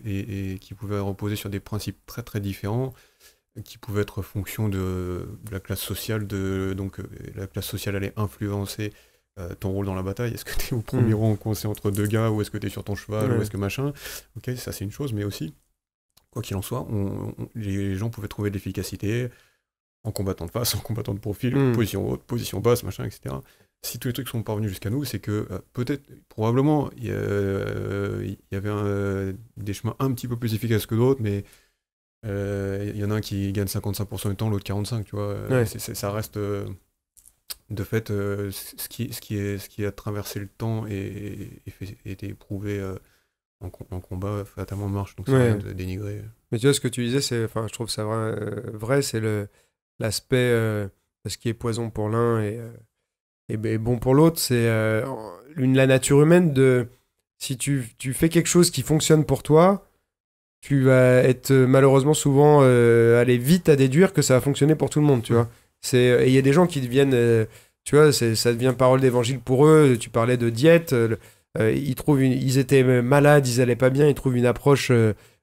et qui pouvaient reposer sur des principes très très différents qui pouvait être fonction de, la classe sociale. De, donc euh, la classe sociale allait influencer euh, ton rôle dans la bataille. Est-ce que tu es au premier hmm. rang coincé entre deux gars ou est-ce que tu es sur ton cheval ou est-ce que machin Ok, ça c'est une chose, mais aussi, quoi qu'il en soit, les gens pouvaient trouver de l'efficacité en combattant de face, <laughs> en combattant de profil, hmm. position haute, position basse, machin, etc. Si tous les trucs sont parvenus jusqu'à nous, c'est que euh, peut-être, probablement, il y, avait des chemins un petit peu plus efficaces que d'autres, mais il euh, y en a un qui gagne 55% du temps, l'autre 45%, tu vois. Euh, ça reste, euh, de fait, ce, qui, ce, qui est, ce qui a traversé le temps et, été éprouvé en, en, combat, fatalement marche, donc c'est rien de dénigrer. Mais tu vois, ce que tu disais, c'est, je trouve ça vrai, vrai c'est le, l'aspect, ce qui est poison pour l'un et, et, bon pour l'autre, c'est la nature humaine de, si tu, tu fais quelque chose qui fonctionne pour toi, tu vas être euh, malheureusement souvent euh, aller vite à déduire que ça va fonctionner pour tout le monde, tu vois. C'est euh, il y a des gens qui deviennent tu vois, ça devient parole d'évangile pour eux, tu parlais de diète, ils trouvent ils étaient malades, ils allaient pas bien, ils trouvent une approche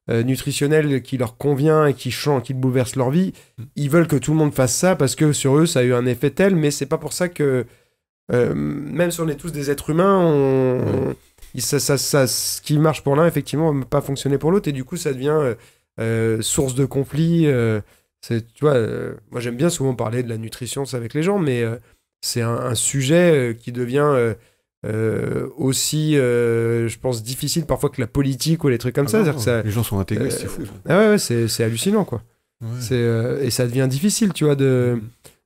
nutritionnelle qui leur convient et qui change, qui bouleverse leur vie. Mm. Ils veulent que tout le monde fasse ça parce que sur eux ça a eu un effet tel, mais c'est pas pour ça que même si on est tous des êtres humains, on ce qui marche pour l'un, effectivement, ne pas fonctionner pour l'autre. Et du coup, ça devient euh, euh, source de conflit. Euh, c'est tu vois, moi, j'aime bien souvent parler de la nutrition avec les gens, mais c'est un, sujet qui devient aussi, je pense, difficile parfois que la politique ou les trucs comme ah ça. Les gens sont intégrés, c'est fou. Ah ouais, ouais c'est hallucinant, quoi. c'est et ça devient difficile, tu vois, de.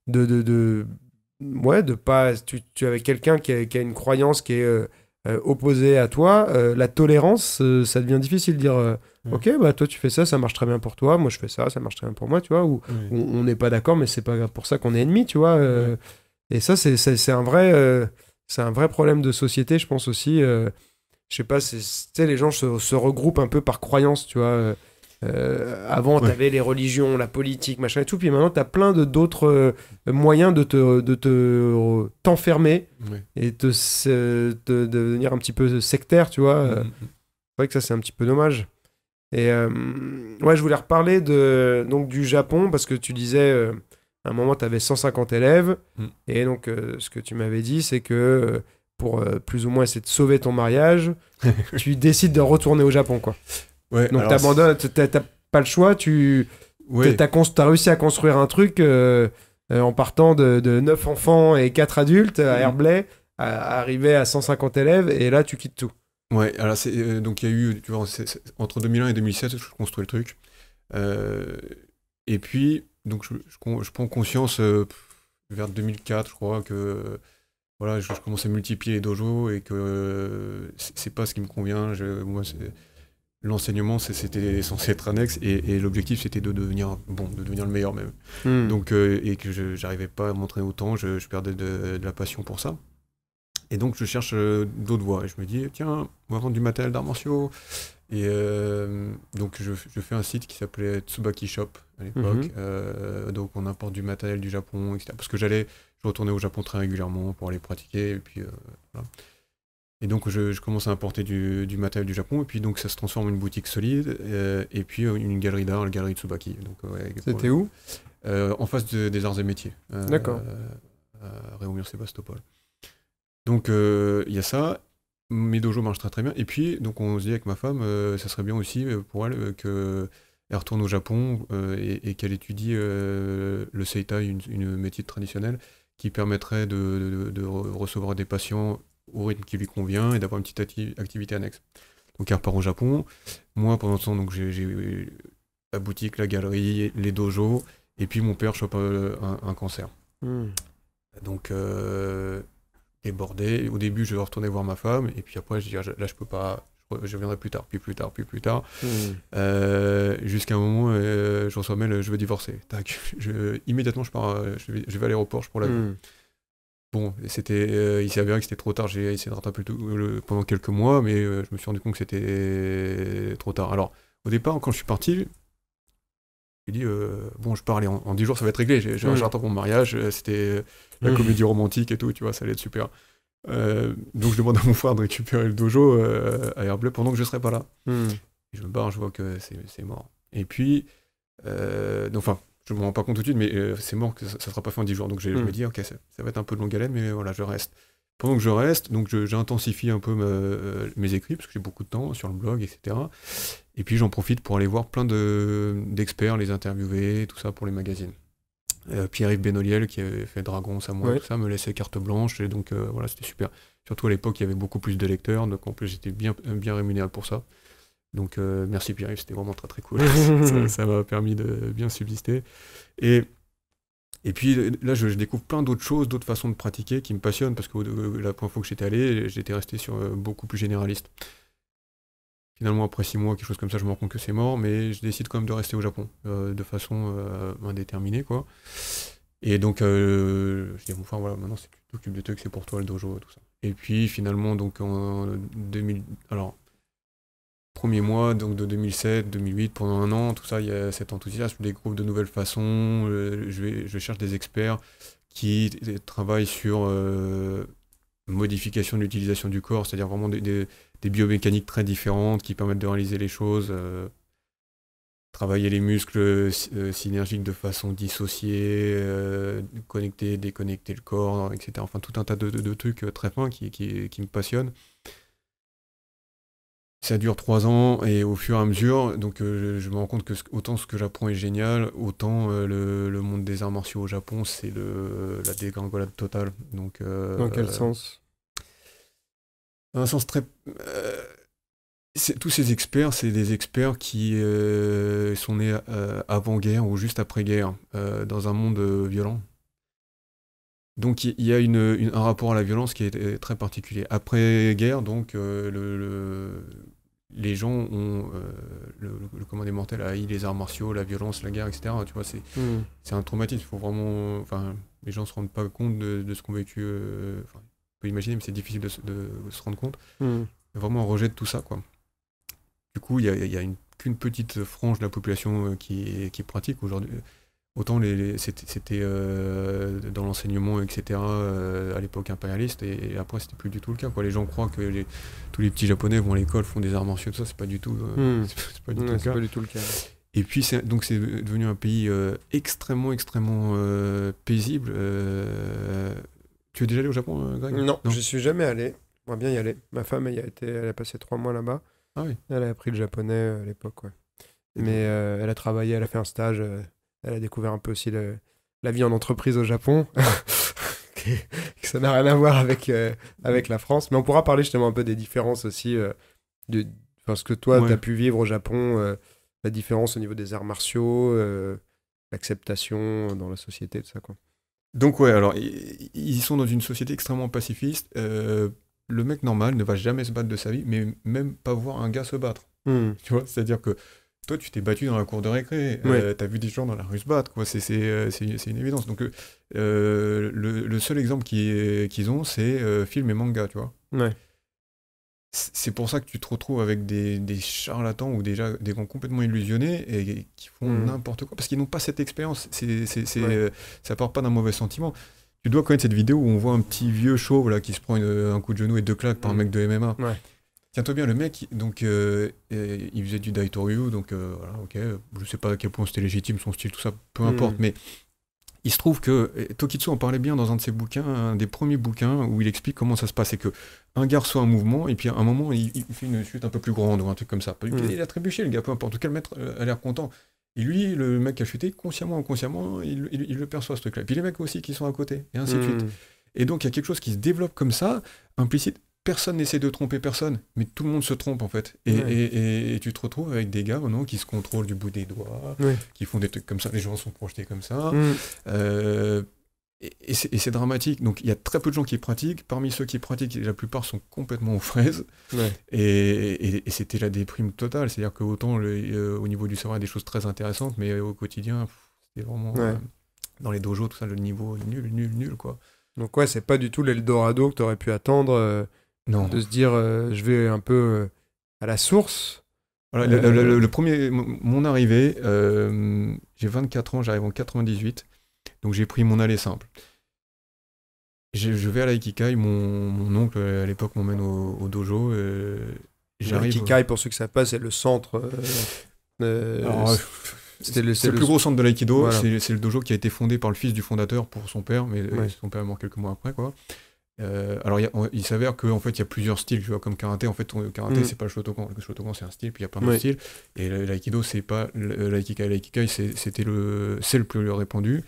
Mm. de, de, de ouais, de pas. Tu, tu avec quelqu'un qui, qui, a une croyance qui est euh, opposé à toi, euh, la tolérance, euh, ça devient difficile de dire mm. ok, bah toi tu fais ça, ça marche très bien pour toi, moi je fais ça, ça marche très bien pour moi, tu vois, ou on n'est pas d'accord, mais c'est pas pour ça qu'on est ennemi tu vois. Et ça, c'est un vrai c'est un vrai problème de société, je pense aussi. je sais pas, c'est les gens se, regroupent un peu par croyance, tu vois. Euh, avant, tu avais les religions, la politique, machin et tout. Puis maintenant, tu as plein d'autres euh, moyens de te, de te euh, t'enfermer et te, de devenir un petit peu sectaire, tu vois. Mm, mm, mm. C'est vrai que ça, c'est un petit peu dommage. Et ouais, je voulais reparler de, donc, du Japon parce que tu disais à un moment, tu avais 150 élèves. Et donc, ce que tu m'avais dit, c'est que pour plus ou moins essayer de sauver ton mariage, <laughs> tu décides de retourner au Japon, quoi. Ouais, Donc t'abandonnes, t'as pas le choix, tu t'as as réussi à construire un truc euh, euh, en partant de, de, 9 enfants et 4 adultes à mhm. Herblay, à, à arriver à 150 élèves, et là tu quittes tout. Ouais, alors c'est euh, donc il y a eu, tu vois, entre 2001 et 2007, je construis le truc. et puis, donc je, prends conscience vers 2004, je crois, que voilà, je, commençais commence à multiplier les dojos et que c'est pas ce qui me convient. moi c'est l'enseignement c'était censé être annexe et, l'objectif c'était de devenir bon de devenir le meilleur même hmm. donc euh, et que j'arrivais pas à montrer autant je, perdais de, la passion pour ça et donc je cherche euh, d'autres voies et je me dis tiens on va vendre du matériel d'arts martiaux et euh, donc je, fais un site qui s'appelait Tsubaki Shop à l'époque mhm. donc on importe du matériel du Japon etc parce que j'allais je retournais au Japon très régulièrement pour aller pratiquer et puis voilà et donc je, commence à importer du, matériel du Japon, et puis donc ça se transforme en une boutique solide, euh, et puis euh, une galerie d'art, la galerie Tsubaki. C'était où euh, En face des arts et métiers. D'accord. À Sébastopol. Donc il y a ça, mes dojos marchent très très bien, et puis donc on se dit avec ma femme, ça serait bien aussi pour elle que elle retourne au Japon et, qu'elle étudie le Seita, une, une, métier traditionnel qui permettrait de recevoir des patients au rythme qui lui convient et d'avoir une petite activité annexe. Donc elle repart au Japon. Moi, pendant ce temps, donc j'ai la boutique, la galerie, les dojos, et puis mon père chope euh, un, cancer. Hmm. Donc débordé. Euh, au début, je vais retourner voir ma femme, et puis après, je dis là, je peux pas. Je reviendrai plus tard, puis plus tard, puis plus tard. Hmm. Euh, jusqu'à un moment, euh, je reçois mail, je veux divorcer. Tac, je, immédiatement, je pars, je vais, aller au à pour la prends Bon, c'était, euh, il s'est avéré que c'était trop tard. J'ai essayé de rattraper tout, le, pendant quelques mois, mais euh, je me suis rendu compte que c'était trop tard. Alors, au départ, quand je suis parti, j'ai dit euh, bon, je pars, en, en, 10 jours, ça va être réglé. J'ai un jardin pour mon mariage. C'était la mmh. comédie romantique et tout, tu vois, ça allait être super. donc, je demande à mon frère de récupérer le dojo à bleu pendant que je serai pas là. Mmh. je me barre, je vois que c'est mort. Et puis, enfin, je me rends pas compte tout de suite, mais euh, c'est mort que ça, ne sera pas fait en 10 jours. Donc je me hmm. dis, ok, ça, va être un peu de longue haleine, mais voilà, je reste. Pendant que je reste, donc j'intensifie un peu euh, mes écrits, parce que j'ai beaucoup de temps sur le blog, etc. Et puis j'en profite pour aller voir plein d'experts, les interviewer, tout ça pour les magazines. Euh, Pierre-Yves Benoliel, qui avait fait Dragon, Samoa, tout ça, me laissait carte blanche, et donc voilà, c'était super. Surtout à l'époque, il y avait beaucoup plus de lecteurs, donc en plus j'étais bien, bien rémunéré pour ça. Donc euh, merci Pierre, c'était vraiment très très cool. <laughs> ça m'a permis de bien subsister. Et, et puis là, je, découvre plein d'autres choses, d'autres façons de pratiquer qui me passionnent parce que euh, la première fois que j'étais allé, j'étais resté sur euh, beaucoup plus généraliste. Finalement, après six mois, quelque chose comme ça, je me rends compte que c'est mort, mais je décide quand même de rester au Japon de façon indéterminée, quoi. Et donc, je dis, bon, enfin, voilà, maintenant, c'est tu t'occupes de c'est pour toi le dojo, tout ça. Et puis, finalement, donc, en 2000, alors, Premier mois donc de 2007, 2008, pendant un an, tout ça, il y a cet enthousiasme, des groupes de nouvelles façons, euh, je, vais, je cherche des experts qui euh, travaillent sur euh, modification de l'utilisation du corps, c'est-à-dire vraiment des, biomécaniques très différentes qui permettent de réaliser les choses, travailler les muscles synergiques de façon dissociée, connecter, déconnecter le corps, etc. Enfin tout un tas de, trucs très fins qui, qui, qui me passionnent ça dure trois ans et au fur et à mesure, donc euh, je me rends compte que autant ce que j'apprends est génial, autant euh, le, monde des arts martiaux au Japon, c'est la dégringolade totale. Donc, euh, Dans quel sens Un sens très. tous ces experts, c'est des experts qui sont nés avant-guerre ou juste après-guerre, dans un monde violent. Donc il y a un rapport à la violence qui est très particulier. Après guerre, donc euh, les gens ont euh, le, commandement commandant des mortels les arts martiaux, la violence, la guerre, etc. Tu vois, hmm. c'est un traumatisme. Faut vraiment, enfin, les gens se rendent pas compte de, ce qu'on vécu. Euh, on peut imaginer, mais c'est difficile de, se rendre compte. Hmm. Vraiment on rejette tout ça, quoi. Du coup, il n'y a, qu'une petite frange de la population qui, qui pratique aujourd'hui Autant les, c'était euh, dans l'enseignement, etc., euh, à l'époque impérialiste, et, après, c'était plus du tout le cas. Quoi. Les gens croient que tous les petits japonais vont à l'école, font des arts martiaux, tout ça, c'est pas du tout, du, tout le cas. Et puis, donc, c'est devenu un pays euh, extrêmement, extrêmement paisible. tu es déjà allé au Japon, Greg non, je suis jamais allé. On va bien y aller. Ma femme, elle, a, été, elle a passé trois mois là-bas. Ah oui. Elle a appris le japonais à l'époque, ouais. Mais elle a travaillé, elle a fait un stage elle a découvert un peu aussi la vie en entreprise au Japon. <laughs> ça n'a rien à voir avec, euh, avec la France. Mais on pourra parler justement un peu des différences aussi, parce euh, que toi, tu as pu vivre au Japon, euh, la différence au niveau des arts martiaux, l'acceptation dans la société, tout ça. Quoi. Donc ouais, alors ils sont dans une société extrêmement pacifiste. le mec normal ne va jamais se battre de sa vie, mais même pas voir un gars se battre. Hmm. Tu vois, c'est-à-dire que toi, tu t'es battu dans la cour de récré. Ouais. Euh, tu as vu des gens dans la rue se battre. Quoi. C'est, euh, une évidence. Donc, euh, le, seul exemple qu'ils, qu'ils ont, c'est film et manga, tu vois. C'est pour ça que tu te retrouves avec des, charlatans ou déjà des gens complètement illusionnés et, qui font mm. n'importe quoi parce qu'ils n'ont pas cette expérience. C'est, ça part pas d'un mauvais sentiment. Tu dois connaître cette vidéo où on voit un petit vieux chauve là, qui se prend un coup de genou et deux claques par un mm. mec de MMA. Tiens-toi bien, le mec, donc, euh, euh, il faisait du Dai ryu donc euh, voilà, ok, je sais pas à quel point c'était légitime son style, tout ça, peu hmm. importe, mais il se trouve que Tokitsu en parlait bien dans un de ses bouquins, un des premiers bouquins où il explique comment ça se passe, c'est que un gars soit un mouvement et puis à un moment il, fait une chute un peu plus grande ou un truc comme ça. Hmm. Il a trébuché le gars, peu importe. En tout cas, le maître a l'air content. Et lui, le mec a chuté, consciemment ou inconsciemment, il, le perçoit ce truc-là. Et puis les mecs aussi qui sont à côté, et ainsi de hmm. suite. Et donc il y a quelque chose qui se développe comme ça, implicite, personne n'essaie de tromper personne, mais tout le monde se trompe en fait. Et, tu te retrouves avec des gars non, qui se contrôlent du bout des doigts, qui font des trucs comme ça, les gens sont projetés comme ça. Mm. Euh, et c'est dramatique. Donc il y a très peu de gens qui pratiquent. Parmi ceux qui pratiquent, la plupart sont complètement aux fraises. Et, c'était la déprime totale. C'est-à-dire que autant euh, au niveau du savoir, il y a des choses très intéressantes, mais au quotidien, c'est vraiment euh, dans les dojos, tout ça, le niveau nul, nul, nul. quoi. Donc ouais, c'est pas du tout l'Eldorado que tu aurais pu attendre de se dire, euh, je vais un peu euh, à la source. Euh, le, premier, mon arrivée, j'ai 24 ans, j'arrive en 98, donc j'ai pris mon aller simple. Je, je vais à l'Aikikai, mon, mon oncle à l'époque m'emmène au, dojo. J'arrive. L'Aikikai, pour ceux que ça passe, c'est le centre. c'est le, plus gros centre de l'Aikido C'est le dojo qui a été fondé par le fils du fondateur pour son père, mais son père est mort quelques mois après. Quoi. Euh, alors, il s'avère qu'en fait, il y a plusieurs styles, tu vois, comme karaté. En fait, le karaté, mm. c'est pas le shotokan. Le shotokan, c'est un style, puis il y a plein de styles. Et l'aïkido, c'est pas c'était le, c'est le plus répandu.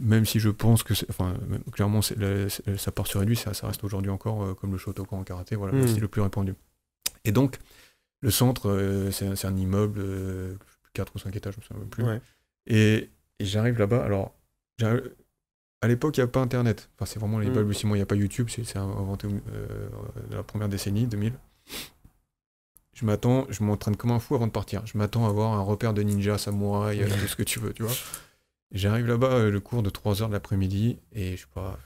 Même si je pense que, enfin, clairement, sa part sur réduit, ça, reste aujourd'hui encore euh, comme le shotokan en karaté, voilà, le mm. plus répandu. Et donc, le centre, euh, c'est un immeuble, 4 ou 5 étages, je me souviens plus. Et, j'arrive là-bas, alors, à l'époque, il n'y a pas Internet. Enfin, c'est vraiment les mm. balbutiements. Il n'y a pas YouTube, c'est inventé euh, euh, la première décennie, 2000. Je m'attends, je m'entraîne comme un fou avant de partir. Je m'attends à avoir un repère de ninja, samouraï, euh, tout ce que tu veux, tu vois. J'arrive là-bas, le cours de 3 h de l'après-midi, et je sais pas,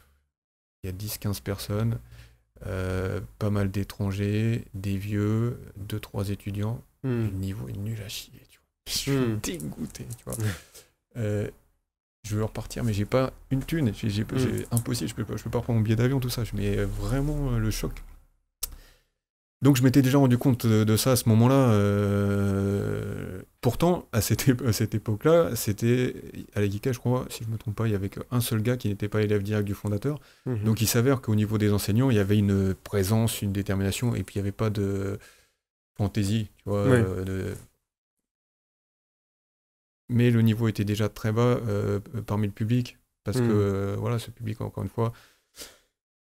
il y a 10-15 personnes, pas mal d'étrangers, des vieux, 2-3 étudiants. Mm. Le niveau est nul à chier, tu vois. <laughs> Je suis mm. dégoûté, tu vois je veux repartir, mais j'ai pas une thune. c'est mm. impossible, je peux pas, je peux pas prendre mon billet d'avion, tout ça. Je mets vraiment euh, le choc. Donc je m'étais déjà rendu compte de, ça à ce moment-là. Euh, pourtant, à cette, époque-là, c'était à la je crois, si je ne me trompe pas, il y avait qu'un seul gars qui n'était pas élève direct du fondateur. Mhm. Donc il s'avère qu'au niveau des enseignants, il y avait une présence, une détermination, et puis il n'y avait pas de fantaisie, tu vois, euh, mais le niveau était déjà très bas euh, euh, parmi le public, parce hmm. que euh, voilà, ce public, encore une fois,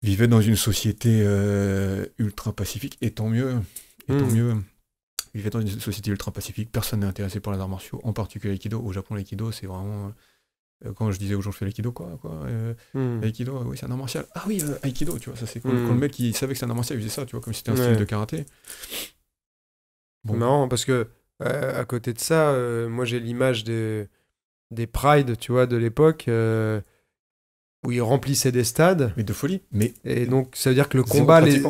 vivait dans une société ultra pacifique, et tant mieux, et tant hmm. mieux. vivait dans une société ultra pacifique, personne n'est intéressé par les arts martiaux, en particulier l'aïkido. Au Japon, l'aïkido, c'est vraiment. Quand je disais aux gens, je fais l'aïkido, quoi, quoi. Mmh. oui, c'est un art martial. Ah oui, Aikido, tu vois, ça c'est Quand hmm. le mec, il savait que c'est un art martial, il faisait ça, tu vois, comme si c'était un style de karaté. Bon. parce que euh, à côté de ça, euh, moi j'ai l'image des, des prides, tu vois, de l'époque euh, où ils remplissaient des stades. Mais de folie. Mais et donc ça veut dire que le combat les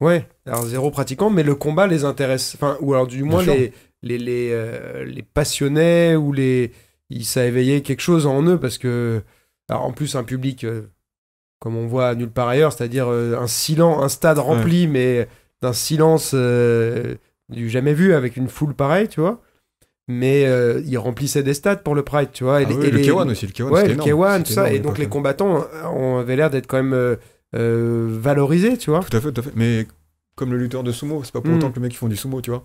ouais alors zéro pratiquant, mais le combat les intéresse. Enfin ou alors du moins les les les, passionnés ou les il ça éveillait quelque chose en eux parce que alors, en plus un public comme on voit nulle part ailleurs, c'est-à-dire un silence, un stade rempli mais d'un silence du jamais vu avec une foule pareille, tu vois. Mais euh, ils remplissaient des stats pour le Pride, tu vois. Et, ah le K1 aussi, le K1, tout ça. et donc les hein. combattants on avait l'air d'être quand même euh, euh, valorisés, tu vois. Tout à fait, tout à fait. Mais comme le lutteur de sumo, c'est pas pour mm. autant que les mecs qui font du sumo, tu vois.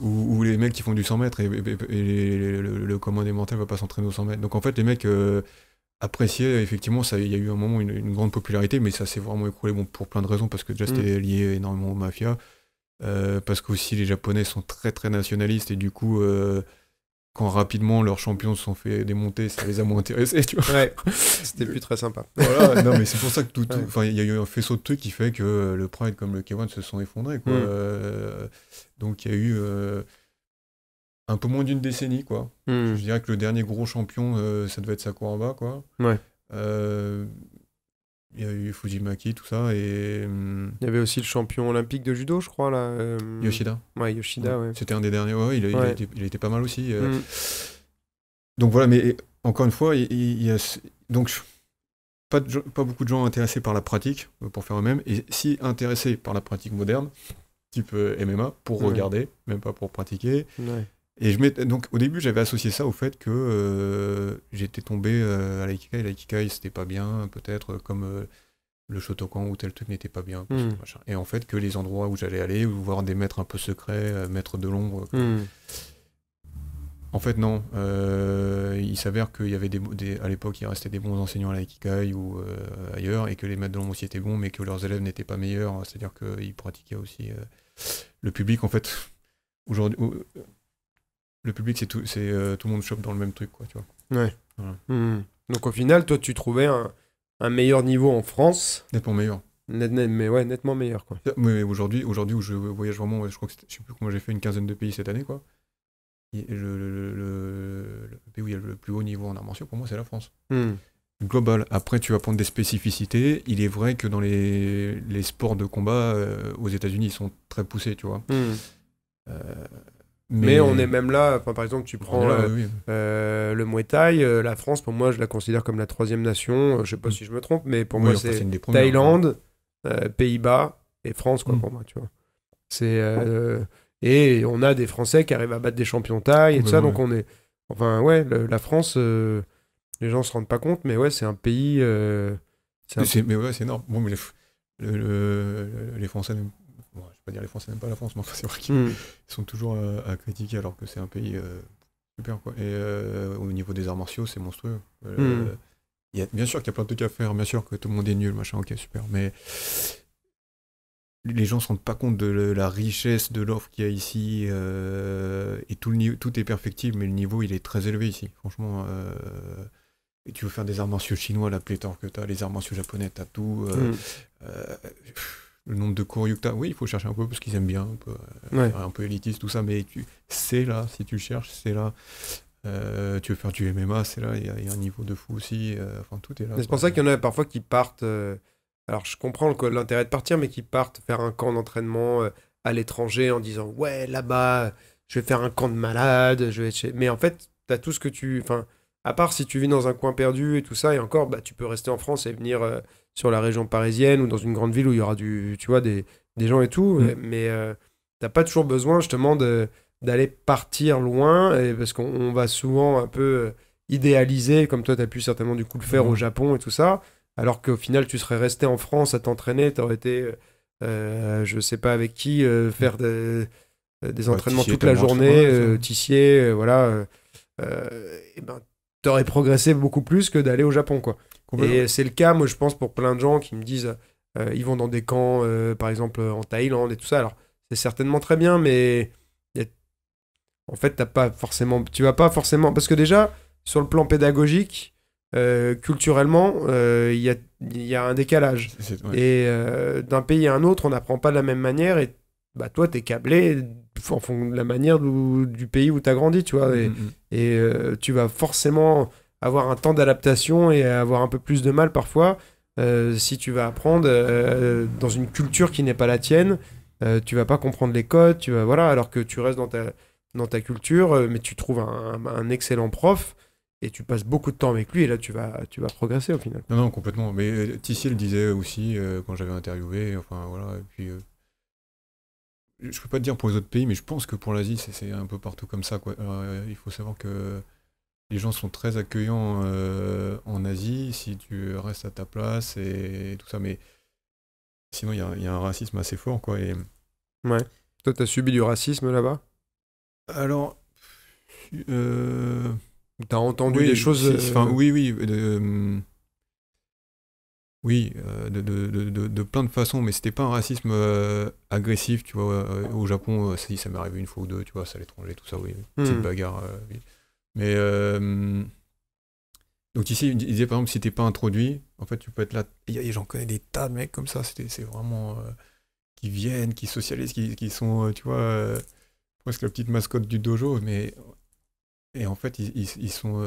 Ou, les mecs qui font du 100 mètres et, le, mental va pas s'entraîner au 100 mètres. Donc en fait, les mecs appréciaient Effectivement, il y a eu un moment une, grande popularité, mais ça s'est vraiment écroulé bon, pour plein de raisons, parce que déjà mm. c'était lié énormément aux mafias. Euh, parce qu'aussi les Japonais sont très très nationalistes et du coup, euh, quand rapidement leurs champions se sont fait démonter, ça les a moins intéressés, tu vois. Ouais, <laughs> c'était plus très sympa. Voilà, non mais c'est pour ça que tout, enfin il y a eu un faisceau de trucs qui fait que le Pride comme le K1 se sont effondrés, quoi. Mm. Euh, donc il y a eu un peu moins d'une décennie, quoi. Mm. Je dirais que le dernier gros champion, ça devait être Sakuraba, quoi. Ouais. Fujimaki, tout ça. Et... Hum, il y avait aussi le champion olympique de judo, je crois, là. Euh, Yoshida. Ouais, Yoshida, ouais. C'était un des derniers, ouais, il, était pas mal aussi. Euh. Hum. Donc voilà, mais encore une fois, il, a... Donc, pas, pas beaucoup de gens intéressés par la pratique, euh, pour faire eux-mêmes, et si intéressés par la pratique moderne, type MMA, pour regarder, même pas pour pratiquer. Et je donc au début, j'avais associé ça au fait que j'étais tombé à l'Aikikai. L'Aikikai, c'était pas bien, peut-être, comme le Shotokan ou tel truc n'était pas bien. Hmm. Et en fait, que les endroits où j'allais aller, ou voir des maîtres un peu secrets, euh, maîtres de l'ombre. Hmm. En fait, non. Euh, il s'avère qu'il y avait des, à l'époque, il restait des bons enseignants à la ou euh, ailleurs, et que les maîtres de l'ombre aussi étaient bons, mais que leurs élèves n'étaient pas meilleurs. C'est-à-dire qu'ils pratiquaient aussi. le public, en fait, <laughs> aujourd'hui. le public, c'est tout, tout le monde chope dans le même truc, quoi, Ouais. Hmm. Donc au final, toi, tu trouvais un un meilleur niveau en France. Nettement meilleur. mais ouais, nettement meilleur. Quoi. aujourd'hui, aujourd'hui où je voyage vraiment, je crois que je sais plus comment j'ai fait une quinzaine de pays cette année. quoi. Le, pays où il y a le plus haut niveau en arts pour moi, c'est la France. Hmm. Global. Après, tu vas prendre des spécificités. Il est vrai que dans les, sports de combat euh, aux États-Unis, ils sont très poussés, tu vois. Hmm. Euh, mais... on est même là, par exemple, tu prends euh, euh, le Muay Thai, euh, la France, pour moi, je la considère comme la troisième nation. je sais pas mm. si je me trompe, mais pour moi, c'est Thaïlande, hein. Pays-Bas et France, quoi, mm. pour moi, tu vois. C'est, et on a des Français qui arrivent à battre des champions Thaï et ah, tout bah ça, donc on est. Enfin, ouais, la France, les gens se rendent pas compte, mais ouais, c'est un pays. c'est Mais ouais, c'est énorme. Bon, mais les, les Français bon, je vais pas dire les Français n'aiment pas la France, mais c'est vrai qu'ils hmm. sont toujours euh, à, critiquer alors que c'est un pays euh, super. Quoi. Et euh, au niveau des arts martiaux, c'est monstrueux. Hmm. bien sûr qu'il y a plein de trucs à faire, bien sûr que tout le monde est nul, machin, ok, super. Mais les gens ne se rendent pas compte de la richesse de l'offre qu'il y a ici. et tout, le, tout est perfectible, mais le niveau, il est très élevé ici. Franchement. Et tu veux faire des arts martiaux chinois, la pléthore que tu as, les arts martiaux japonais, tu as tout. Hmm le nombre de cours Oui, il faut chercher un peu parce qu'ils aiment bien, un peu, euh, un peu élitiste, tout ça, mais tu c'est là, si tu cherches, c'est là. Euh, tu veux faire du MMA, c'est là, il y, a un niveau de fou aussi. Euh, enfin, tout est là. C'est pour ça qu'il y en a parfois qui partent. alors, je comprends l'intérêt de partir, mais qui partent faire un camp d'entraînement à l'étranger en disant Ouais, là-bas, je vais faire un camp de malade. Je vais chez... Mais en fait, tu as tout ce que tu. Enfin, à part si tu vis dans un coin perdu et tout ça, et encore, bah, tu peux rester en France et venir sur la région parisienne ou dans une grande ville où il y aura du, tu vois, des, gens et tout. Mm. Mais tu euh, t'as pas toujours besoin justement d'aller partir loin et parce qu'on va souvent un peu euh, idéaliser, comme toi, tu as pu certainement du coup le faire au mm. Japon et tout ça, alors qu'au final, tu serais resté en France à t'entraîner, tu aurais été, euh, je sais pas avec qui, mm. faire des bah, entraînements toute la journée, tissier, voilà. et ben, t'aurais progressé beaucoup plus que d'aller au Japon, quoi. Et euh, c'est le cas, moi, je pense, pour plein de gens qui me disent euh, ils vont dans des camps, euh, par exemple, en Thaïlande et tout ça. Alors, c'est certainement très bien, mais en fait, t'as pas forcément, tu vas pas forcément. Parce que déjà, sur le plan pédagogique, culturellement, il y a... y, a, un décalage. Et d'un pays à un autre, on n'apprend pas de la même manière. Et bah, toi, t'es câblé en fonction de la manière du pays où tu as grandi, tu vois. Mm, et mm, mm. tu vas forcément avoir un temps d'adaptation et avoir un peu plus de mal parfois euh, si tu vas apprendre euh, dans une culture qui n'est pas la tienne. Euh, tu vas pas comprendre les codes, tu vas voilà, alors que tu restes dans ta dans ta culture, euh, mais tu trouves un, excellent prof et tu passes beaucoup de temps avec lui et là tu vas tu vas progresser au final. Non non complètement, mais Tissier le disait aussi quand j'avais interviewé, enfin voilà et puis je peux pas te dire pour les autres pays, mais je pense que pour l'Asie c'est un peu partout comme ça quoi. il faut savoir que les gens sont très accueillants euh, en Asie si tu restes à ta place et, tout ça. Mais sinon, il y, a un racisme assez fort, quoi. Et... Ouais. Toi, t'as subi du racisme là-bas Alors. Euh... T'as entendu des choses. Enfin, euh, oui, oui. Euh, oui, de, plein de façons, mais c'était pas un racisme agressif, tu vois. au Japon, ça m'est arrivé une fois ou deux, tu vois, ça à l'étranger, tout ça, oui. Petite hmm. bagarre. Mais euh, donc ici, il disait par exemple, si t'es pas introduit, en fait, tu peux être là. J'en connais des tas de mecs comme ça. C'est vraiment euh, qui viennent, qui socialisent, qui, sont, euh, tu vois, presque la petite mascotte du dojo. Mais et en fait, ils, sont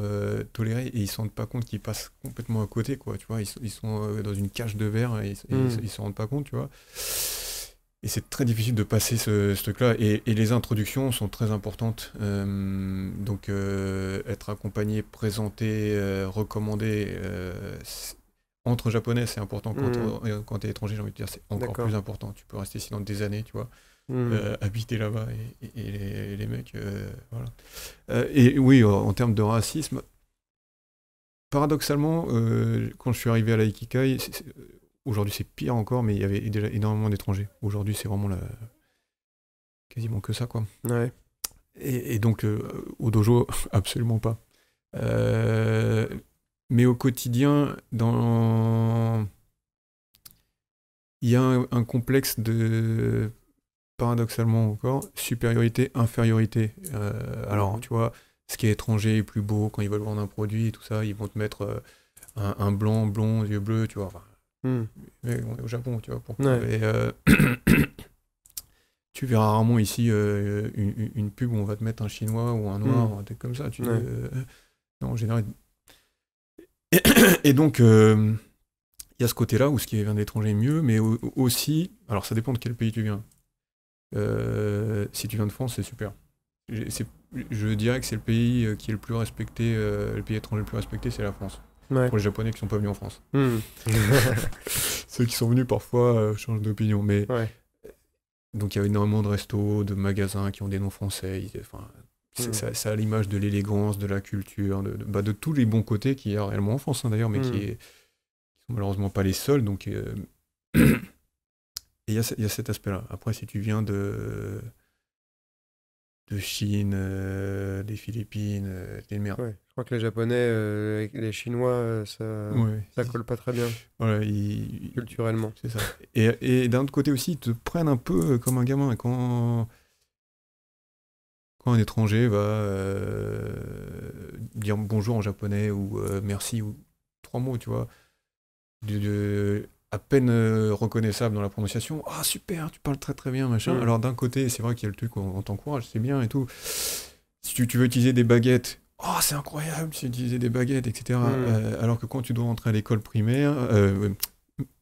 tolérés et ils se rendent pas compte qu'ils passent complètement à côté, quoi. Tu vois, ils, sont dans une cage de verre et, ils, hmm. se rendent pas compte, tu vois et c'est très difficile de passer ce, truc-là. Et, les introductions sont très importantes. Euh, donc euh, être accompagné, présenté, euh, recommandé entre japonais, c'est important. Quand, mm. tu es étranger, j'ai envie de dire, c'est encore plus important. Tu peux rester ici dans des années, tu vois. Mm. habiter là-bas et, les, mecs, voilà. et oui, en termes de racisme, paradoxalement, quand je suis arrivé à la l'Aikikai, Aujourd'hui, c'est pire encore, mais il y avait déjà énormément d'étrangers. Aujourd'hui, c'est vraiment quasiment que ça, quoi. Et, donc, euh, au dojo, <laughs> absolument pas. Euh, mais au quotidien, dans. Il y a un, complexe de. Paradoxalement encore, supériorité, infériorité. Euh, alors, mhm. tu vois, ce qui est étranger est plus beau. Quand ils veulent vendre un produit et tout ça, ils vont te mettre un, blanc, blond, yeux bleus, tu vois. Hmm. Mais on est au Japon, tu vois. Euh, <coughs> tu verras rarement ici euh, une, pub où on va te mettre un chinois ou un noir, hmm. un truc comme ça. Tu, non, euh, en général. <coughs> Et, donc, il y a ce côté-là où ce qui vient d'étranger est mieux, mais aussi, alors ça dépend de quel pays tu viens. si tu viens de France, c'est super. Je dirais que c'est le pays qui est le plus respecté, le pays étranger le plus respecté, c'est la France pour les Japonais qui ne sont pas venus en France. Hmm. <laughs> Ceux qui sont venus parfois euh, changent d'opinion, mais donc il y a énormément de restos, de magasins qui ont des noms français. Enfin, hmm. ça, a l'image de l'élégance, de la culture, bah, de, tous les bons côtés qui y a réellement en France hein, d'ailleurs, mais qui, ne hmm. sont malheureusement pas les seuls. Donc euh, <clears throat> il y, a cet aspect-là. Après, si tu viens de de Chine, euh, des Philippines, des merdes. Je crois que les Japonais, euh, les Chinois, euh, ça, ça colle pas très bien. Culturellement. C'est ça. Et, d'un autre côté aussi, ils te prennent un peu euh, comme un gamin. Quand, un étranger va dire bonjour en japonais ou merci ou trois mots, tu vois, de, à peine reconnaissable dans la prononciation. Ah, super, tu parles très très bien, machin. Mm. Alors d'un côté, c'est vrai qu'il y a le truc, on, t'encourage, c'est bien et tout. Si tu veux utiliser des baguettes Oh, c'est incroyable, tu utilisais des baguettes, etc. Hmm. Euh, alors que quand tu dois rentrer à l'école primaire, euh,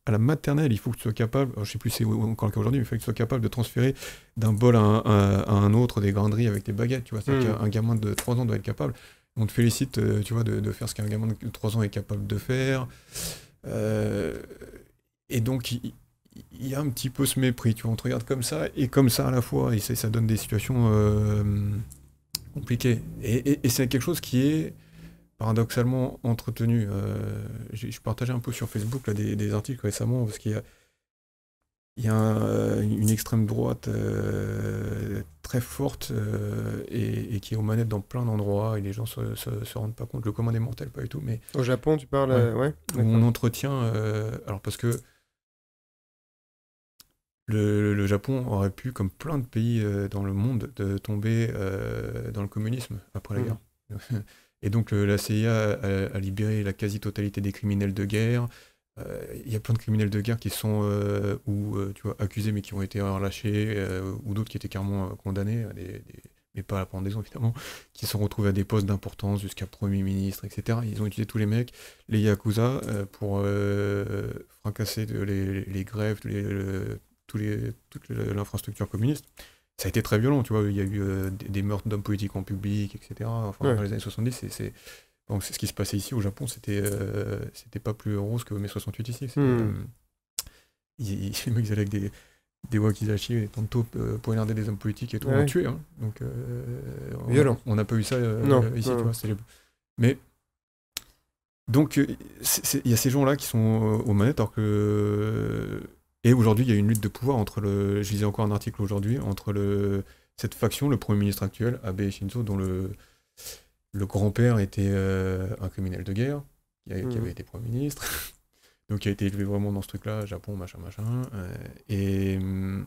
à la maternelle, il faut que tu sois capable, je sais plus c'est encore le cas aujourd'hui, mais il faut que tu sois capable de transférer d'un bol à un, autre des granderies avec des baguettes. Tu vois, c'est hmm. un gamin de 3 ans doit être capable. On te félicite, euh, tu vois, de, faire ce qu'un gamin de 3 ans est capable de faire. et donc, il, y a un petit peu ce mépris. Tu vois, on te regarde comme ça et comme ça à la fois. Et ça, ça donne des situations compliqué. Et, c'est quelque chose qui est paradoxalement entretenu. Euh, je partageais un peu sur Facebook là, des, articles récemment, parce qu'il y a, il y euh, une extrême droite euh, très forte et, qui est aux manettes dans plein d'endroits et les gens se, se, rendent pas compte. Le commun des mortels, pas du tout. Mais, Au Japon, tu parles. on entretient. alors, parce que le, Japon aurait pu, comme plein de pays euh, dans le monde, de tomber euh, dans le communisme après la mm. guerre. <laughs> Et donc euh, la CIA a, libéré la quasi-totalité des criminels de guerre. Il y a plein de criminels de guerre qui sont ou, tu vois, accusés mais qui ont été relâchés, ou d'autres qui étaient carrément condamnés, mais pas à la pendaison évidemment, <laughs> qui sont retrouvés à des postes d'importance jusqu'à Premier ministre, etc. Ils ont utilisé tous les mecs, les Yakuza, pour fracasser les, les, grèves, les, les, toute l'infrastructure communiste. Ça a été très violent, tu vois. Il y a eu euh, des, meurtres d'hommes politiques en public, etc. Enfin, dans les années 70, c'est. Donc, ce qui se passait ici au Japon, c'était euh, c'était pas plus rose que mai 68 ici. Hmm. Euh, ils, <laughs> les mecs, allaient avec des, des wakizashi, des tantôt pour poignarder des hommes politiques et tout, ouais. on Hein. Donc, on n'a pas eu ça ici, Mais. Donc, il y a ces gens-là qui sont aux manettes, alors que et aujourd'hui, il y a une lutte de pouvoir entre le. Je lisais encore un article aujourd'hui entre le cette faction, le premier ministre actuel, Abe Shinzo, dont le le grand-père était euh, un criminel de guerre, qui, mhm. avait été premier ministre, <laughs> donc qui a été élevé vraiment dans ce truc-là, Japon, machin, machin. Euh, et, hum,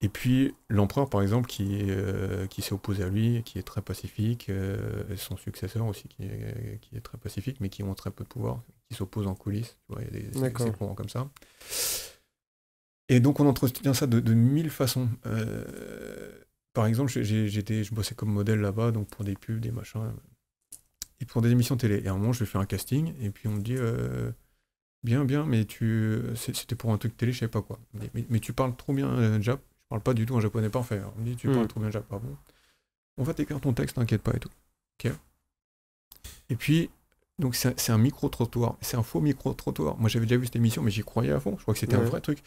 et puis l'empereur, par exemple, qui, euh, qui s'est opposé à lui, qui est très pacifique, son successeur aussi, qui qui est, très pacifique, mais qui ont très peu de pouvoir, qui s'opposent en coulisses. Tu vois, il y a des, comme ça. Et donc on entretient ça de, mille façons. Euh, par exemple, j'étais, je bossais comme modèle là-bas, donc pour des pubs, des machins, et pour des émissions télé. Et à un moment, je vais faire un casting, et puis on me dit euh, bien, bien, mais tu, c'était pour un truc télé, je sais pas quoi. Mais, tu parles trop bien euh, Je parle pas du tout un japonais parfait. On me dit tu hmm. parles trop bien jap, On va t'écrire ton texte, t'inquiète pas et tout. Ok. Et puis donc c'est un, micro-trottoir, c'est un faux micro-trottoir. Moi j'avais déjà vu cette émission, mais j'y croyais à fond, je crois que c'était un vrai truc.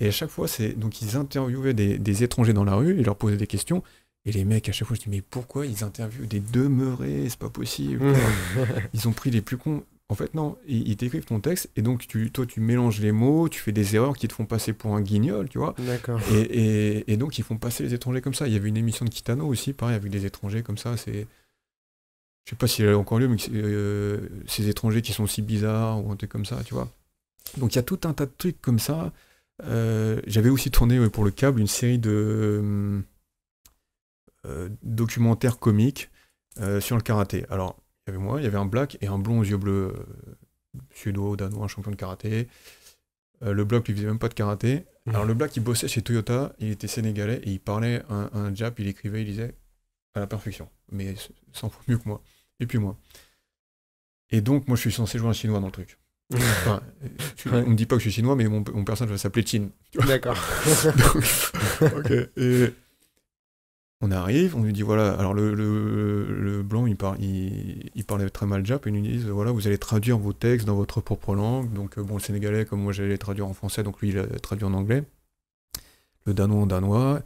Et à chaque fois, c'est donc ils interviewaient des, étrangers dans la rue, ils leur posaient des questions. Et les mecs, à chaque fois, je dis, mais pourquoi ils interviewent des demeurés C'est pas possible. <laughs> ils ont pris les plus cons. En fait, non, ils, décrivent t'écrivent ton texte et donc tu, toi, tu mélanges les mots, tu fais des erreurs qui te font passer pour un guignol, tu vois. D'accord. Et, et, donc, ils font passer les étrangers comme ça. Il y avait une émission de Kitano aussi, pareil, avec des étrangers comme ça. C'est je sais pas s'il a encore lieu, mais euh, ces étrangers qui sont si bizarres ou un truc comme ça, tu vois. Donc il y a tout un tas de trucs comme ça. Euh, j'avais aussi tourné pour le câble une série de euh, documentaires comiques sur le karaté. Alors, il y avait moi, il y avait un black et un blond aux yeux bleus, suédois, danois, champion de karaté. le bloc, lui faisait même pas de karaté. Mmh. Alors, le black, il bossait chez Toyota, il était sénégalais et il parlait un, un jap, il écrivait, il disait à la perfection, mais sans mieux que moi et puis moi. Et donc, moi, je suis censé jouer un chinois dans le truc. <laughs> On me dit pas que je suis chinois, mais mon, personnage va s'appeler Chin. D'accord. <laughs> on arrive, on lui dit voilà, alors le, blanc, il, il, parlait très mal jap, et ils nous disent voilà, vous allez traduire vos textes dans votre propre langue. Donc, euh, bon, le sénégalais, comme moi, j'allais les traduire en français, donc lui, il a traduit en anglais. Le danois en danois.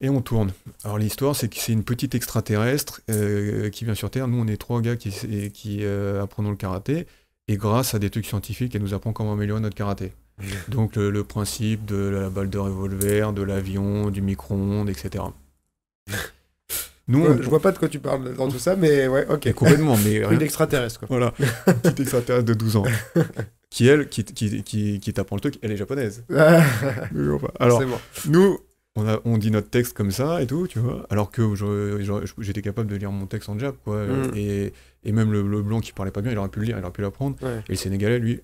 Et on tourne. Alors l'histoire, c'est que c'est une petite extraterrestre euh, qui vient sur Terre. Nous, on est trois gars qui, qui euh, apprenons le karaté. Et grâce à des trucs scientifiques, elle nous apprend comment améliorer notre karaté. Mmh. Donc le, principe de la balle de revolver, de l'avion, du micro-ondes, etc. Nous, Je vois pas de quoi tu parles dans tout ça, mais ouais, ok. complètement, mais <laughs> Une extraterrestre, quoi. Voilà, une petite extraterrestre de 12 ans. <laughs> qui, elle, qui, qui, qui, qui t'apprend le truc, elle est japonaise. Ah. Alors, nous, on, dit notre texte comme ça et tout, tu vois, alors que j'étais capable de lire mon texte en jap, quoi. Mm. Et, même le, blanc qui parlait pas bien, il aurait pu le lire, il aurait pu l'apprendre. Et le Sénégalais, lui,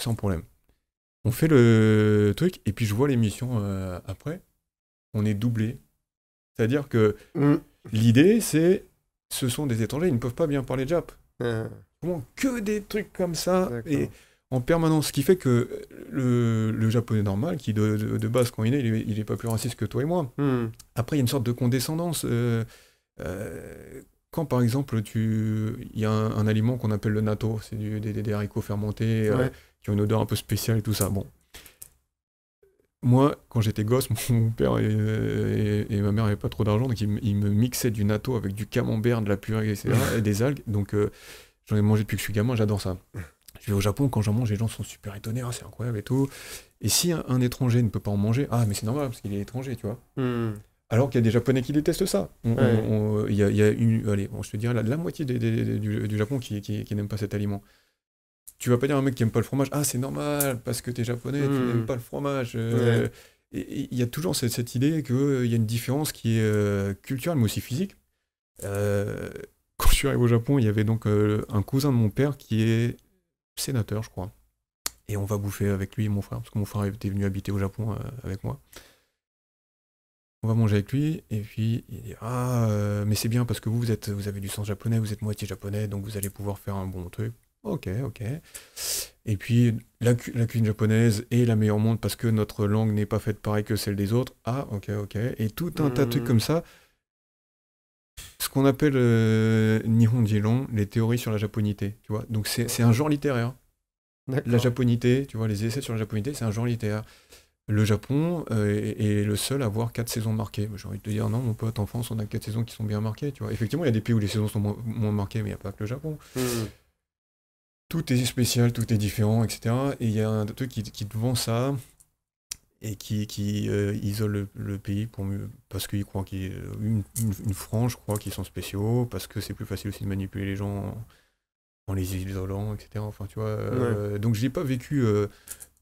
sans problème. On fait le truc, et puis je vois l'émission euh, après, on est doublé. C'est-à-dire que mm. l'idée, c'est ce sont des étrangers, ils ne peuvent pas bien parler jap. Ah. que des trucs comme ça. Et en permanence, ce qui fait que le, japonais normal, qui de, base quand il est, il est pas plus raciste que toi et moi. Hmm. Après, il y a une sorte de condescendance. Euh, euh, quand par exemple, tu, il y a un, aliment qu'on appelle le natto, c'est des, des, haricots fermentés euh, qui ont une odeur un peu spéciale et tout ça. Bon, moi, quand j'étais gosse, <laughs> mon père et, ma mère n'avaient pas trop d'argent, donc il me mixaient du natto avec du camembert, de la purée, etc., <laughs> et des algues. Donc j'en ai mangé depuis que je suis gamin, j'adore ça. Je vais au Japon, quand j'en mange, les gens sont super étonnés, ah, c'est incroyable et tout. Et si un, étranger ne peut pas en manger, ah, mais c'est normal parce qu'il est étranger, tu vois. Hmm. Alors qu'il y a des Japonais qui détestent ça. Euh, il y, a une, allez, bon, je te dirais la, moitié du, Japon qui, n'aime pas cet aliment. Tu vas pas dire à un mec qui n'aime pas le fromage, ah c'est normal parce que t'es japonais, tu hmm. n'aimes pas le fromage. Euh. il y a toujours cette, idée qu'il euh, y a une différence qui est culturelle mais aussi physique. quand je suis arrivé au Japon, il y avait donc un cousin de mon père qui est sénateur, je crois. Et on va bouffer avec lui et mon frère, parce que mon frère était venu habiter au Japon euh, avec moi. On va manger avec lui, et puis il dit Ah, euh, mais c'est bien parce que vous, vous, êtes, vous avez du sang japonais, vous êtes moitié japonais, donc vous allez pouvoir faire un bon truc. Ok, ok. Et puis la, cuisine japonaise est la meilleure au monde parce que notre langue n'est pas faite pareil que celle des autres. Ah, ok, ok. Et tout un tas de trucs hmm. comme ça ce qu'on appelle euh, Nihon les théories sur la japonité, tu vois. Donc c'est un genre littéraire. La japonité, tu vois, les essais sur la japonité, c'est un genre littéraire. Le Japon euh, est, le seul à avoir quatre saisons marquées. J'ai envie de te dire, non, mon pote, en France, on a quatre saisons qui sont bien marquées, tu vois. Effectivement, il y a des pays où les saisons sont moins, marquées, mais il n'y a pas que le Japon. Hmm. Tout est spécial, tout est différent, etc. Et il y a un truc qui, qui devant ça, et qui, qui euh, isole le, pays pour mieux, parce qu'ils croient qu'une euh, une, une, frange crois, qu'ils sont spéciaux, parce que c'est plus facile aussi de manipuler les gens en, les isolant, etc. Enfin, tu vois. Euh, donc, je n'ai pas vécu.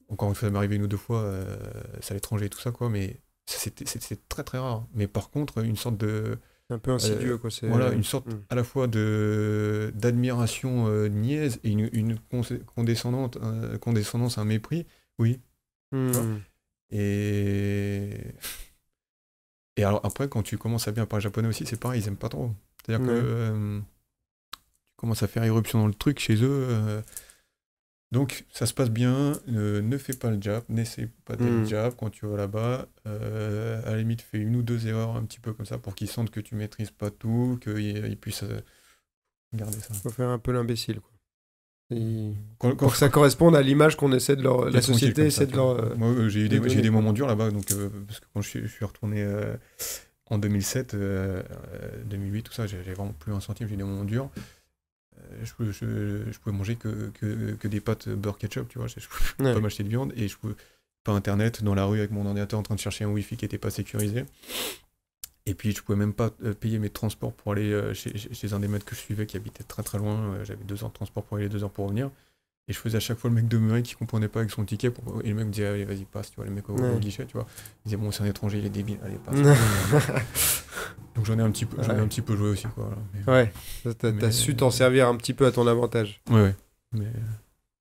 encore une fois, ça m'est arrivé une ou deux fois, ça à l'étranger, et tout ça, quoi. Mais c'était très très rare. Mais par contre, une sorte de un peu insidieux quoi c'est voilà une sorte mm. à la fois d'admiration niaise et une, une condescendante condescendance un mépris oui mm. Et. alors après, quand tu commences à bien parler japonais aussi, c'est pareil, ils aiment pas trop. C'est-à-dire que euh, tu commences à faire irruption dans le truc chez eux. Euh, donc ça se passe bien, euh, ne fais pas le jab, n'essaie pas de le hmm. jab quand tu vas là-bas. à la limite, fais une ou deux erreurs un petit peu comme ça pour qu'ils sentent que tu maîtrises pas tout, qu'ils puissent garder ça. il Faut faire un peu l'imbécile. Quoi pour que ça corresponde à l'image qu'on essaie de leur. La société essaie de leur. Euh, Moi, euh, j'ai eu, des moments durs là-bas, donc, euh, parce que quand je suis, retourné en 2007, 2008, tout ça, j'ai vraiment plus un centime, j'ai eu des moments durs. Je, pouvais manger que, des pâtes beurre ketchup, tu vois, je, pouvais pas m'acheter de viande et je pouvais pas internet dans la rue avec mon ordinateur en train de chercher un wifi qui était pas sécurisé. Et puis je pouvais même pas euh, payer mes transports pour aller euh, chez, un des mecs que je suivais qui habitait très très loin. Euh, j'avais deux heures de transport pour aller, deux heures pour revenir. Et je faisais à chaque fois le mec de demeurer qui comprenait pas avec son ticket. Pour... Et le mec me disait, allez, vas-y, passe, tu vois, les mecs au, guichet, tu vois. Il disait, bon, c'est un étranger, il est débile, allez, passe. <laughs> Donc j'en ai, un petit peu, un petit peu joué aussi, quoi. ouais, t'as su t'en servir un petit peu à ton avantage. Ouais, ouais. Mais...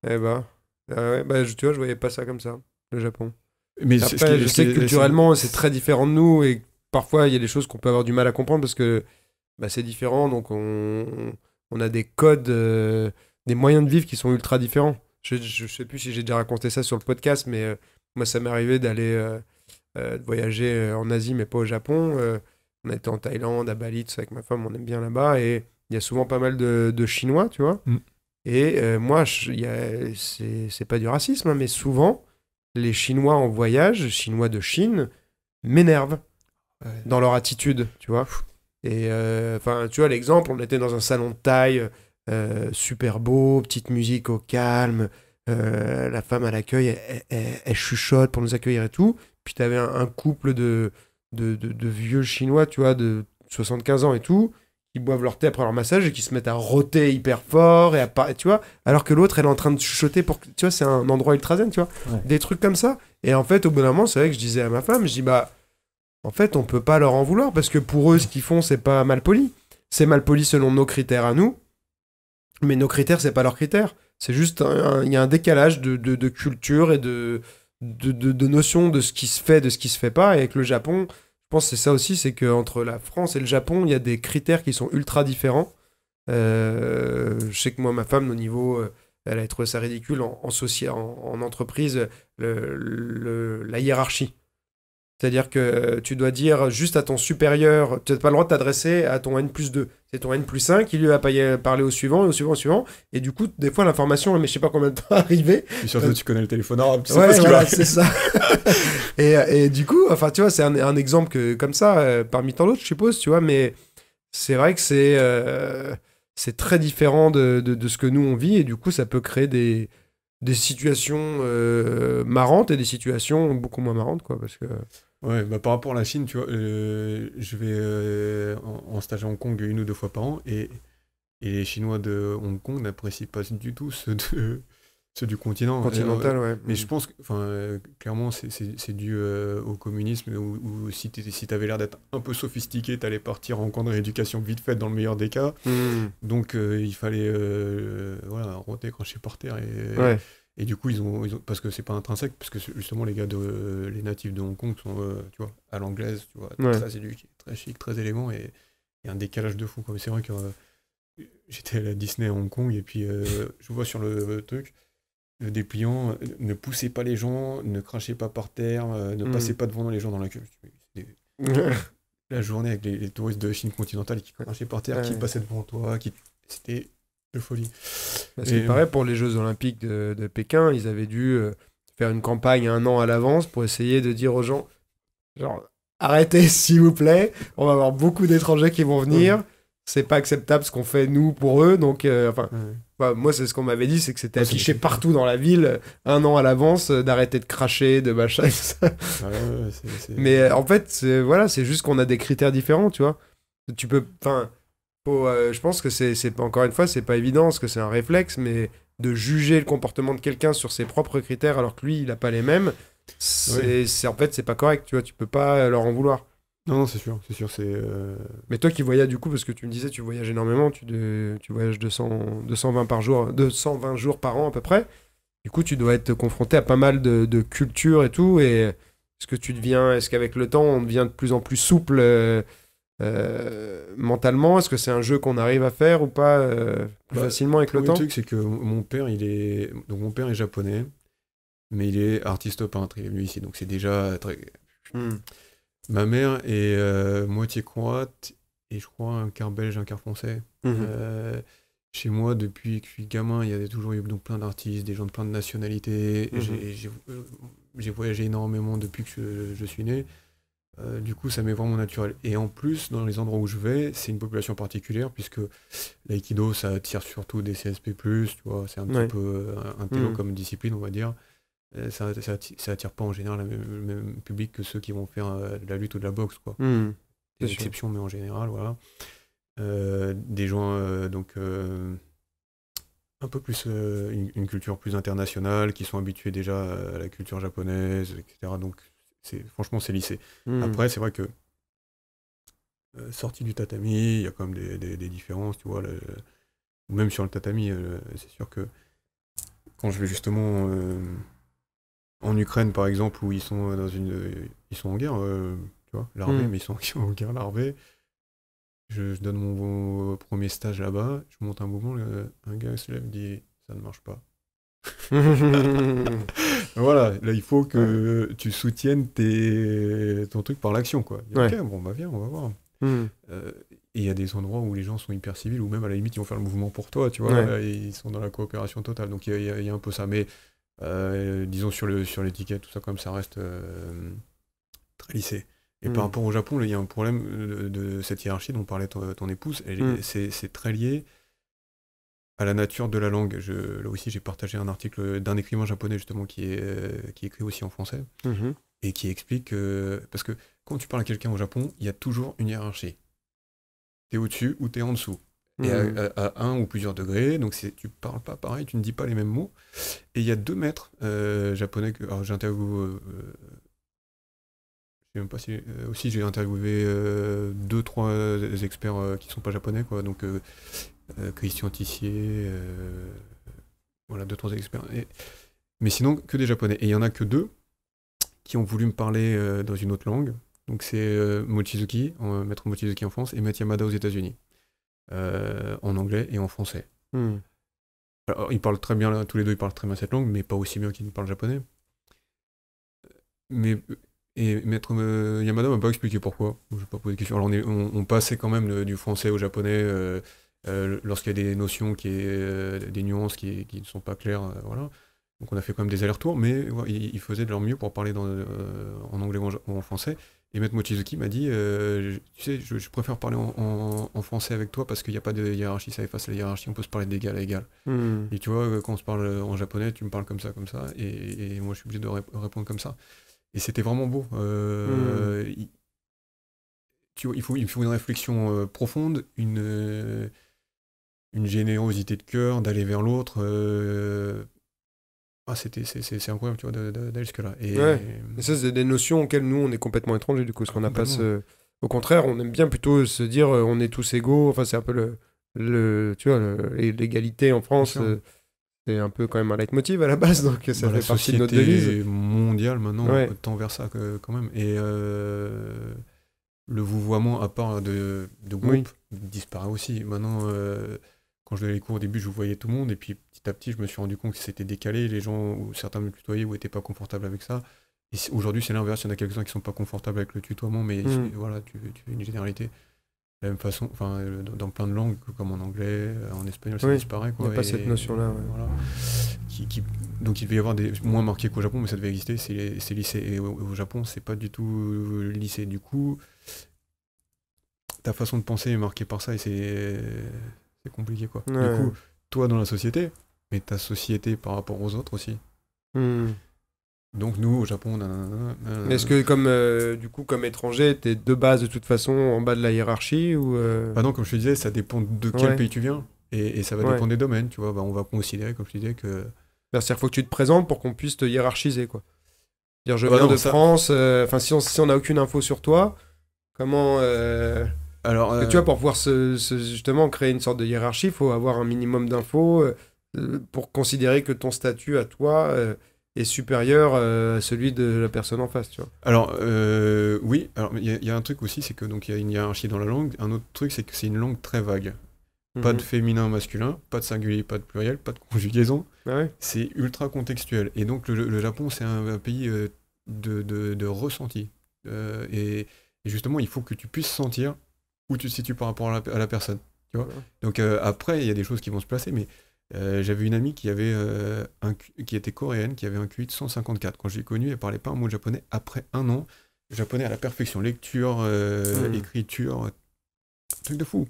Eh ben, bah, tu vois, je voyais pas ça comme ça, le Japon. Mais je sais que culturellement, c'est très différent de nous et parfois, il y a des choses qu'on peut avoir du mal à comprendre parce que bah, c'est différent. Donc, on, a des codes, euh, des moyens de vivre qui sont ultra différents. Je, ne sais plus si j'ai déjà raconté ça sur le podcast, mais euh, moi, ça m'est arrivé d'aller euh, voyager en Asie, mais pas au Japon. on était en Thaïlande, à Bali, avec ma femme, on aime bien là-bas. Et il y a souvent pas mal de, Chinois, tu vois. Mm. Et moi, c'est pas du racisme, hein, mais souvent, les Chinois en voyage, Chinois de Chine, m'énervent dans leur attitude, tu vois. Et euh, enfin, tu vois, l'exemple, on était dans un salon de taille, euh, super beau, petite musique au calme. Euh, la femme à l'accueil, elle, chuchote pour nous accueillir et tout. Puis t'avais un, un couple de, de, de, vieux chinois, tu vois, de 75 ans et tout, qui boivent leur thé après leur massage et qui se mettent à roter hyper fort et à tu vois, alors que l'autre, elle est en train de chuchoter pour, tu vois, c'est un endroit ultra zen, tu vois, des trucs comme ça. Et en fait, au bout d'un moment, c'est vrai que je disais à ma femme, je dis, bah, en fait, on peut pas leur en vouloir parce que pour eux, ce qu'ils font, c'est pas mal poli. C'est mal poli selon nos critères à nous, mais nos critères, c'est pas leurs critères. C'est juste, il y a un décalage de, culture et de, de, de, notion de ce qui se fait, de ce qui se fait pas. Et avec le Japon, je pense que c'est ça aussi, c'est qu'entre la France et le Japon, il y a des critères qui sont ultra différents. Euh, je sais que moi, ma femme, au niveau, euh, elle a trouvé ça ridicule en, en, en entreprise, la hiérarchie. C'est-à-dire que tu dois dire juste à ton supérieur, tu n'as pas le droit de t'adresser à ton N plus 2. C'est ton N plus 1 qui lui va parlé au suivant, et au suivant, au suivant. Et du coup, des fois, l'information, mais je sais pas combien de temps arrivée. Et surtout, tu connais le téléphone ouais, c'est ça. <laughs> Euh, et, du coup, enfin, tu vois, c'est un, exemple comme ça, euh, parmi tant d'autres, je suppose, tu vois, mais c'est vrai que euh, c'est très différent de, de, de, ce que nous, on vit, et du coup, ça peut créer des, des situations marrantes et des situations beaucoup moins marrantes, quoi, parce que. Ouais, bah par rapport à la Chine, tu vois, euh, je vais euh, en, stage à Hong Kong une ou deux fois par an et, et les Chinois de Hong Kong n'apprécient pas du tout ceux, de, ceux du continent. Continental, ouais. Mais je mm. pense que, enfin, euh, clairement, c'est dû au communisme où, si tu avais l'air d'être un peu sophistiqué, tu allais partir en camp de éducation vite faite, dans le meilleur des cas. Mm. Donc il fallait, voilà, rôter, cracher par terre et du coup, ils ont, parce que c'est pas intrinsèque, parce que justement, les gars de les natifs de Hong Kong sont, euh, tu vois, à l'anglaise, tu vois, très éduqués, très chic, très élégant, et, il y a un décalage de fou. C'est vrai que euh, j'étais à la Disney à Hong Kong, et puis euh, <laughs> je vois sur le, truc le dépliant, ne poussez pas les gens, ne crachez pas par terre, ne hmm. passez pas devant les gens dans la queue. <laughs> la journée avec les, touristes de Chine continentale qui crachaient par terre, qui passaient devant toi, qui c'était de folie. Parce que pareil, pour les Jeux Olympiques de, Pékin, ils avaient dû euh, faire une campagne un an à l'avance pour essayer de dire aux gens genre, arrêtez <laughs> s'il vous plaît, on va avoir beaucoup d'étrangers qui vont venir. C'est pas acceptable ce qu'on fait nous pour eux, donc euh, enfin, bah, moi c'est ce qu'on m'avait dit, c'est que c'était ah, affiché partout dans la ville euh, un an à l'avance d'arrêter de cracher, de machin. Ah, <laughs> Mais en fait, voilà, c'est juste qu'on a des critères différents, tu vois. Tu peux, enfin, euh, je pense que c'est encore une fois, c'est pas évident parce que c'est un réflexe, mais de juger le comportement de quelqu'un sur ses propres critères alors que lui, il n'a pas les mêmes, c'est en fait, c'est pas correct. Tu vois, tu peux pas euh, leur en vouloir. Non, non, c'est sûr, c'est sûr, c'est. Euh, mais toi qui voyages du coup, parce que tu me disais, tu voyages énormément, tu, de, tu voyages 200, 220 par jour, 220 jours par an à peu près. Du coup, tu dois être confronté à pas mal de, de cultures et tout. Et est-ce que tu deviens, est-ce qu'avec le temps, on devient de plus en plus souple euh, mentalement, est-ce que c'est un jeu qu'on arrive à faire ou pas euh, bah, facilement avec le, temps Le truc, c'est que mon père, il est donc mon père est japonais, mais il est artiste peintre. Il est venu ici, donc c'est déjà très. Hmm. Ma mère est euh, moitié croate et je crois un quart belge, un quart français. Mhm. chez moi, depuis que je suis gamin, il y a toujours eu donc plein d'artistes, des gens de plein de nationalités. Mhm. J'ai voyagé énormément depuis que je suis né. Euh, du coup, ça m'est vraiment naturel. Et en plus, dans les endroits où je vais, c'est une population particulière, puisque l'aïkido, ça attire surtout des CSP+, tu vois, c'est un petit peu euh, un peu mm. comme discipline, on va dire. Euh, ça, ça, attire, pas en général le même, public que ceux qui vont faire de la lutte ou de la boxe, quoi. Mmh. Des exceptions, mais en général, voilà. des gens, donc... un peu plus une, une, culture plus internationale qui sont habitués déjà à la culture japonaise etc donc franchement, c'est lycée hmm. Après, c'est vrai que euh, sortie du tatami, il y a quand même des, différences, tu vois. même sur le tatami, euh, c'est sûr que quand je vais justement euh, en Ukraine, par exemple, où ils sont dans une, ils sont en guerre, tu vois, l'armée, hmm. mais ils sont <laughs> en guerre l'armée. Je, donne mon premier stage là-bas, je monte un mouvement, un gars se lève, dit ça ne marche pas. <laughs> voilà, là il faut que tu soutiennes ton truc par l'action quoi. Ok, bon bah viens, on va voir. Hmm. Euh, et il y a des endroits où les gens sont hyper civils ou même à la limite ils vont faire le mouvement pour toi, tu vois. ils sont dans la coopération totale, donc il y, a un peu ça. Mais euh, disons sur le sur l'étiquette, tout ça comme ça reste euh, très lissé. Et par hmm. rapport au Japon, il y a un problème de, cette hiérarchie dont parlait ton, épouse. Hmm. C'est très lié à la nature de la langue. Je, là aussi, j'ai partagé un article d'un écrivain japonais justement qui, est, qui écrit aussi en français mhm. et qui explique parce que quand tu parles à quelqu'un au Japon, il y a toujours une hiérarchie. T'es au-dessus ou t'es en dessous. Et à, mhm. un ou plusieurs degrés, donc tu parles pas pareil, tu ne dis pas les mêmes mots. Et il y a deux maîtres euh, japonais que alors j'interview... Euh, même pas si euh, aussi j'ai interviewé deux trois experts qui sont pas japonais quoi, donc euh, Christian Tissier, euh, voilà, deux, trois experts. mais sinon, que des japonais. Et il y en a que deux qui ont voulu me parler euh, dans une autre langue. Donc c'est Mochizuki, maître Mochizuki en France, et Maître Yamada aux États-Unis. en anglais et en français. Hmm. Alors, ils parlent très bien, tous les deux, ils parlent très bien cette langue, mais pas aussi bien qu'ils ne parlent japonais. Mais et maître Yamada m'a pas expliqué pourquoi. Je vais pas poser de question. Alors on, passait quand même du français au japonais. Euh, lorsqu'il y a des notions, qui est, euh, des nuances qui, qui ne sont pas claires, euh, voilà. Donc on a fait quand même des allers-retours, mais ils, faisaient de leur mieux pour parler dans, en anglais ou en, français. Et Maître Mochizuki m'a dit, tu sais, je, préfère parler en, français avec toi parce qu'il n'y a pas de hiérarchie, ça efface la hiérarchie, on peut se parler d'égal à égal. Hmm. Et tu vois, quand on se parle en japonais, tu me parles comme ça, comme ça, et, moi je suis obligé de répondre comme ça. Et c'était vraiment beau. Hmm. il, tu faut, une réflexion profonde, une, une générosité de cœur, d'aller vers l'autre. Euh, ah, c'était, c'est, incroyable, tu vois, d'aller jusque-là. Et... ça, c'est des notions auxquelles nous, on est complètement étrangers, du coup, ce qu'on Au contraire, on aime bien plutôt se dire, euh, on est tous égaux. Enfin, c'est un peu le, le tu vois, l'égalité en France. Euh, c'est un peu quand même un leitmotiv à la base, donc ça fait partie de notre devise. mondiale maintenant tend vers ça quand même. Et le vouvoiement, à part de, de groupe, disparaît aussi. Maintenant, quand je donnais les cours au début, je voyais tout le monde, et puis petit à petit, je me suis rendu compte que c'était décalé, les gens, ou certains me tutoyaient ou n'étaient pas confortables avec ça. Et aujourd'hui, c'est l'inverse, il y en a quelques-uns qui sont pas confortables avec le tutoiement, mais mmh. voilà, tu, tu une généralité. De la même façon, enfin, euh, dans plein de langues, comme en anglais, euh, en espagnol, ça disparaît. Quoi, il n'y a pas cette notion-là. donc il devait y avoir des moins marqués qu'au Japon, mais ça devait exister. C'est lycée. Et au, au Japon, c'est pas du tout euh, lycée. Du coup, ta façon de penser est marquée par ça et c'est compliqué quoi. Du coup, toi dans la société, mais ta société par rapport aux autres aussi. Hmm. Donc nous au Japon, Est-ce que comme euh, du coup comme étranger, t'es de base de toute façon en bas de la hiérarchie ou Bah non, comme je te disais, ça dépend de quel pays tu viens et, ça va dépendre des domaines. Tu vois, bah, on va considérer comme je disais que. cest faut que tu te présentes pour qu'on puisse te hiérarchiser quoi. Dire je ah viens de France. Euh, enfin si on si n'a aucune info sur toi, comment alors, Tu vois, euh, pour pouvoir justement créer une sorte de hiérarchie, il faut avoir un minimum d'infos euh, euh, pour considérer que ton statut à toi est supérieur à celui de la personne en face. Tu vois. Alors, oui, il y, a un truc aussi, c'est que donc il y a une hiérarchie dans la langue. Un autre truc, c'est que c'est une langue très vague. Mhm. Pas de féminin, masculin, pas de singulier, pas de pluriel, pas de conjugaison. Ah c'est ultra contextuel. Et donc, le, Japon, c'est un, pays de, de, de ressenti. et justement, il faut que tu puisses sentir où tu te situes par rapport à la, personne. Tu vois Donc euh, après, il y a des choses qui vont se placer, mais euh, j'avais une amie qui, avait, euh, un, qui était coréenne, qui avait un QI de 154. Quand je l'ai connue, elle parlait pas un mot de japonais. Après un an, japonais à la perfection, lecture, hmm. écriture, truc de fou.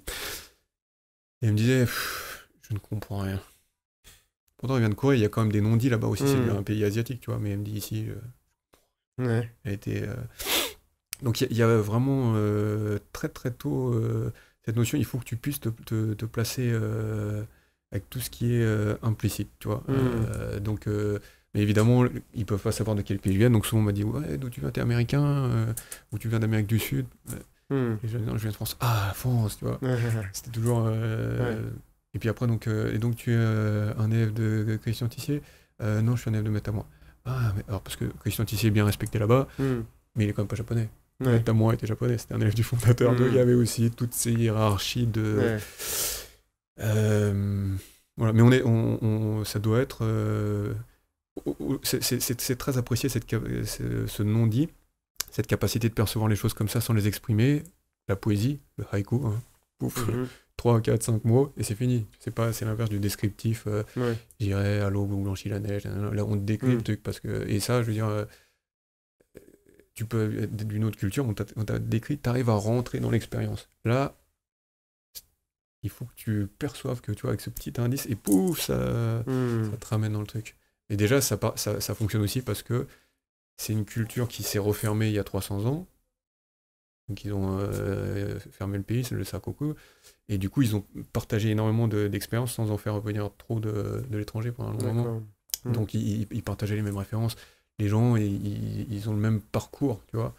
Et elle me disait, je ne comprends rien. Pourtant, elle vient de Corée, il y a quand même des non-dits là-bas aussi, c'est hmm. un pays asiatique, tu vois, mais elle me dit ici, je... ouais. elle était donc il y, a vraiment euh, très très tôt euh, cette notion, il faut que tu puisses te, placer euh, avec tout ce qui est implicite, tu vois. Hmm. donc, mais évidemment, ils peuvent pas savoir de quel pays ils viennent, donc souvent on m'a dit, ouais, d'où tu viens, t'es américain, ou tu viens d'Amérique du Sud. Hmm. je, non, je viens de France. Ah, France, tu vois. <laughs> C'était toujours... Et puis après, donc, et donc tu es un élève de, Christian Tissier Non, je suis un élève de Metamor. Ah, mais, alors parce que Christian Tissier est bien respecté là-bas, hmm. mais il est quand même pas japonais. T'as moi, était japonais, c'était un élève du fondateur. Donc mm. il y avait aussi toutes ces hiérarchies de. Euh, voilà, mais on est, on, ça doit être. Euh, c'est très apprécié cette, ce, nom non-dit, cette capacité de percevoir les choses comme ça sans les exprimer. La poésie, le haïku, 3, 4, 5 mots, et c'est fini. C'est pas, c'est l'inverse du descriptif. Euh, à l'aube on blanchit la neige. Là, on décrit le truc mm. parce que. Et ça, je veux dire euh, tu peux d'une autre culture, on t'a décrit, tu arrives à rentrer dans l'expérience. Là, il faut que tu perçoives que tu vois, avec ce petit indice, et pouf, ça, hmm. te ramène dans le truc. Et déjà, ça, ça, ça fonctionne aussi parce que c'est une culture qui s'est refermée il y a 300 ans. Donc ils ont euh, fermé le pays, c'est le Sakoku, Et du coup, ils ont partagé énormément d'expériences sans en faire revenir trop de, l'étranger pendant un hmm. Donc ils, partageaient les mêmes références les gens, ils, ont le même parcours, tu vois.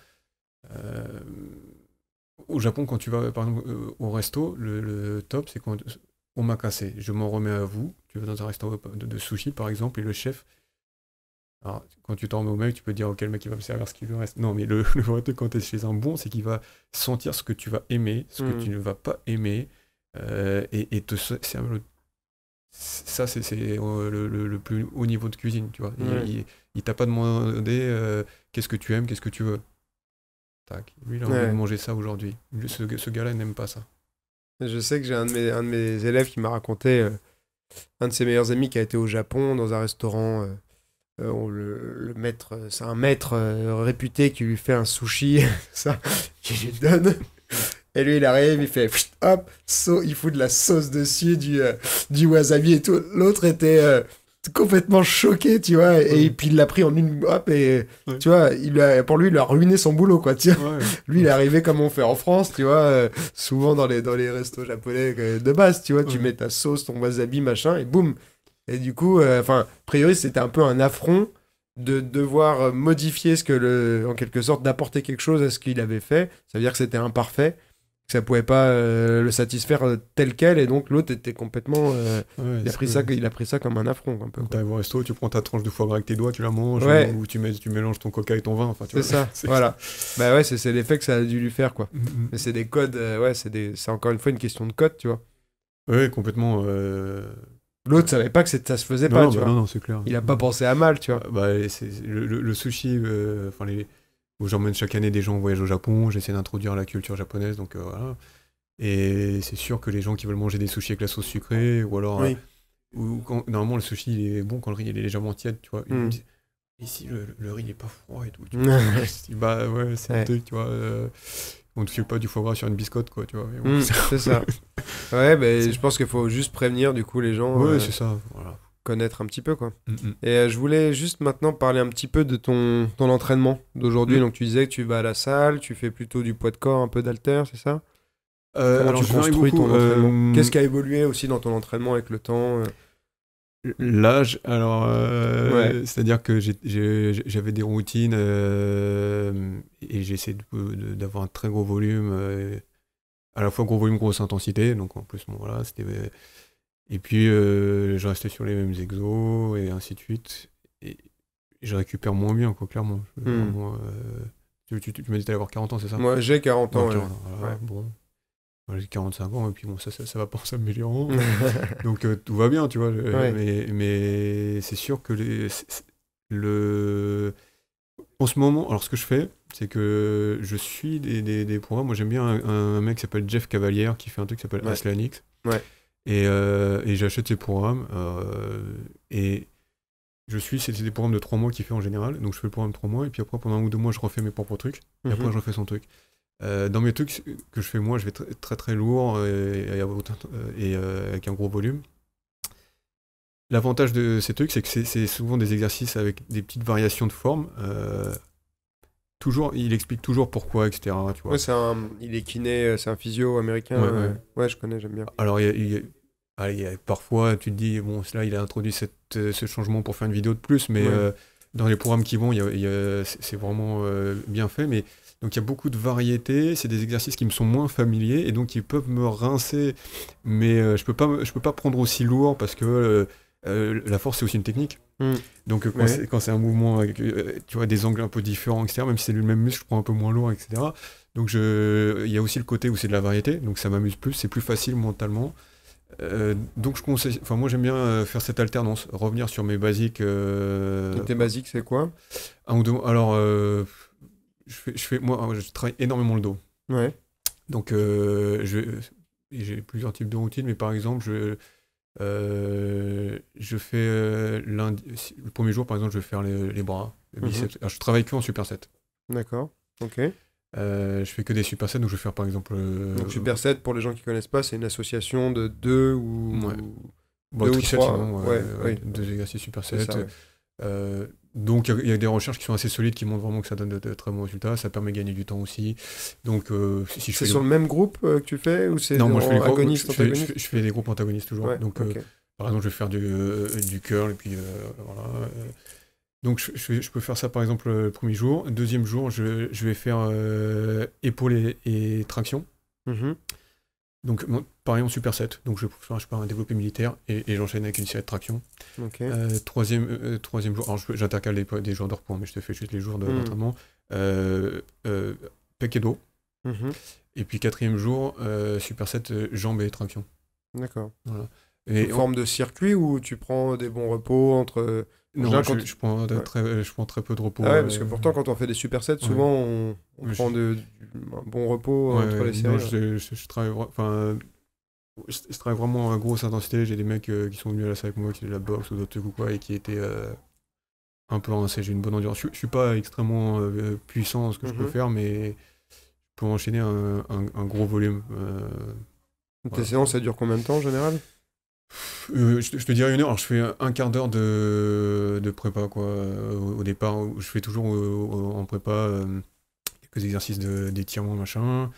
Euh, au Japon, quand tu vas, par exemple, euh, au resto, le, top, c'est quand on m'a cassé, je m'en remets à vous. Tu vas dans un restaurant de, sushi, par exemple, et le chef, alors, quand tu t'en remets au mec, tu peux dire, ok, mec, il va me servir ce qu'il veut. reste. Non, mais le, <laughs> vrai truc quand tu es chez un bon, c'est qu'il va sentir ce que tu vas aimer, ce que hmm. tu ne vas pas aimer, euh, et, et, te servir le ça c'est euh, le, le, plus haut niveau de cuisine tu vois il, t'a pas demandé euh, qu'est-ce que tu aimes qu'est-ce que tu veux tac lui il a envie de manger ça aujourd'hui ce, ce gars-là n'aime pas ça je sais que j'ai un, un, de mes élèves qui m'a raconté euh, un de ses meilleurs amis qui a été au Japon dans un restaurant le, maître c'est un maître réputé qui lui fait un sushi <laughs> ça qui lui donne et lui, il arrive, il fait hop, il fout de la sauce dessus, du, euh, du wasabi et tout. L'autre était euh, complètement choqué, tu vois. Et, puis il l'a pris en une. Hop, et tu vois, il a, pour lui, il a ruiné son boulot, quoi. Tu <laughs> Lui, il est arrivé comme on fait en France, tu vois. Euh, souvent dans les, dans les restos japonais de base, tu vois. Tu mets ta sauce, ton wasabi, machin, et boum. Et du coup, enfin, a priori, c'était un peu un affront de devoir modifier ce que le, en quelque sorte, d'apporter quelque chose à ce qu'il avait fait. Ça veut dire que c'était imparfait que ça pouvait pas euh, le satisfaire euh, tel quel et donc l'autre était complètement euh, il a pris ça il a pris ça comme un affront un peu t'arrives au resto tu prends ta tranche de foie gras avec tes doigts tu la manges ou tu, mets, tu mélanges ton coca et ton vin enfin c'est ça <laughs> voilà bah ouais c'est l'effet que ça a dû lui faire quoi mm, mm. mais c'est des codes ouais c'est des c'est encore une fois une question de code tu vois ouais complètement L'autre savait pas que ça se faisait pas, tu bah vois. Non, non, c'est clair. Il a pas pensé à mal, tu vois. Bah, le, le, le, sushi, enfin les, où j'emmène chaque année des gens en voyage au Japon, j'essaie d'introduire la culture japonaise, donc euh, voilà. Et c'est sûr que les gens qui veulent manger des sushis avec la sauce sucrée, ou alors. Euh, oui. ou quand, normalement, le sushi il est bon quand le riz il est légèrement tiède, tu vois. Ici, hmm. le, riz il pas froid et tout. <laughs> bah ouais, c'est tu vois. Euh, on ne file pas du foie gras sur une biscotte, quoi, tu vois. Hmm, c'est ça. <laughs> ouais, mais ben, je pense qu'il faut juste prévenir, du coup, les gens. Ouais, c'est ça, voilà connaître un petit peu. Quoi. Mm, mm. Et euh, je voulais juste maintenant parler un petit peu de ton, ton entraînement d'aujourd'hui. Mm. Donc tu disais que tu vas à la salle, tu fais plutôt du poids de corps, un peu d'haltère, c'est ça euh, alors tu ton euh, Qu'est-ce qui a évolué aussi dans ton entraînement avec le temps L'âge, alors, c'est-à-dire que j'avais des routines et j'essaie d'avoir un très gros volume, à la fois gros volume, grosse intensité. Donc en plus, bon, voilà, c'était et puis, euh, je restais sur les mêmes exos et ainsi de suite. Et je récupère moins bien, quoi, clairement. Hmm. Euh, tu, m'as dit d'avoir avoir 40 ans, c'est ça Moi, j'ai 40 ans. Bon. J'ai 45 ans, et puis bon, ça, ça, va pas en s'améliorant. <laughs> <laughs> donc, euh, tout va bien, tu vois. Mais, c'est sûr que le. En ce moment, alors ce que je fais, c'est que je suis des, des, programmes. Moi, j'aime bien un, mec qui s'appelle Jeff Cavalière, qui fait un truc qui s'appelle Aslanix. Ouais. Et, euh, et j'achète ces programmes. Euh, et je suis, c'est des programmes de 3 mois qu'il fait en général. Donc je fais le programme trois 3 mois. Et puis après, pendant un ou deux mois, je refais mes propres trucs. Et après, mhm. je refais son truc. Euh, dans mes trucs que je fais moi, je vais très très, très lourd et, avec un gros volume. L'avantage de ces trucs, c'est que c'est souvent des exercices avec des petites variations de forme toujours, il explique toujours pourquoi, etc. Tu vois. il est kiné, euh, c'est un physio américain. Euh, ouais, je connais, j'aime bien. Alors, parfois, tu te dis, bon, là, il a introduit cette, euh, ce changement pour faire une vidéo de plus, mais dans les programmes qui vont, c'est vraiment bien fait. Mais donc, il y a beaucoup de variétés. C'est des exercices qui me sont moins familiers et donc ils peuvent me rincer. Mais je peux je peux pas prendre aussi lourd parce que euh, la force, c'est aussi une technique. Mm. Donc, euh, quand c'est un mouvement avec euh, tu vois, des angles un peu différents, etc., même si c'est le même muscle, je prends un peu moins lourd, etc. Donc, je... il y a aussi le côté où c'est de la variété, donc ça m'amuse plus, c'est plus facile mentalement. donc, je conseille, enfin, moi j'aime bien faire cette alternance, revenir sur mes basiques. Tes basiques, c'est quoi ou Alors, je, fais, je fais, moi, je travaille énormément le dos. Ouais. Donc, j'ai plusieurs types de routines, mais par exemple, je euh, je fais euh, le premier jour, par exemple, je vais faire les, bras, mhm. biceps. je travaille que en superset. D'accord, ok. Euh, je fais que des supersets, donc je vais faire par exemple. super donc, superset, pour les gens qui connaissent pas, c'est une association de deux ou. Ouais. Bon, deux ou trois. deux exercices superset. Donc il y, a des recherches qui sont assez solides qui montrent vraiment que ça donne de, très bons résultats, ça permet de gagner du temps aussi. Donc euh, c'est sur le même groupe euh, que tu fais ou c'est non, moi, je fais groupes, je, fais, je, des groupes antagonistes toujours. donc euh, par exemple je vais faire du, du curl et puis voilà. donc je, je, peux faire ça par exemple le premier jour, deuxième jour je, vais faire épaules et, traction. Mm-hmm. Donc, pareil en super 7. Donc, je, je pars un développé militaire et, j'enchaîne avec une série de traction. Euh, troisième, euh, euh, troisième jour. Alors, j'intercale des, des jours de repos, mais je te fais juste les jours De, mmh. euh, d'eau mhm. Et puis, quatrième jour, super 7, jambes et traction. D'accord. Voilà. forme de circuit où tu prends des bons repos entre non, je, prends très, peu de repos. Ah parce que euh, pourtant, quand on fait des supersets, souvent on, prend de, un bon repos euh, entre les séances. je, travaille, enfin, je, travaille vraiment à grosse intensité. J'ai des mecs euh, qui sont venus à la salle avec moi, qui faisaient de la boxe ou d'autres trucs ou quoi, et qui étaient un peu rincés. J'ai une bonne endurance. Je, suis pas extrêmement puissant en ce que je peux mhm. faire, mais je peux enchaîner un, gros volume. Tes séances, ça dure combien de temps en général euh, je, te dirais une heure. Alors, je fais un quart d'heure de, prépa, quoi. Euh, au, départ, je fais toujours euh, en prépa quelques exercices d'étirement, machin.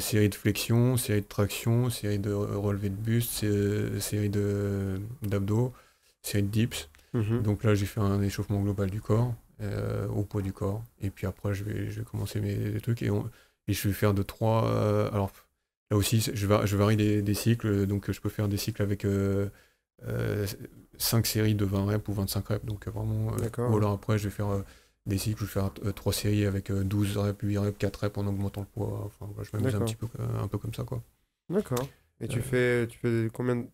série de flexion, série de traction, série de relevé de buste, série d'abdos, série de dips. Mhm. Donc là, j'ai fait un échauffement global du corps, au poids du corps. Et puis après, je vais, je vais commencer mes trucs. Et, je vais faire de trois. alors, Là aussi, je, je varie des, cycles, donc je peux faire des cycles avec 5 euh, euh, séries de 20 reps ou 25 reps, donc euh, vraiment. ou alors après, je vais faire des cycles, je vais faire 3 séries avec 12 reps, 8 reps, 4 reps en augmentant le poids. Enfin, je m'amuse un petit peu, un peu comme ça, quoi. D'accord. Et tu fais, tu fais combien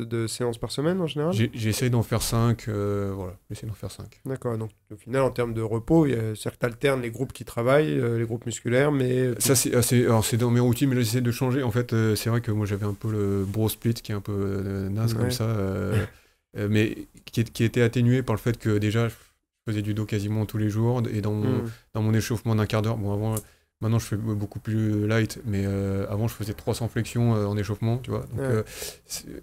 de séances par semaine en général J'essaie d'en faire 5. Euh, voilà, j'essaie d'en faire 5. D'accord, donc au final, en termes de repos, c'est-à-dire tu alternes les groupes qui travaillent, euh, les groupes musculaires, mais. Euh, ça, ah, c'est, alors, c'est dans mes routines, mais j'essaie de changer. En fait, c'est vrai que moi, j'avais un peu le bro split qui est un peu naze comme ça, <laughs> mais qui, était atténué par le fait que déjà, je faisais du dos quasiment tous les jours et dans mon, mmh. dans mon échauffement d'un quart d'heure. Bon, avant Maintenant, je fais beaucoup plus light, mais euh, avant, je faisais 300 flexions euh, en échauffement, tu vois. Donc,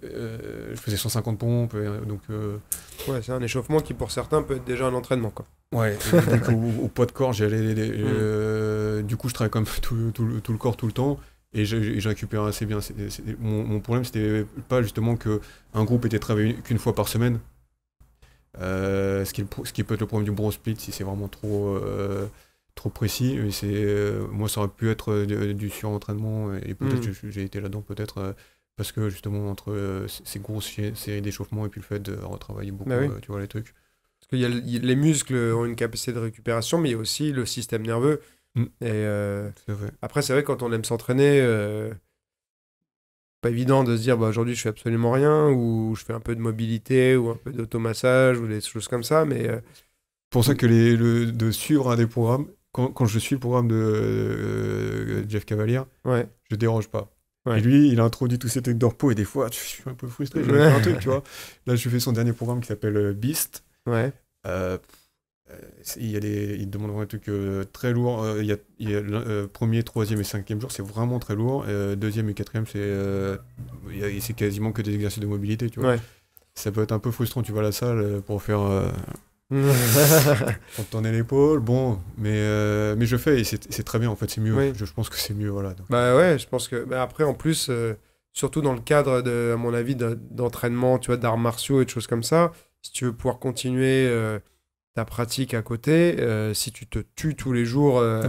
euh, je faisais 150 pompes. donc, Ouais, c'est un échauffement qui, pour certains, peut être déjà un entraînement, quoi. Ouais, <laughs> au, poids de corps, j'allais. Mm. du coup, je travaillais comme tout, le corps tout le temps et j'ai récupéré assez bien. mon, problème, c'était pas justement qu'un groupe était travaillé qu'une fois par semaine, ce, qui, peut être le problème du bronze split si c'est vraiment trop trop précis. C'est euh, moi ça aurait pu être euh, du du surentraînement et peut-être hmm. j'ai été là-dedans peut-être euh, parce que justement entre ces grosses séries d'échauffement et puis le fait de retravailler beaucoup, bah tu vois les trucs. Parce que les muscles ont une capacité de récupération, mais il y a aussi le système nerveux. Hmm. Et après c'est vrai quand on aime s'entraîner. Pas évident de se dire bah, aujourd'hui je fais absolument rien ou je fais un peu de mobilité ou un peu d'automassage ou des choses comme ça mais pour ça que les, le, de suivre un des programmes quand, je suis le programme de euh, Jeff Cavalier, ouais. je dérange pas. Et lui, il a introduit tous ces trucs d'orpo et des fois, je suis un peu frustré. Un truc, tu vois. Là, je fais son dernier programme qui s'appelle euh, Beast. Euh, il, demande vraiment des trucs très lourd. il y a, le premier, troisième et cinquième jour, c'est vraiment très lourd. deuxième et quatrième, c'est quasiment que des exercices de mobilité. Ça peut être un peu frustrant. Tu vois la salle pour faire t'en <laughs> tourner l'épaule, bon, mais, euh, mais je fais et c'est très bien en fait, c'est mieux. Je, pense que c'est mieux, voilà. Bah ouais, je pense que. Bah après, en plus, euh, surtout dans le cadre, de, à mon avis, d'entraînement, tu vois, d'arts martiaux et de choses comme ça, si tu veux pouvoir continuer euh, ta pratique à côté, si tu te tues tous les jours à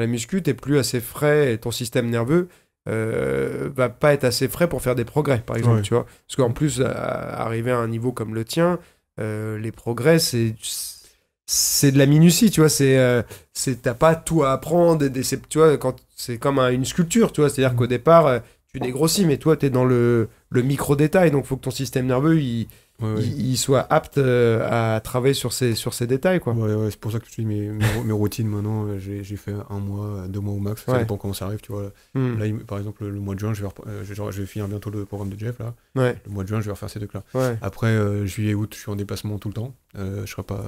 la muscu, t'es plus assez frais et ton système nerveux. va pas être assez frais pour faire des progrès, par exemple, tu vois. Parce qu'en plus, arriver à un niveau comme le tien, euh, les progrès, c'est c'est de la minutie, tu vois. C'est euh, t'as pas tout à apprendre. tu vois, quand c'est comme une sculpture, tu vois. C'est-à-dire qu'au mm. départ, euh, tu dégrossis, mais toi, tu es dans le, le micro détail. Donc, faut que ton système nerveux, il, il, soit apte euh, à travailler sur ces, sur ces détails. quoi. Ouais, c'est pour ça que je dis mes, routines maintenant, euh, j'ai, fait un mois, euh, deux mois au max, ça dépend comment ça arrive. Tu vois. Hmm. Là, par exemple, le mois de juin, je vais, je, vais finir bientôt le programme de Jeff. Là. Le mois de juin, je vais refaire ces deux là Après, juillet, août, je suis en déplacement tout le temps. je, serai pas,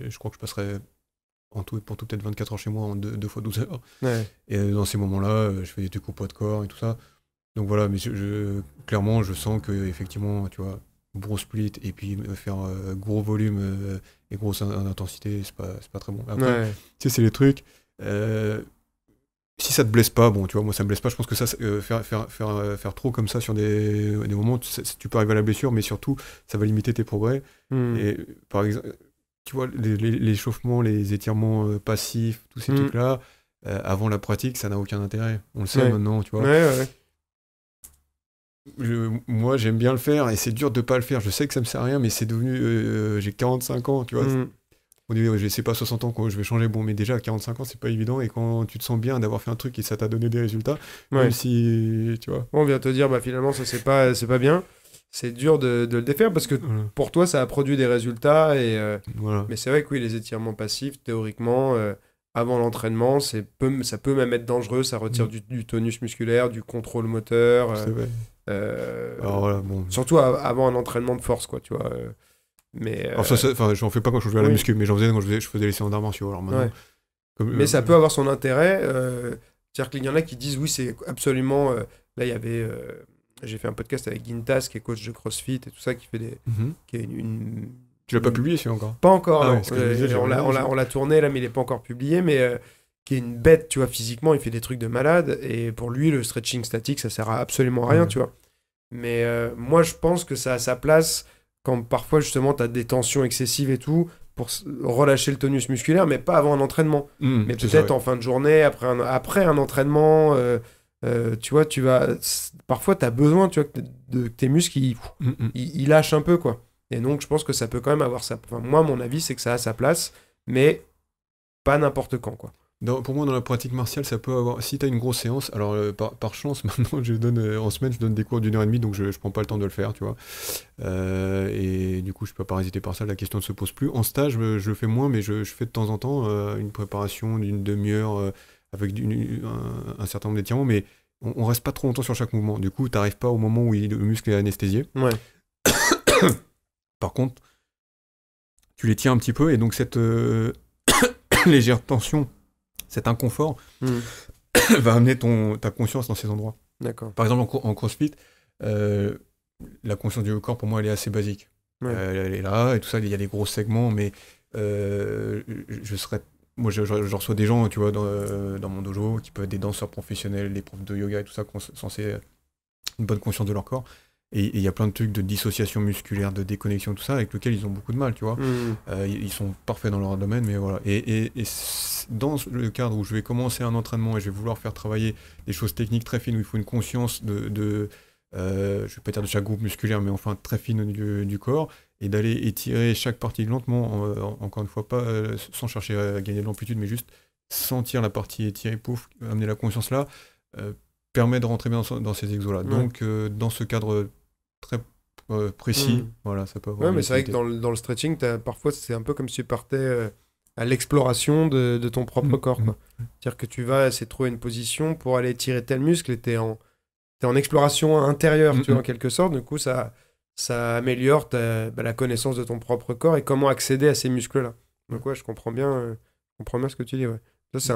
je crois que je passerai en tout pour tout peut-être 24 heures chez moi en deux, fois 12 heures. Et dans ces moments-là, je fais des trucs au poids de corps et tout ça. Donc voilà, mais je, clairement, je sens que effectivement, tu vois, gros split et puis euh, faire euh, gros volume euh, et grosse intensité, c'est pas, très bon. Après, tu sais, c'est les trucs. si ça te blesse pas, bon, tu vois, moi ça me blesse pas. Je pense que ça, faire, faire, faire, trop comme ça sur des, moments, tu, peux arriver à la blessure, mais surtout, ça va limiter tes progrès. Hmm. Et par exemple, tu vois, les, chauffements, les, étirements passifs, tous ces hmm. trucs-là, avant la pratique, ça n'a aucun intérêt. On le sait maintenant, tu vois moi, j'aime bien le faire et c'est dur de pas le faire. Je sais que ça me sert à rien, mais c'est devenu. Euh, euh, j'ai 45 ans, tu vois. Mm. On dit, sais pas 60 ans quand je vais changer. Bon, mais déjà, à 45 ans, c'est pas évident. Et quand tu te sens bien d'avoir fait un truc et ça t'a donné des résultats, même si. Tu vois. On vient te dire, bah finalement, ça, c'est pas, c'est pas bien. C'est dur de, le défaire parce que pour toi, ça a produit des résultats. Et, euh, Mais c'est vrai que oui, les étirements passifs, théoriquement. avant l'entraînement, c'est ça peut même être dangereux, ça retire mm. du, du, tonus musculaire, du contrôle moteur. Euh, ah, surtout avant un entraînement de force, quoi, tu vois. Euh, mais. Euh, enfin, j'en fais pas quand je jouais à la muscu, mais j'en faisais quand je faisais, je faisais les séances tu martiaux. Alors mais ça peut avoir son intérêt. C'est-à-dire qu'il y en a qui disent oui, c'est absolument. là, il y avait j'ai fait un podcast avec Gintas qui est coach de CrossFit et tout ça qui fait des mhm. qui est une, tu l'as pas publié celui encore pas encore ah non. on l'a tourné là mais il est pas encore publié mais qui est une bête, tu vois, physiquement, il fait des trucs de malade. Et pour lui, le stretching statique, ça sert à absolument rien, tu vois. Mais euh, moi, je pense que ça a sa place quand parfois, justement, tu as des tensions excessives et tout pour relâcher le tonus musculaire, mais pas avant un entraînement. Mmh, mais peut-être en fin de journée, après un, après un entraînement. Euh, euh, tu vois, tu vas. Parfois, tu as besoin, tu vois, que, de, tes muscles, mmh, mmh. ils, lâchent un peu, quoi. Et donc, je pense que ça peut quand même avoir sa. Enfin, moi, mon avis, c'est que ça a sa place, mais pas n'importe quand, quoi pour moi, dans la pratique martiale, ça peut avoir. Si tu as une grosse séance, alors euh, par, chance, <laughs> maintenant, je donne euh, en semaine, je donne des cours d'une heure et demie, donc je, ne prends pas le temps de le faire, tu vois. Euh, et du coup, je peux pas résister par ça. La question ne se pose plus. En stage, je, le fais moins, mais je, fais de temps en temps une préparation d'une demi-heure avec un, certain nombre d'étirements, mais on, reste pas trop longtemps sur chaque mouvement. Du coup, tu n'arrives pas au moment où le muscle est anesthésié. Ouais. <coughs> par contre, tu les tiens un petit peu, et donc cette <coughs> légère tension cet inconfort hmm. <coughs> va amener ton, ta conscience dans ces endroits. D'accord. Par exemple, en, CrossFit, euh, la conscience du corps, pour moi, elle est assez basique. Euh, elle est là, et tout ça, il y a des gros segments, mais euh, je serais. Moi, je, reçois des gens, tu vois, dans, mon dojo, qui peuvent être des danseurs professionnels, des profs de yoga et tout ça, qui ont censé une bonne conscience de leur corps. Et il y a plein de trucs de dissociation musculaire, de déconnexion, tout ça, avec lequel ils ont beaucoup de mal, tu vois. Mm. Euh, ils sont parfaits dans leur domaine, mais voilà. Et, dans le cadre où je vais commencer un entraînement et je vais vouloir faire travailler des choses techniques très fines, où il faut une conscience de, de euh, je vais pas dire de chaque groupe musculaire, mais enfin très fine du, du corps, et d'aller étirer chaque partie lentement, euh, encore une fois, pas euh, sans chercher à gagner de l'amplitude, mais juste sentir la partie étirée, pouf, amener la conscience là, permet de rentrer bien dans, ces exos-là. Donc, dans ce cadre très euh, précis. Mm. Voilà, ça peut ouais, mais c'est vrai que dans le, dans le stretching, as, parfois, c'est un peu comme si tu partais euh, à l'exploration de, de, ton propre mm. corps. Mm. C'est-à-dire que tu vas essayer de trouver une position pour aller tirer tel muscle et tu en, es en exploration intérieure, tu en quelque sorte. Du coup, ça, ça améliore bah, la connaissance de ton propre corps et comment accéder à ces muscles-là. Donc, ouais, je comprends bien, euh, comprends bien ce que tu dis. Ça, c'est,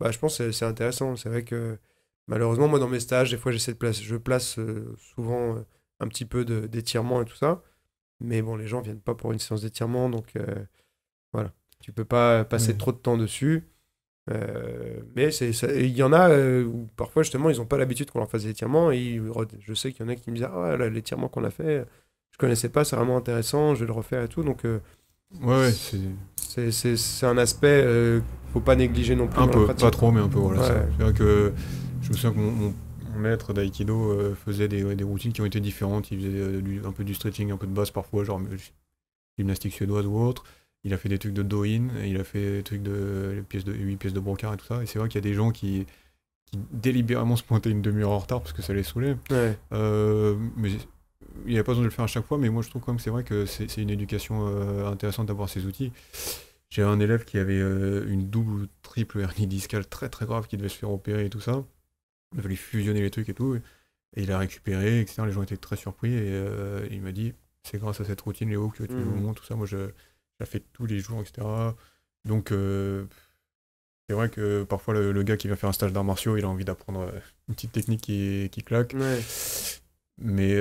bah, je pense que c'est intéressant. C'est vrai que malheureusement, moi, dans mes stages, des fois, j'essaie de placer, je place souvent un petit peu d'étirement et tout ça. Mais bon, les gens viennent pas pour une séance d'étirement, donc euh, voilà. Tu peux pas passer trop de temps dessus. Euh, mais il y en a euh, où parfois justement ils n'ont pas l'habitude qu'on leur fasse des étirements. Et je sais qu'il y en a qui me disent ah l'étirement qu'on a fait, je connaissais pas, c'est vraiment intéressant, je vais le refaire et tout. Donc euh, ouais, c'est c'est un aspect faut pas négliger non plus. Un peu, pas trop, mais un peu voilà. vrai que je me souviens que mon maître d'aïkido euh, faisait des, routines qui ont été différentes. Il faisait euh, un peu du stretching, un peu de base parfois, genre euh, gymnastique suédoise ou autre. Il a fait des trucs de do-in, il a fait des trucs de pièces de huit de brocard et tout ça. Et c'est vrai qu'il y a des gens qui, délibérément se pointaient une demi-heure en retard parce que ça les saoulait. mais il n'y a pas besoin de le faire à chaque fois, mais moi je trouve quand même que c'est vrai que c'est une éducation intéressante d'avoir ces outils. J'ai un élève qui avait une double ou triple hernie discale très très grave qui devait se faire opérer et tout ça il a fallu fusionner les trucs et tout. Et il a récupéré, etc. Les gens étaient très surpris et euh, il m'a dit c'est grâce à cette routine, Léo, que tu me mmh. montres tout ça. Moi, je, la fais tous les jours, etc. Donc, euh, c'est vrai que parfois, le, gars qui vient faire un stage d'arts martiaux, il a envie d'apprendre euh, une petite technique qui, claque. Mais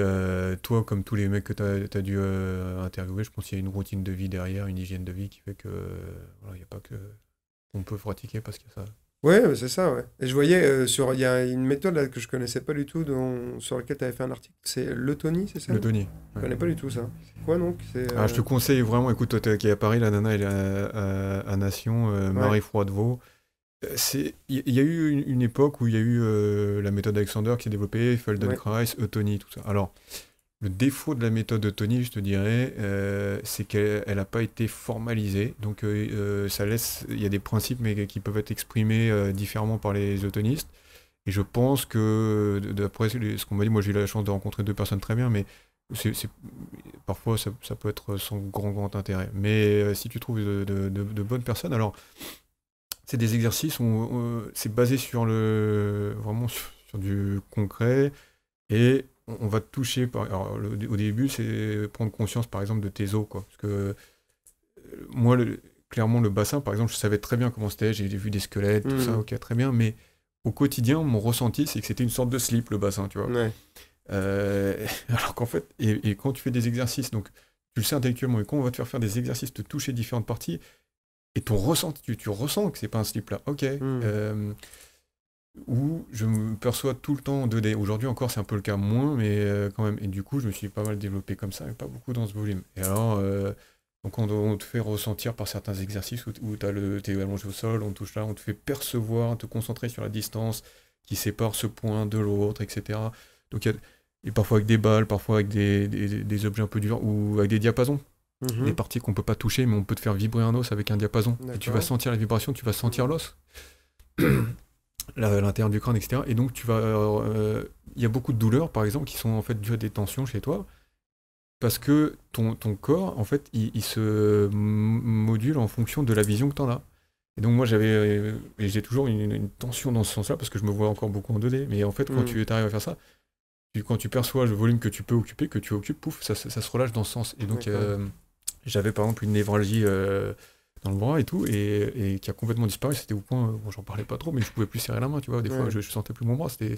toi, comme tous les mecs que tu as, dû interviewer, je pense qu'il y a une routine de vie derrière, une hygiène de vie qui fait que il n'y a pas que. On peut pratiquer parce qu'il y a ça. Oui, c'est ça, ouais. Et je voyais, euh, sur, il y a une méthode là, que je connaissais pas du tout, dont, sur laquelle tu avais fait un article. C'est le c'est ça Le Je ne connais pas du tout ça. Quoi donc euh, Je te conseille vraiment, écoute, toi, qui es à Paris, la nana, elle est à, Nation, euh, Marie Froidevaux. Il y, a eu une, époque où il y a eu la méthode Alexander qui est développée, Feldenkrais, ouais. tout ça. Alors, le défaut de la méthode de Tony, je te dirais, euh, c'est qu'elle n'a pas été formalisée. Donc euh, euh, ça laisse, il y a des principes mais qui peuvent être exprimés différemment par les autonistes. Et je pense que, d'après ce qu'on m'a dit, moi j'ai eu la chance de rencontrer deux personnes très bien, mais c'est, parfois ça, peut être sans grand grand intérêt. Mais si tu trouves de, bonnes personnes, alors c'est des exercices c'est basé sur le vraiment sur du concret et on, va te toucher. Par, au début, c'est prendre conscience, par exemple, de tes os, quoi. Parce que euh, moi, clairement, le bassin, par exemple, je savais très bien comment c'était. J'ai vu des squelettes, tout ça, mm. ok, très bien. Mais au quotidien, mon ressenti, c'est que c'était une sorte de slip, le bassin, tu vois. Euh, <laughs> alors qu'en fait, et, quand tu fais des exercices, donc tu le sais intellectuellement, et quand on va te faire faire des exercices, te toucher différentes parties, et ton ressenti, tu, ressens que c'est pas un slip là. Ok. Mm. Euh, où je me perçois tout le temps en 2D. Aujourd'hui encore, c'est un peu le cas moins, mais euh, quand même. Et du coup, je me suis pas mal développé comme ça, mais pas beaucoup dans ce volume. Et alors, euh, donc on, te fait ressentir par certains exercices où, tu es le, allongé au sol, on touche là, on te fait percevoir, te concentrer sur la distance qui sépare ce point de l'autre, etc. Donc y a, et parfois avec des balles, parfois avec des, objets un peu durs, ou avec des diapasons. Mm-hmm. Des parties qu'on peut pas toucher, mais on peut te faire vibrer un os avec un diapason. Et tu vas sentir la vibration, tu vas sentir l'os l'intérieur du crâne, etc. Et donc, tu vas. Euh, euh, il y a beaucoup de douleurs, par exemple, qui sont en fait dues à des tensions chez toi parce que ton, ton, corps, en fait, il, se module en fonction de la vision que tu en as. Et donc moi, j'avais, euh, et j'ai toujours une, tension dans ce sens-là, parce que je me vois encore beaucoup en 2 Mais en fait, quand mm. tu tu arrives à faire ça, quand tu perçois le volume que tu peux occuper, que tu occupes, pouf, ça, ça, se relâche dans ce sens. Et donc, j'avais par exemple une névralgie dans le bras et tout, et, qui a complètement disparu. C'était au point, bon, j'en parlais pas trop, mais je pouvais plus serrer la main, tu vois. Des fois, je, je, sentais plus mon bras. C'était,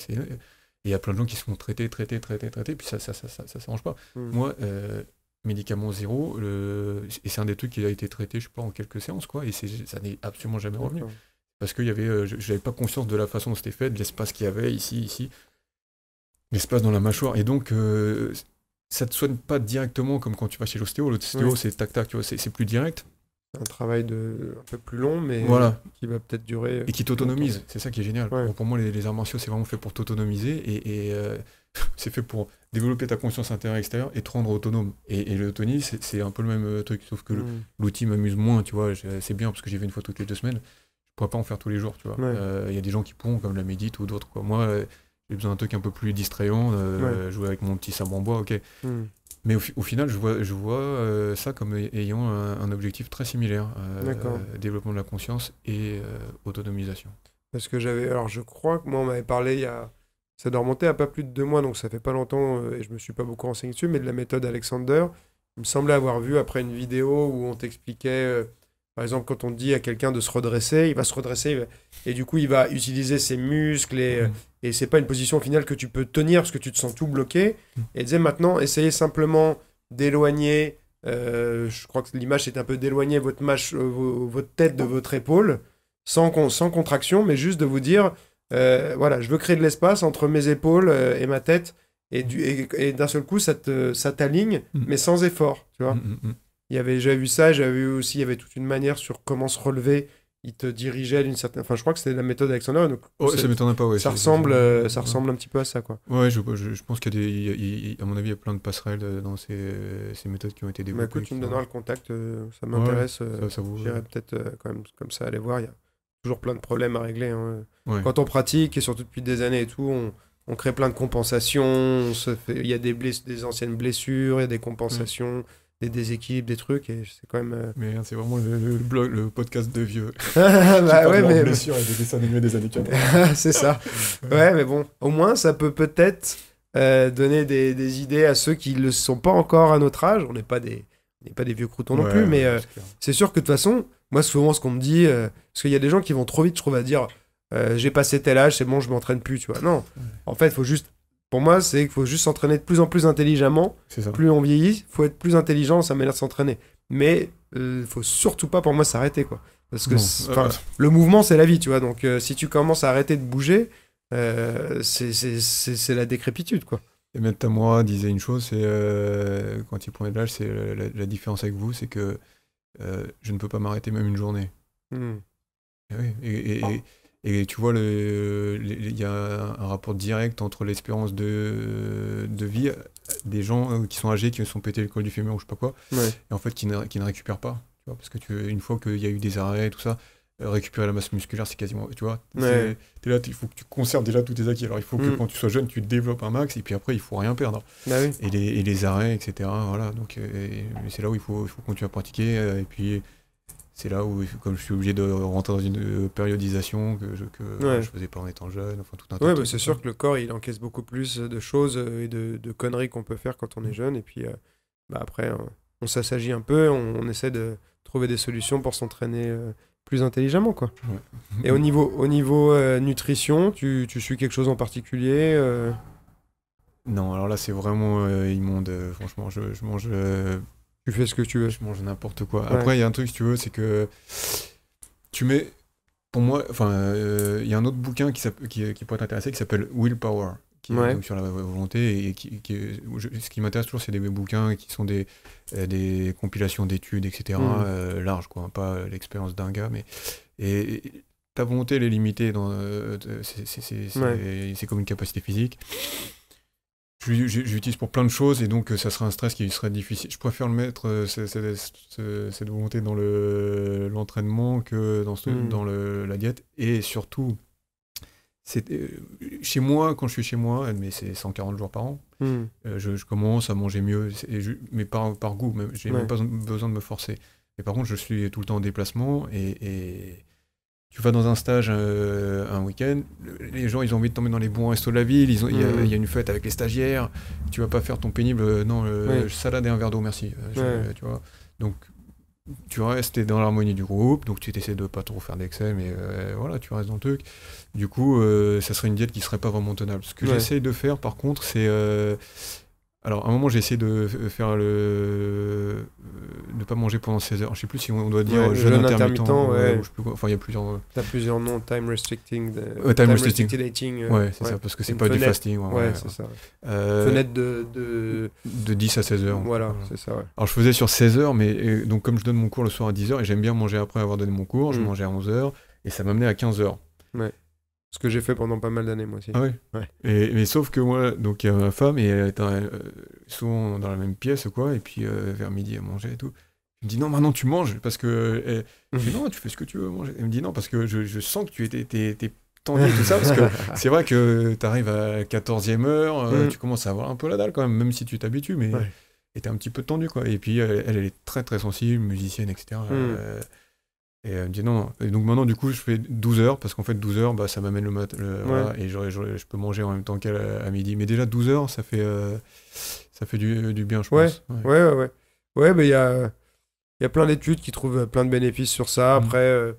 il y a plein de gens qui se font traiter, traiter, traiter, traiter, puis ça, ça, ça, ça, ça s'arrange pas. Hmm. Moi, euh, médicament zéro, le... et c'est un des trucs qui a été traité, je sais pas, en quelques séances, quoi, et ça n'est absolument jamais revenu. Parce que y avait, euh, j'avais pas conscience de la façon dont c'était fait, de l'espace qu'il y avait ici, ici, l'espace dans la mâchoire. Et donc, euh, ça te soigne pas directement comme quand tu vas chez l'ostéo. L'ostéo, c'est tac-tac, tu vois, c'est plus direct un travail de, un peu plus long, mais qui va peut-être durer. Et qui t'autonomise, c'est ça qui est génial. pour moi, les, arts martiaux, c'est vraiment fait pour t'autonomiser et, euh, <laughs> c'est fait pour développer ta conscience intérieure et extérieure et te rendre autonome. Et, l'autonomie, c'est un peu le même euh, truc, sauf que hmm. l'outil m'amuse moins, tu vois. C'est bien parce que j'y vais une fois toutes les deux semaines. Je pourrais pas en faire tous les jours, tu vois. Euh, il y a des gens qui pourront, comme la médite ou d'autres, quoi. Moi, j'ai besoin d'un truc un peu plus distrayant, euh, jouer avec mon petit sabre en bois, ok. Hmm. Mais au, final, je vois, je vois euh, ça comme ayant un, objectif très similaire euh, développement de la conscience et autonomisation. Parce que j'avais, alors je crois que moi on m'avait parlé il y a, ça doit remonter à pas plus de deux mois, donc ça fait pas longtemps et je me suis pas beaucoup renseigné dessus, mais de la méthode Alexander, il me semblait avoir vu après une vidéo où on t'expliquait par exemple, quand on dit à quelqu'un de se redresser, il va se redresser et du coup, il va utiliser ses muscles et, mhm. euh, et c'est pas une position finale que tu peux tenir parce que tu te sens tout bloqué. Mhm. Et disait maintenant, essayez simplement d'éloigner, euh, je crois que l'image est un peu d'éloigner votre, euh, votre tête de votre épaule sans, contraction, mais juste de vous dire, voilà, je veux créer de l'espace entre mes épaules et ma tête et, d'un seul coup, ça t'aligne, mhm. mais sans effort, tu vois il y avait déjà vu ça, j'avais vu aussi, il y avait toute une manière sur comment se relever. Il te dirigeait d'une certaine. Enfin, je crois que c'était la méthode Alexander. Oh, ça m'étonne pas, Ça ressemble, euh, ça ressemble un petit peu à ça, quoi. Ouais, je, pense qu'il y a des. à mon avis, il y a plein de passerelles euh, dans ces, méthodes qui ont été bah, développées. écoute, tu me donneras le contact, euh, ça m'intéresse. ça, vous... J'irai peut-être quand même comme ça aller voir. Il y a toujours plein de problèmes à régler. Hein, quand on pratique, et surtout depuis des années et tout, on, crée plein de compensations. Il y a des, des anciennes blessures, il y a des compensations. Mm des déséquilibres, des trucs, et c'est quand même. Euh, mais hein, c'est vraiment le, blog, le podcast de vieux. <laughs> Ah, bah ouais, mais. Bien sûr, des dessins animés des années <laughs> c'est ça. ouais, mais bon, au moins, ça peut peut-être euh, donner des, des, idées à ceux qui ne le sont pas encore à notre âge. On n'est pas des. n'est pas des vieux croutons non plus, mais euh, c'est sûr que de toute façon, moi souvent ce qu'on me dit, parce qu'il y a des gens qui vont trop vite, je trouve, à dire j'ai passé tel âge, c'est bon, je m'entraîne plus, tu vois. Non, en fait, il faut juste pour moi, c'est qu'il faut juste s'entraîner de plus en plus intelligemment. Plus on vieillit, faut être plus intelligent ça manière de s'entraîner. Mais ne euh, faut surtout pas, pour moi, s'arrêter quoi. Parce que le mouvement, c'est la vie, tu vois. Donc euh, si tu commences à arrêter de bouger, euh, c'est la décrépitude quoi. Et Maître moi disait une chose, c'est quand il prenait de l'âge, c'est la, différence avec vous, c'est que je ne peux pas m'arrêter même une journée. Hmm. Eh oui, et, ah. Et tu vois, il y a un rapport direct entre l'espérance de, de, vie des gens euh, qui sont âgés, qui sont pétés le col du fémur ou je sais pas quoi, et en fait qui ne, qui ne récupèrent pas. Tu parce que tu, une fois qu'il y a eu des arrêts, et tout ça, euh, récupérer la masse musculaire, c'est quasiment. Tu vois, ouais. es là, il faut que tu conserves déjà tous tes acquis. Alors il faut que mm. quand tu sois jeune, tu développes un max, et puis après, il faut rien perdre. Bah et, les, arrêts, etc. Voilà, donc euh, c'est là où il faut, il faut continuer à pratiquer. Et puis c'est là où, comme je suis obligé de rentrer dans une euh, périodisation que je que je faisais pas en étant jeune, enfin tout un Ouais, bah, c'est sûr que le corps il encaisse beaucoup plus de choses euh, et de, de conneries qu'on peut faire quand on est mm. jeune, et puis euh, bah, après on s'assagit un peu, on, essaie de trouver des solutions pour s'entraîner plus intelligemment quoi. Et au niveau au niveau nutrition, tu, tu, suis quelque chose en particulier Non, alors là c'est vraiment immonde. Franchement, je, je mange tu fais ce que tu veux. Je mange n'importe quoi. Après, il y a un truc, si tu veux, c'est que tu mets. Pour moi, enfin, euh, il y a un autre bouquin qui, qui, pourrait t'intéresser qui s'appelle Willpower, qui est donc sur la volonté. Et qui, ce qui m'intéresse toujours, c'est des bouquins qui sont des, euh, des compilations d'études, etc. Large, mm. euh, larges, quoi. Pas l'expérience d'un gars, mais. Et, ta volonté, elle est limitée. c'est, c'est comme une capacité physique j'utilise pour plein de choses et donc euh, ça serait un stress qui serait difficile. Je préfère le mettre euh, cette, volonté dans le l'entraînement que dans, hmm. dans le, la diète et surtout euh, chez moi quand je suis chez moi mais c'est 140 jours par an hmm. je, commence à manger mieux mais par, par goût j'ai même pas besoin de me forcer et par contre je suis tout le temps en déplacement et tu vas dans un stage euh, un week-end, les gens ils ont envie de tomber dans les bons restos de la ville, mm. il y, a une fête avec les stagiaires, tu vas pas faire ton pénible, euh, non, salade et un verre d'eau, merci. Euh, donc tu restes, dans l'harmonie du groupe, donc tu essaies de pas trop faire d'excès, mais voilà, tu restes dans le truc. Du coup, ça serait une diète qui serait pas vraiment tenable. Ce que j'essaie j'essaye de faire par contre, c'est alors, à un moment, j'ai essayé de euh, faire le. Euh, ne pas manger pendant 16 heures. Je sais plus si on doit dire jeûne, intermittent. Euh, ou je peux... Enfin, il y a plusieurs. T'as plusieurs noms, time restricting. time, restricting. ouais, c'est ça, parce que c'est pas du fasting. Ouais, c'est ça. Fenêtre de, de, de. 10 à 16 heures. Voilà, c'est ça, Alors, je faisais sur 16 heures, mais donc, comme je donne mon cours le soir à 10 heures, et j'aime bien manger après avoir donné mon cours, je mm. mangeais à 11 heures, et ça m'amenait à 15 heures. Ouais. Ce que j'ai fait pendant pas mal d'années, moi aussi. Ah oui ouais. Et, mais sauf que moi, donc il y a ma femme, et elle euh, est euh, souvent dans la même pièce, quoi, et puis euh, vers midi, elle mangeait et tout. Elle me dit non, maintenant tu manges, parce que. Elle, lui dis <laughs> non, tu fais ce que tu veux manger. Elle me dit non, parce que je, sens que tu étais. tendu et tout ça, parce que <laughs> c'est vrai que tu arrives à 14e heure, mm. tu commences à avoir un peu la dalle quand même, même si tu t'habitues, mais. t'es un petit peu tendu, quoi. Et puis, elle, elle est très, très sensible, musicienne, etc. Et elle me dit non, Et donc maintenant, du coup, je fais 12 heures, parce qu'en fait, 12 heures, bah, ça m'amène le matin. et je, peux manger en même temps qu'elle euh, à, midi. Mais déjà, 12 heures, ça fait, euh, ça fait du, bien, je pense. Ouais, ouais, ouais. Ouais, mais il y a, plein d'études qui trouvent euh, plein de bénéfices sur ça. Mmh. Après,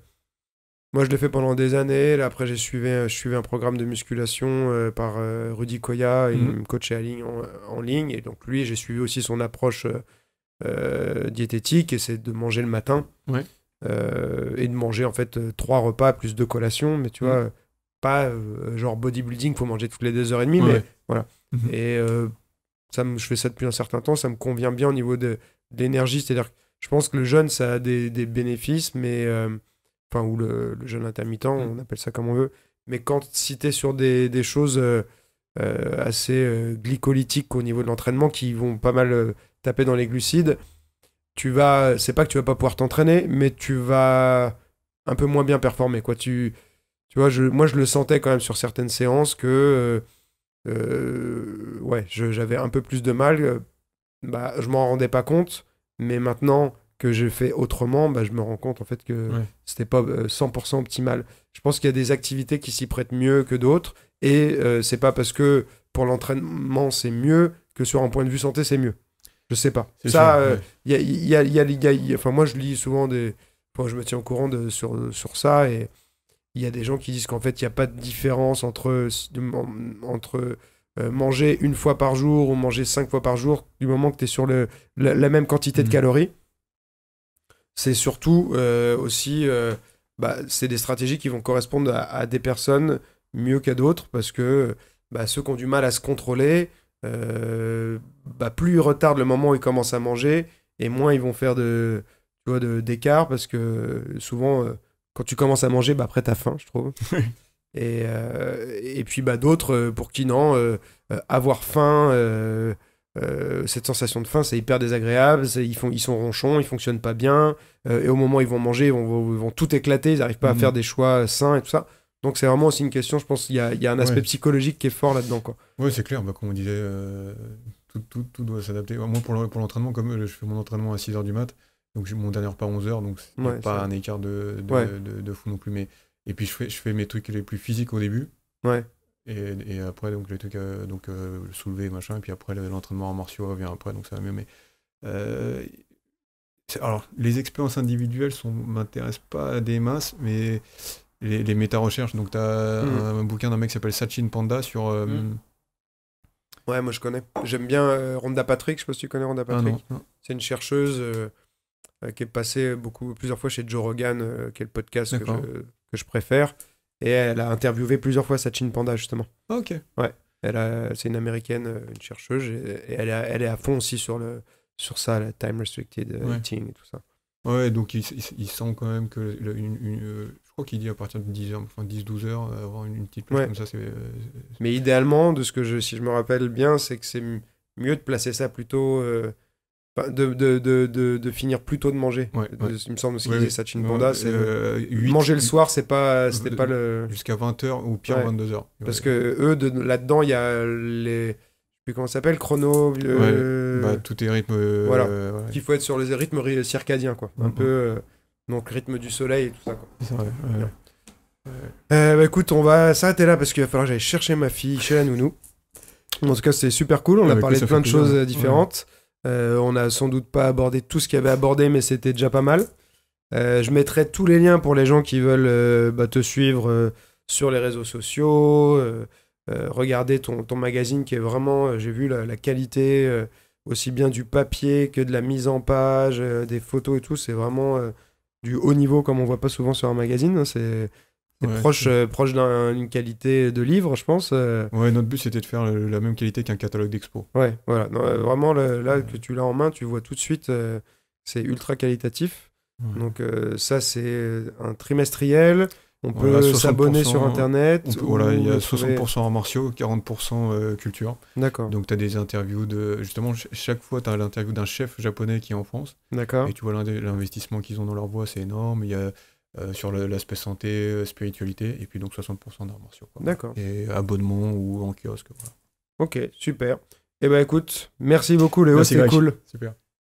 moi, je l'ai fait pendant des années. après, j'ai suivi, je suivais un programme de musculation par Rudy Koya. Il mmh. me coachait en, ligne. Et donc, lui, j'ai suivi aussi son approche diététique, et c'est de manger le matin. Ouais. Euh, et de manger en fait euh, trois repas plus deux collations, mais tu mm. vois, euh, pas genre bodybuilding, faut manger toutes les deux heures et demie, mais voilà. Mm-hmm. Et ça je fais ça depuis un certain temps, ça me convient bien au niveau de, l'énergie, c'est-à-dire que je pense que le jeûne, ça a des, bénéfices, mais enfin, ou le, jeûne intermittent, mm. on appelle ça comme on veut, mais quand si es sur des, choses assez glycolytiques au niveau de l'entraînement qui vont pas mal taper dans les glucides, tu vas, c'est pas que tu vas pas pouvoir t'entraîner, mais tu vas un peu moins bien performer. Quoi. Tu, tu vois, je, moi je le sentais quand même sur certaines séances que euh, euh, ouais, j'avais un peu plus de mal. Euh, bah, je m'en rendais pas compte, mais maintenant que j'ai fait autrement, bah, je me rends compte en fait que c'était pas 100% optimal. Je pense qu'il y a des activités qui s'y prêtent mieux que d'autres, et c'est pas parce que pour l'entraînement c'est mieux que sur un point de vue santé c'est mieux. Je sais pas. Ça, euh, il y, a, y, a, Enfin, moi, je lis souvent des. Enfin, je me tiens au courant de, sur, sur ça et il y a des gens qui disent qu'en fait, il n'y a pas de différence entre, entre euh, manger une fois par jour ou manger cinq fois par jour du moment que tu es sur le, la, même quantité de mmh. calories. C'est surtout euh, aussi. Bah, c'est des stratégies qui vont correspondre à, des personnes mieux qu'à d'autres parce que bah, ceux qui ont du mal à se contrôler. Bah, plus ils retardent le moment où ils commencent à manger, et moins ils vont faire de, de, d'écart, parce que souvent, euh, quand tu commences à manger, bah, après, t'as faim, je trouve. <laughs> Euh, et, puis bah, d'autres, euh, pour qui non, avoir faim, cette sensation de faim, c'est hyper désagréable, ils, font, ils sont ronchons, ils fonctionnent pas bien, et au moment où ils vont manger, ils vont, tout éclater, ils arrivent pas à mm. faire des choix sains et tout ça. Donc c'est vraiment aussi une question, je pense, il y a, un aspect psychologique qui est fort là-dedans. Oui, c'est clair, bah, comme on disait tout, doit s'adapter. Moi, pour l'entraînement, comme euh, je fais mon entraînement à 6h du mat, donc mon dernier pas à 11h, donc c'est pas un écart de, de, de, fou non plus. Mais... Et puis, je fais, je fais mes trucs les plus physiques au début. Ouais. Et, après, donc, les trucs, euh, donc, euh, soulever, machin, et puis après, l'entraînement en martiaux revient après, donc ça va mieux. Mais, alors, les expériences individuelles sont m'intéressent pas des masses, mais les, méta-recherches, donc tu as mmh. un, bouquin d'un mec qui s'appelle Sachin Panda sur. Mmh. Ouais, moi je connais. J'aime bien euh, Rhonda Patrick, je sais pas si tu connais Rhonda ah, Patrick. c'est une chercheuse euh, euh, qui est passée beaucoup, plusieurs fois chez Joe Rogan, qui est le podcast que je, que je, préfère. Et elle a interviewé plusieurs fois chine Panda, justement. Ah, ok. Ouais. Elle c'est une américaine, une chercheuse, et, elle, elle, est à fond aussi sur, le, sur ça, la time restricted eating et tout ça. Ouais, donc il, sent quand même que une, crois qu'il dit à partir de 10h, enfin 10-12h, euh, avoir une, petite comme ça. Euh, c'est Mais idéalement, de ce que je, si je me rappelle bien, c'est que c'est mieux de placer ça plutôt. Euh, de, de, de, de, finir plus tôt de manger. Il me semble que c'est manger le soir, c'est pas, c'était pas le. Jusqu'à 20h ou pire 22h. Parce que eux, là-dedans, il y a les puis comment ça s'appelle chrono bah, tout est rythme voilà faut être sur les rythmes circadiens quoi un mm, peu mm. Donc rythme du soleil et tout ça. Quoi. Euh, bah, écoute, on va s'arrêter là parce qu'il va falloir que j'aille chercher ma fille chez la nounou. En tout cas, c'est super cool. On bah, a parlé de plein de choses euh, différentes. Euh, on n'a sans doute pas abordé tout ce qu'il y avait abordé, mais c'était déjà pas mal. je mettrai tous les liens pour les gens qui veulent bah, te suivre sur les réseaux sociaux, regarder ton, ton, magazine qui est vraiment, j'ai vu la qualité aussi bien du papier que de la mise en page, des photos et tout. C'est vraiment du haut niveau comme on voit pas souvent sur un magazine. Hein, c'est proche, euh, proche d'une qualité de livre, je pense. Euh. Ouais, notre but c'était de faire la même qualité qu'un catalogue d'expo. Ouais, voilà. Euh, vraiment, là que tu l'as en main, tu vois tout de suite, c'est ultra qualitatif. Donc ça, c'est un trimestriel. Hein. On peut s'abonner sur Internet. voilà, il y a 60% arts martiaux, 40% culture. D'accord. Donc, tu as des interviews de. Justement, chaque fois, tu as l'interview d'un chef japonais qui est en France. D'accord. Et tu vois l'investissement qu'ils ont dans leur voix, c'est énorme. Il y a euh, sur l'aspect santé, euh, spiritualité, et puis donc 60% d'arts martiaux. D'accord. Et abonnement ou en kiosque. Ok, super. Eh ben écoute, merci beaucoup Léo, c'était cool. Super.